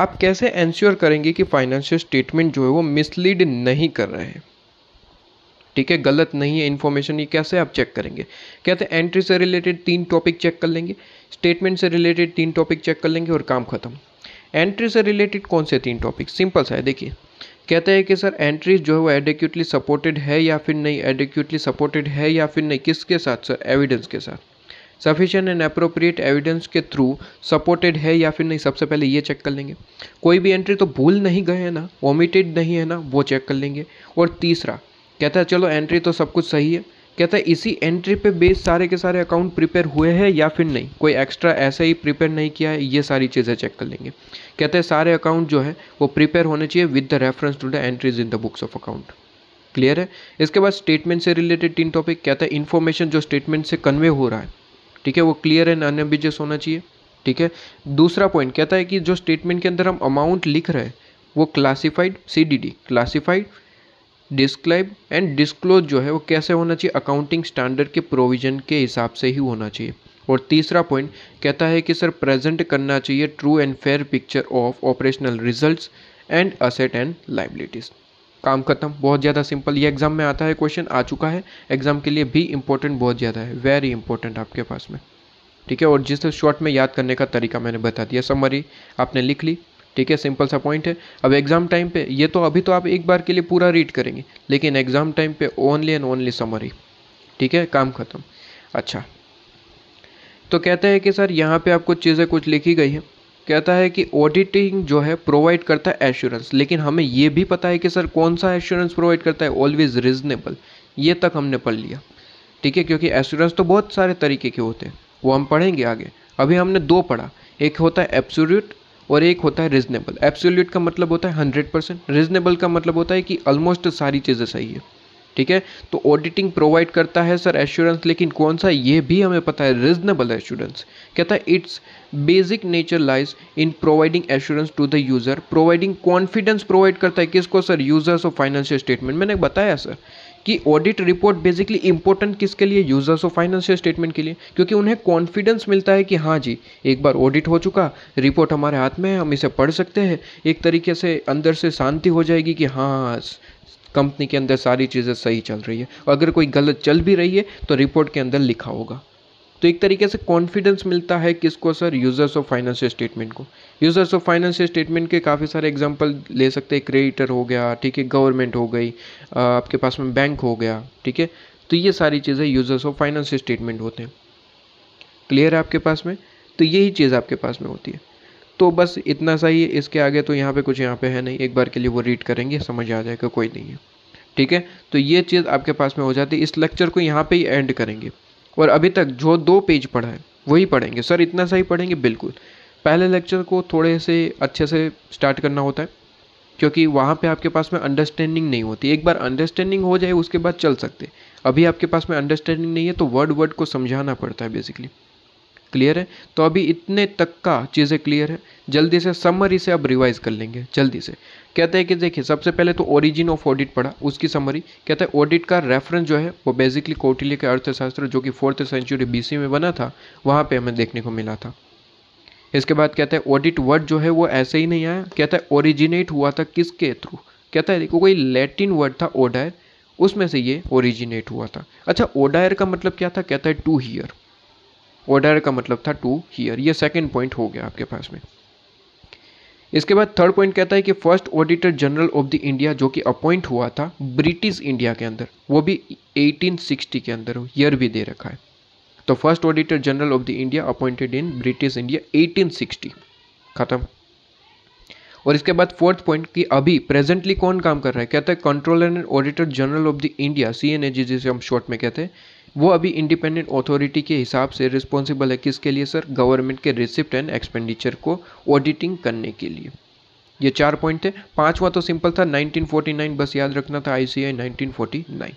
आप कैसे एंश्योर करेंगे कि फाइनेंशियल स्टेटमेंट जो है वो मिसलीड नहीं कर रहे हैं ठीक है गलत नहीं है इन्फॉर्मेशन ये कैसे आप चेक करेंगे कहते हैं एंट्री से रिलेटेड तीन टॉपिक चेक कर लेंगे स्टेटमेंट से रिलेटेड तीन टॉपिक चेक कर लेंगे और काम खत्म एंट्री से रिलेटेड कौन से तीन टॉपिक सिंपल सा है देखिए कहते हैं कि सर एंट्रीज जो है वो एडिक्यूटली सपोर्टेड है या फिर नहीं एडिक्यूटली सपोर्टेड है या फिर नहीं किसके साथ सर एविडेंस के साथ सफिशेंट एंड अप्रोप्रिएट एविडेंस के थ्रू सपोर्टेड है या फिर नहीं सबसे पहले ये चेक कर लेंगे कोई भी एंट्री तो भूल नहीं गए हैं ना वॉमिटेड नहीं है ना वो चेक कर लेंगे और तीसरा कहता है चलो एंट्री तो सब कुछ सही है कहता है इसी एंट्री पे बेस सारे के सारे अकाउंट प्रिपेयर हुए हैं या फिर नहीं कोई एक्स्ट्रा ऐसे ही प्रिपेयर नहीं किया है ये सारी चीज़ें चेक कर लेंगे कहते हैं सारे अकाउंट जो है वो प्रिपेयर होने चाहिए with the reference to the entries in the books of account clear है इसके बाद स्टेटमेंट से रिलेटेड तीन टॉपिक कहता है इन्फॉर्मेशन जो स्टेटमेंट से कन्वे हो रहा है ठीक है वो क्लियर एंड अनएम्बिजियस होना चाहिए ठीक है दूसरा पॉइंट कहता है कि जो स्टेटमेंट के अंदर हम अमाउंट लिख रहे हैं वो classified C D D classified describe and disclose जो है वो कैसे होना चाहिए अकाउंटिंग स्टैंडर्ड के प्रोविजन के हिसाब से ही होना चाहिए और तीसरा पॉइंट कहता है कि सर प्रेजेंट करना चाहिए true and fair picture of operational results and asset and liabilities काम खत्म बहुत ज़्यादा सिंपल ये एग्ज़ाम में आता है क्वेश्चन आ चुका है एग्ज़ाम के लिए भी इंपॉर्टेंट बहुत ज़्यादा है वेरी इंपॉर्टेंट आपके पास में ठीक है और जिस शॉर्ट में याद करने का तरीका मैंने बता दिया समरी आपने लिख ली ठीक है सिंपल सा पॉइंट है अब एग्ज़ाम टाइम पे ये तो अभी तो आप एक बार के लिए पूरा रीड करेंगे लेकिन एग्ज़ाम टाइम पे ओनली एंड ओनली समरी ठीक है काम ख़त्म अच्छा तो कहते हैं कि सर यहाँ पे आपको चीज़ें कुछ लिखी गई हैं कहता है कि ऑडिटिंग जो है प्रोवाइड करता है एश्योरेंस लेकिन हमें ये भी पता है कि सर कौन सा एश्योरेंस प्रोवाइड करता है ऑलवेज रिजनेबल ये तक हमने पढ़ लिया ठीक है क्योंकि एश्योरेंस तो बहुत सारे तरीके के होते हैं वो हम पढ़ेंगे आगे अभी हमने दो पढ़ा एक होता है एब्सोल्यूट और एक होता है रिजनेबल एब्सोल्यूट का मतलब होता है हंड्रेड परसेंट रिजनेबल का मतलब होता है कि ऑलमोस्ट सारी चीज़ें सही है ठीक है तो ऑडिटिंग प्रोवाइड करता है सर एश्योरेंस लेकिन कौन सा ये भी हमें पता है रिजनेबल एश्योरेंस कहता है its basic nature lies in providing assurance to the user providing confidence provide करता है किसको sir users of financial statement मैंने बताया सर कि ऑडिट रिपोर्ट बेसिकली इंपॉर्टेंट किसके लिए यूजर्स ऑफ फाइनेंशियल स्टेटमेंट के लिए क्योंकि उन्हें कॉन्फिडेंस मिलता है कि हाँ जी एक बार ऑडिट हो चुका रिपोर्ट हमारे हाथ में है हम इसे पढ़ सकते हैं एक तरीके से अंदर से शांति हो जाएगी कि हाँ कंपनी के अंदर सारी चीज़ें सही चल रही है अगर कोई गलत चल भी रही है तो रिपोर्ट के अंदर लिखा होगा तो एक तरीके से कॉन्फिडेंस मिलता है किसको sir users of financial statement को यूज़र्स ऑफ फाइनेंशियल स्टेटमेंट के काफ़ी सारे एग्जांपल ले सकते हैं क्रेडिटर हो गया ठीक है गवर्नमेंट हो गई आपके पास में बैंक हो गया ठीक है तो ये सारी चीज़ें यूज़र्स ऑफ फाइनेंशियल स्टेटमेंट होते हैं क्लियर है आपके पास में तो यही चीज़ आपके पास में होती है तो बस इतना सा ही इसके आगे तो यहाँ पे कुछ यहाँ पे है नहीं एक बार के लिए वो रीड करेंगे समझ आ जाएगा कोई नहीं है ठीक है तो ये चीज़ आपके पास में हो जाती है इस लेक्चर को यहाँ पे ही एंड करेंगे और अभी तक जो दो पेज पढ़ा है वही पढ़ेंगे सर इतना सा ही पढ़ेंगे बिल्कुल पहले लेक्चर को थोड़े से अच्छे से स्टार्ट करना होता है क्योंकि वहाँ पे आपके पास में अंडरस्टैंडिंग नहीं होती एक बार अंडरस्टैंडिंग हो जाए उसके बाद चल सकते अभी आपके पास में अंडरस्टैंडिंग नहीं है तो वर्ड वर्ड को समझाना पड़ता है बेसिकली क्लियर है तो अभी इतने तक का चीज़ें क्लियर है जल्दी से समरी से आप रिवाइज कर लेंगे जल्दी से कहते हैं कि देखिए सबसे पहले तो ओरिजिन ऑफ ऑडिट पढ़ा उसकी समरी कहते हैं ऑडिट का रेफरेंस जो है वो बेसिकली कौटिल्य के अर्थशास्त्र जो कि फोर्थ सेंचुरी बीसी में बना था वहाँ पर हमें देखने को मिला था इसके बाद कहते हैं ऑडिट वर्ड जो है वो ऐसे ही नहीं आया कहता है ओरिजिनेट हुआ था किसके थ्रू कहता है देखो कोई लैटिन वर्ड था ओडायर उसमें से ये ओरिजिनेट हुआ था अच्छा ओडायर का मतलब क्या था कहता है टू हीयर ओडायर का मतलब था टू हीयर ये सेकेंड पॉइंट हो गया आपके पास में इसके बाद थर्ड पॉइंट कहता है कि first auditor general of the India जो कि अपॉइंट हुआ था ब्रिटिश इंडिया के अंदर वो भी 1860 के अंदर ईयर भी दे रखा है तो first auditor general of the India appointed in British India 1860 खत्म और इसके बाद फोर्थ पॉइंट कि अभी प्रेजेंटली कौन काम कर रहा है कहता है controller and auditor general of the India C जिसे हम शॉर्ट में कहते हैं वो अभी इंडिपेंडेंट अथॉरिटी के हिसाब से रिस्पॉन्सिबल है किसके लिए सर गवर्नमेंट के रिसिप्ट एंड एक्सपेंडिचर को ऑडिटिंग करने के लिए ये चार पॉइंट थे पांचवा तो सिंपल था 1949 बस याद रखना था आईसीआई 1949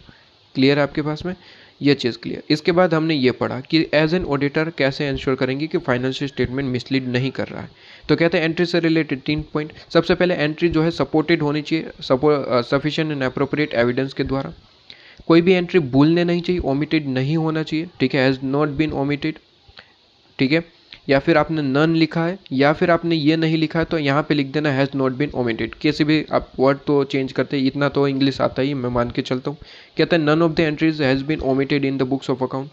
क्लियर है आपके पास में ये चीज़ क्लियर इसके बाद हमने ये पढ़ा कि एज एन ऑडिटर कैसे इंश्योर करेंगे कि फाइनेंशियल स्टेटमेंट मिसलीड नहीं कर रहा है तो कहते हैं एंट्री से रिलेटेड तीन पॉइंट सबसे पहले एंट्री जो है सपोर्टेड होनी चाहिए सफिशेंट एंड अप्रोप्रिएट एविडेंस के द्वारा कोई भी एंट्री भूलने नहीं चाहिए ओमिटेड नहीं होना चाहिए ठीक है हैज़ नॉट बीन ओमिटेड ठीक है या फिर आपने नन लिखा है या फिर आपने ये नहीं लिखा है तो यहाँ पे लिख देना हैज़ नॉट बीन ओमिटेड कैसे भी आप वर्ड तो चेंज करते हैं इतना तो इंग्लिश आता ही मैं मान के चलता हूँ कहता है none of the entries has been omitted in the books of account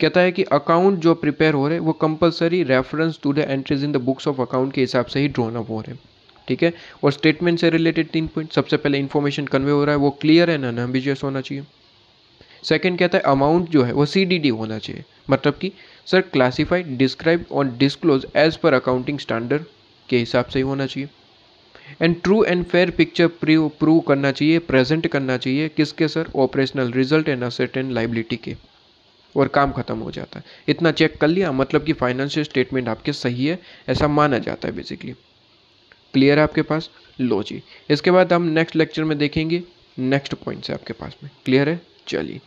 कहता है कि अकाउंट जो प्रिपेयर हो रहे हैं वो compulsory reference to the entries in the books of account के हिसाब से ही ड्रॉन अप हो रहे हैं ठीक है और स्टेटमेंट से रिलेटेड तीन पॉइंट सबसे पहले इन्फॉर्मेशन कन्वे हो रहा है वो क्लियर है ना नम्बिजियस होना चाहिए सेकंड कहता है अमाउंट जो है वो सी होना चाहिए मतलब कि सर क्लासीफाइड डिस्क्राइब और disclose as per accounting standard के हिसाब से ही होना चाहिए and true and fair picture prove prove करना चाहिए प्रेजेंट करना चाहिए किसके sir operational result and asset and liability के और काम खत्म हो जाता है इतना चेक कर लिया मतलब कि फाइनेंशियल स्टेटमेंट आपके सही है ऐसा माना जाता है बेसिकली क्लियर है आपके पास लो जी इसके बाद हम नेक्स्ट लेक्चर में देखेंगे नेक्स्ट पॉइंट्स है आपके पास में क्लियर है चलिए